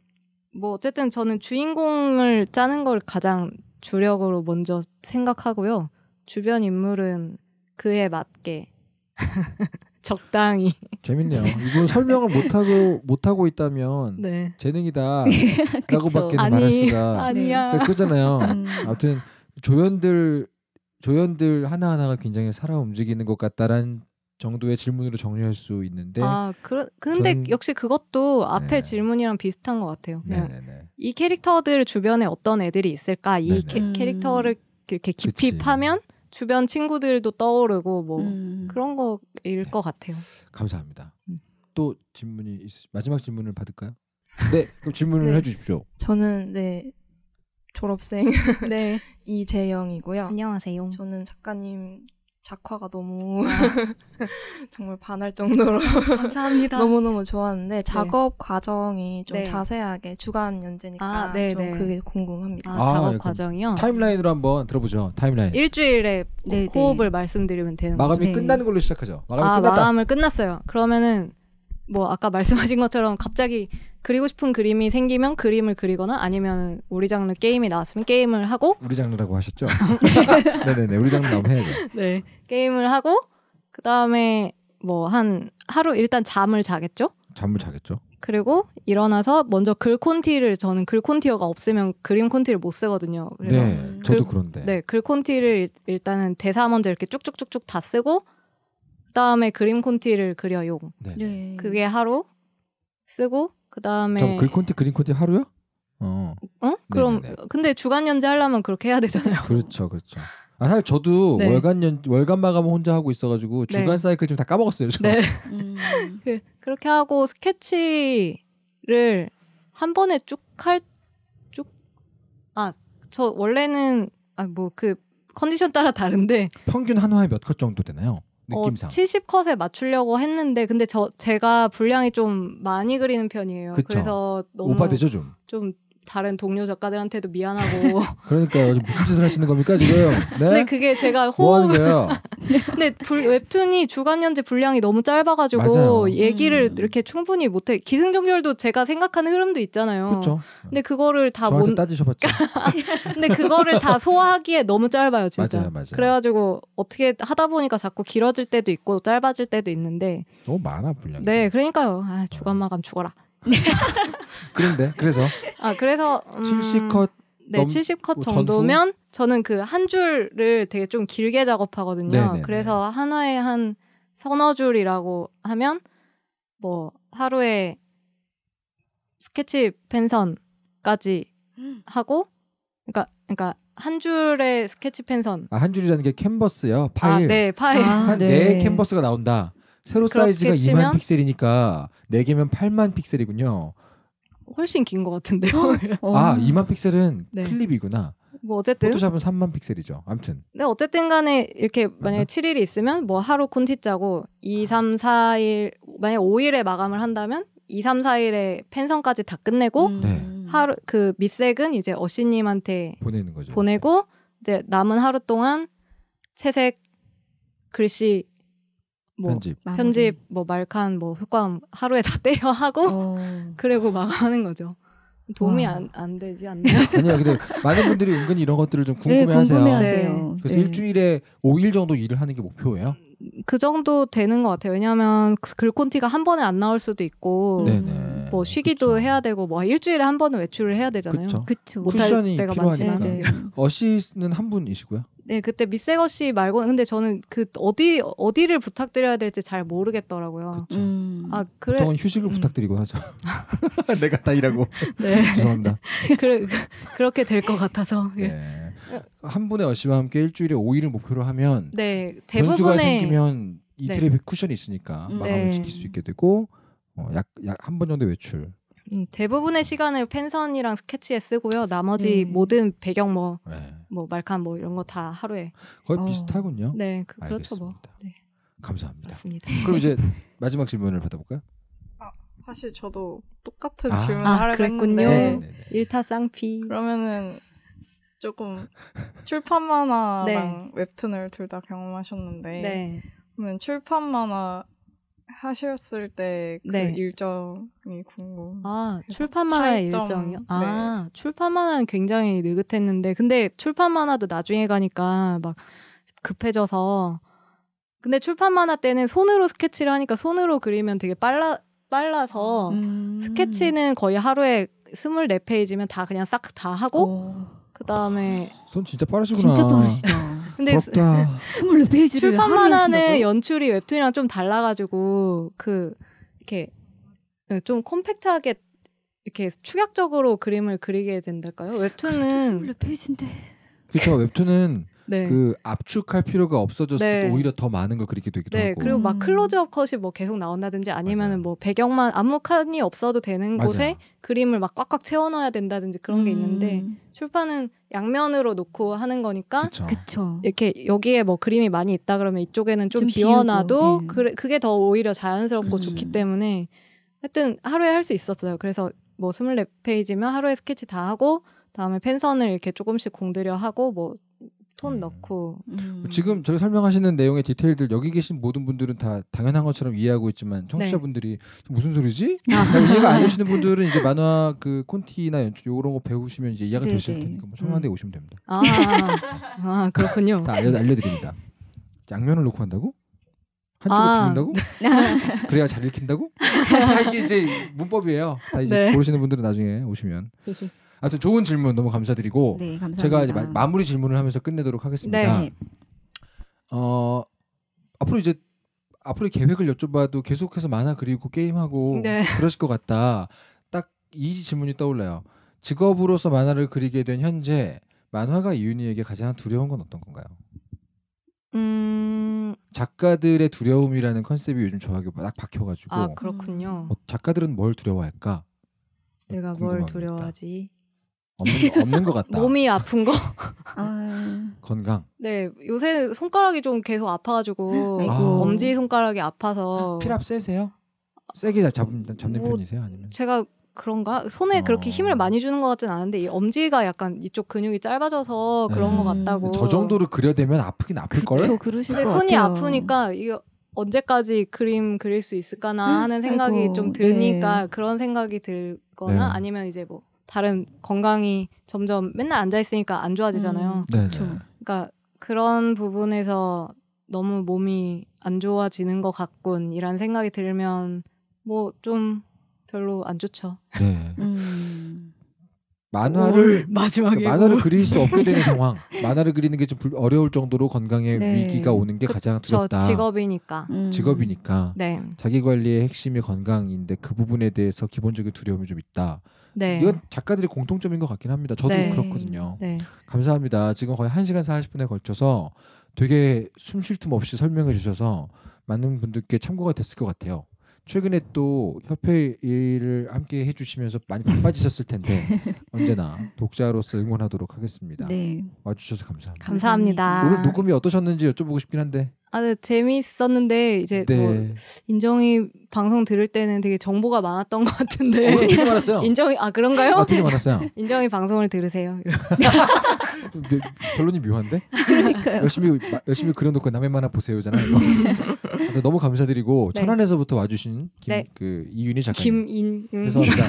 Speaker 5: 뭐 어쨌든 저는 주인공을 짜는 걸 가장 주력으로 먼저 생각하고요. 주변 인물은 그에 맞게 적당히.
Speaker 1: 재밌네요. 이거 설명을 못 하고 못 하고 있다면 네. 재능이다라고밖에
Speaker 4: 아 말할 수가 아니야. 그 네, 그잖아요. 음. 아무튼
Speaker 1: 조연들 조연들 하나 하나가 굉장히 살아 움직이는 것 같다라는 정도의 질문으로 정리할 수 있는데 아 그런 근데 전...
Speaker 5: 역시 그것도 앞에 네. 질문이랑 비슷한 것 같아요. 그냥 네네네. 이 캐릭터들 주변에 어떤 애들이 있을까 이 네네. 캐, 릭터를 음. 이렇게 깊이 그치. 파면 주변 친구들도 떠오르고 뭐 음. 그런 거 일것 같아요.
Speaker 1: 감사합니다. 음. 또 질문이 있으... 마지막 질문을 받을까요? 네, 그럼 질문을 네. 해주십시오.
Speaker 5: 저는 네 졸업생 네 이재영이고요. 안녕하세요. 저는
Speaker 3: 작가님 작화가 너무 아. 정말 반할
Speaker 5: 정도로
Speaker 6: 감사합니다. 너무너무 좋았는데 네. 작업 네. 과정이 좀 네. 자세하게 주간 연재니까
Speaker 5: 아, 네, 좀 네. 그게 궁금합니다. 아, 작업 아, 과정이요?
Speaker 1: 타임라인으로 한번 들어보죠. 타임라인.
Speaker 5: 일주일에 호흡을 말씀드리면 되는 마감이 거죠? 끝나는 걸로
Speaker 1: 시작하죠. 마감이 아, 끝났다.
Speaker 5: 마감을 끝났어요. 그러면은 뭐 아까 말씀하신 것처럼 갑자기 그리고 싶은 그림이 생기면 그림을 그리거나 아니면 우리 장르 게임이 나왔으면 게임을 하고
Speaker 1: 우리 장르라고 하셨죠? 네네네 우리 장르 나오면 해야죠.
Speaker 4: 네
Speaker 5: 게임을 하고 그 다음에 뭐 한 하루 일단 잠을 자겠죠?
Speaker 1: 잠을 자겠죠.
Speaker 5: 그리고 일어나서 먼저 글 콘티를 저는 글 콘티어가 없으면 그림 콘티를 못 쓰거든요. 그래서 네, 음. 저도 그런데. 네, 글 콘티를 일단은 대사 먼저 이렇게 쭉쭉쭉쭉 다 쓰고 다음에 그림 콘티를 그려요 네. 그게 하루 쓰고 그 다음에 글
Speaker 1: 콘티 그림 콘티 하루요? 어.
Speaker 5: 어? 그럼 네네 근데 주간 연재 하려면 그렇게 해야 되잖아요.
Speaker 1: 그렇죠, 그렇죠. 아 사실 저도 네. 월간 연 월간 마감은 혼자 하고 있어가지고 네. 주간 네. 사이클 좀 다 까먹었어요. 저. 네.
Speaker 5: 그, 그렇게 하고 스케치를 한 번에 쭉 할쭉아저 원래는 아 뭐 그 컨디션 따라 다른데
Speaker 1: 평균 한 화에 몇컷 정도 되나요? 어, 느낌상 어,
Speaker 5: 70컷에 맞추려고 했는데 근데 저 제가 분량이 좀 많이 그리는 편이에요. 그쵸. 그래서 너무 오바되죠 좀. 좀 다른 동료 작가들한테도 미안하고.
Speaker 1: 그러니까 무슨 짓을 하시는 겁니까 지금? 네. 근
Speaker 5: 그게 제가 호흡. 뭐 네. 근데 불, 웹툰이 주간 연재 분량이 너무 짧아가지고 맞아요. 얘기를 음. 이렇게 충분히 못해. 기승전결도 제가 생각하는 흐름도 있잖아요. 그렇죠. 근데 그거를 다 못. 못... 따지셔봤죠. 근데 그거를 다 소화하기에 너무 짧아요 진짜. 맞아요, 맞아요. 그래가지고 어떻게 하다 보니까 자꾸 길어질 때도 있고 짧아질 때도 있는데.
Speaker 1: 너무 많아 분량
Speaker 5: 네, 그러니까요. 아, 주간 어. 마감 죽어라.
Speaker 1: 그런데 그래서
Speaker 5: 아 그래서 음, 70컷 네, 넘... 70컷 뭐 정도면 전후? 저는 그 한 줄을 되게 좀 길게 작업하거든요. 네네네. 네, 네. 그래서 한 화에 한 서너 줄이라고 하면 뭐 하루에 스케치 펜선까지 음. 하고 그러니까 그러니까 한 줄의 스케치 펜선.
Speaker 1: 아, 한 줄이라는 게 캔버스요. 아, 파일. 아, 네,
Speaker 5: 파일. 아, 한네 네 캔버스가
Speaker 1: 나온다. 세로 사이즈가 2만 픽셀이니까 4개면 8만 픽셀이군요.
Speaker 5: 훨씬 긴 것 같은데요. 어? 어. 아,
Speaker 1: 2만 픽셀은 네. 클립이구나.
Speaker 5: 뭐 어쨌든 포토샵은
Speaker 1: 3만 픽셀이죠. 아무튼. 근
Speaker 5: 네, 어쨌든 간에 이렇게 만약에 7일이 있으면 뭐 하루 콘티 짜고 2, 3, 4일 만약에 5일에 마감을 한다면 2, 3, 4일에 펜선까지 다 끝내고 음. 하루 그 밑색은 이제 어시 님한테 보내는 거죠. 보내고 이제 남은 하루 동안 채색 글씨
Speaker 1: 뭐 편집, 편집
Speaker 5: 뭐 말칸 뭐 효과음 하루에 다 때려 하고 어. 그리고 막 하는 거죠. 도움이 안, 안 되지 않나요? 아니요,
Speaker 1: 근데 많은 분들이 은근히 이런 것들을 좀 궁금해하세요. 네, 궁금해하세요. 네. 그래서 네. 일주일에 5일 정도 일을 하는 게 목표예요?
Speaker 5: 그 정도 되는 것 같아요. 왜냐하면 그 글콘티가 한 번에 안 나올 수도 있고, 음. 네네. 뭐 쉬기도 그쵸. 해야 되고, 뭐 일주일에 한 번은 외출을 해야 되잖아요. 그쵸. 그쵸. 못할 때가 많지만.
Speaker 1: 어시는 한 분이시고요.
Speaker 5: 네, 그때 미세거 씨 말고는 근데 저는 그 어디 어디를 부탁드려야 될지 잘 모르겠더라고요. 음. 아, 그래. 보통은 휴식을 음.
Speaker 1: 부탁드리고 하죠. 내가 다 일하고. 네. 죄송합니다.
Speaker 5: 그래 그렇게 될 것 같아서. 네. 예.
Speaker 1: 한 분의 어시와 함께 일주일에 5일을 목표로 하면 네, 대부분의 생기면 이틀의 네. 쿠션이 있으니까 음. 마감을 네. 지킬 수 있게 되고 어, 약약한 번 정도 외출.
Speaker 5: 음, 대부분의 시간을 펜선이랑 스케치에 쓰고요. 나머지 음. 모든 배경 뭐 네. 뭐 말칸 뭐 이런 거 다 하루에 거의 어. 비슷하군요.
Speaker 1: 네, 그, 렇죠 뭐. 네. 감사합니다. 맞습니다. 음, 그럼 이제 마지막 질문을 받아볼까요?
Speaker 6: 아, 사실 저도 똑같은 아. 질문을 아, 하려고 그랬군요. 했는데 일타 쌍피. 그러면은 조금 출판 만화랑 네. 웹툰을 둘 다 경험하셨는데 네. 그러면 출판 만화 하셨을 때그 네. 일정이 궁금. 아 출판 만화 일정이요? 아 네.
Speaker 5: 출판 만화는 굉장히 느긋했는데 근데 출판 만화도 나중에 가니까 막 급해져서 근데 출판 만화 때는 손으로 스케치를 하니까 손으로 그리면 되게 빨라 빨라서 음. 스케치는 거의 하루에 스물네 페이지면다 그냥 싹 다 하고 그 다음에
Speaker 1: 손 진짜 빠르시구나. 진짜 빠르시다.
Speaker 5: 근데 부럽다. 24페이지를 출판만 하는 연출이 웹툰이랑 좀 달라가지고 그 이렇게 네, 좀 컴팩트하게 이렇게 축약적으로 그림을 그리게 된달까요? 아, 웹툰은 24페이지인데.
Speaker 1: 그렇죠. 그러니까 웹툰은 네. 그 압축할 필요가 없어졌을 때 네. 오히려 더 많은 걸그렇게 되기도 네, 하고 그리고 막
Speaker 5: 음. 클로즈업 컷이 뭐 계속 나온다든지 아니면은 맞아요. 뭐 배경만 아무 칸이 없어도 되는 맞아요. 곳에 그림을 막 꽉꽉 채워 넣어야 된다든지 그런 음. 게 있는데 출판은 양면으로 놓고 하는 거니까 그쵸. 이렇게 여기에 뭐 그림이 많이 있다 그러면 이쪽에는 좀, 좀 비워놔도 비우고, 예. 그, 게더 오히려 자연스럽고 음. 좋기 때문에 하여튼 하루에 할 수 있었어요. 그래서 뭐스물 페이지면 하루에 스케치 다 하고 다음에 펜선을 이렇게 조금씩 공들여 하고 뭐톤 음. 넣고 음.
Speaker 1: 지금 저희 설명하시는 내용의 디테일들 여기 계신 모든 분들은 다 당연한 것처럼 이해하고 있지만 네. 청취자분들이 네. 무슨 소리지? 아. 이해가 안 되시는 분들은 이제 만화 그 콘티나 연출 이런 거 배우시면 이제 이해가 네네. 되실 네. 테니까 뭐 청와대 음. 오시면 됩니다.
Speaker 5: 아, 아, 아 그렇군요. 다 알려 알려드립니다.
Speaker 1: 양면을 놓고 한다고? 한쪽을 아. 비운다고? 그래야 잘 읽힌다고?
Speaker 4: 다 이게 이제
Speaker 1: 문법이에요. 다 이제 네. 모르시는 분들은 나중에 오시면. 그치. 아여튼 좋은 질문 너무 감사드리고 네, 감사합니다. 제가 이제 마, 무리 질문을 하면서 끝내도록 하겠습니다. 네. 어, 앞으로 이제 앞으로 계획을 여쭤봐도 계속해서 만화 그리고 게임하고 네. 그러실 것 같다. 딱 이 질문이 떠올라요. 직업으로서 만화를 그리게 된 현재 만화가 이윤이에게 가장 두려운 건 어떤 건가요?
Speaker 4: 음...
Speaker 1: 작가들의 두려움이라는 컨셉이 요즘 저하게 딱 박혀가지고 아
Speaker 6: 그렇군요. 뭐
Speaker 1: 작가들은 뭘 두려워할까?
Speaker 6: 내가 뭘 두려워하지?
Speaker 1: 없는, 없는 것 같다.
Speaker 5: 몸이 아픈 거? 아. 건강. 네, 요새 손가락이 좀 계속 아파가지고 엄지 손가락이 아파서 피랍 세세요?
Speaker 1: 세게 잡는, 잡는 뭐, 편이세요? 아니면
Speaker 5: 제가 그런가? 손에 어... 그렇게 힘을 많이 주는 것 같진 않은데 이 엄지가 약간 이쪽 근육이 짧아져서 그런 음... 것 같다고. 저 정도로
Speaker 1: 그려대면 아프긴
Speaker 5: 아플 걸. 그러실 근 손이 아프니까 이거 언제까지 그림 그릴 수 있을까나 하는 생각이 아이고, 좀 드니까 네. 그런 생각이 들거나 네. 아니면 이제 뭐 다른 건강이 점점 맨날 앉아 있으니까 안 좋아지잖아요. 음, 그렇죠. 그러니까 그런 부분에서 너무 몸이 안 좋아지는 것 같군 이란 생각이 들면 뭐 좀 별로 안 좋죠. 네. 음.
Speaker 1: 만화를 그 마지막에 그 만화를 뭐. 그릴 수 없게 되는 상황, 만화를 그리는 게 좀 어려울 정도로 건강에 네. 위기가 오는 게그 가장 두렵다.
Speaker 5: 직업이니까. 음.
Speaker 1: 직업이니까. 네. 자기 관리의 핵심이 건강인데 그 부분에 대해서 기본적인 두려움이 좀 있다. 네. 이건 작가들이 공통점인 것 같긴 합니다. 저도 네. 그렇거든요. 네. 감사합니다. 지금 거의 1시간 40분에 걸쳐서 되게 숨 쉴 틈 없이 설명해 주셔서 많은 분들께 참고가 됐을 것 같아요. 최근에 또 협회 일을 함께 해주시면서 많이 바빠지셨을 텐데 언제나 독자로서 응원하도록 하겠습니다. 네. 와주셔서 감사합니다. 감사합니다. 오늘 녹음이 어떠셨는지 여쭤보고 싶긴 한데.
Speaker 5: 아, 네, 재미있었는데 이제 뭐 네. 뭐 인정이 방송 들을 때는 되게 정보가 많았던 것 같은데. 어, 되게 많았어요. 인정이 아 그런가요? 아, 되게 많았어요. 인정이 방송을 들으세요.
Speaker 1: 네, 결론이 묘한데? 그러니까요. 열심히 열심히 그려놓고 남의 만화 보세요잖아. 이거. 너무 감사드리고 네. 천안에서부터 와주신
Speaker 5: 김, 네. 그 이윤희 작가님. 김인. 음. 죄송합니다.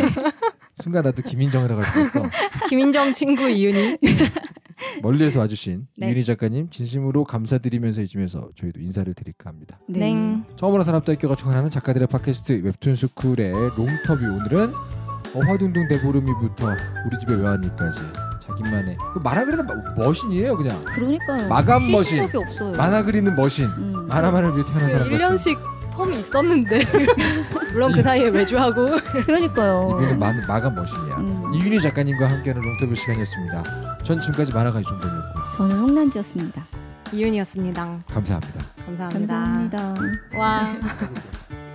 Speaker 5: 순간 나도 김인정이라고 했어 김인정 친구 이윤희.
Speaker 1: 멀리에서 와주신 네. 이윤 작가님 진심으로 감사드리면서 이쯤에서 저희도 인사를 드릴까 합니다. 네. 네. 처음으로 산업대학교가 주관하는 작가들의 팟캐스트 웹툰 스쿨의 롱터뷰 오늘은 어화둥둥 대보름이부터 우리 집에 외환일까지 자기만의 그 만화 그리는 머신이에요 그냥.
Speaker 5: 그러니까요. 마감 머신. 만화
Speaker 1: 그리는 머신. 음. 만화만을 위해 태어난 사람
Speaker 5: 1년씩 텀이 있었는데 물론 그 사이에 외주하고 그러니까요. 이분은
Speaker 1: 마감 머신이야. 음. 이윤희 작가님과 함께하는 롱터뷰 시간이었습니다. 전 지금까지 만화가 이종범이었고
Speaker 2: 저는 홍란지였습니다. 이윤이었습니다.
Speaker 1: 감사합니다.
Speaker 5: 감사합니다. 감사합니다.
Speaker 4: 와.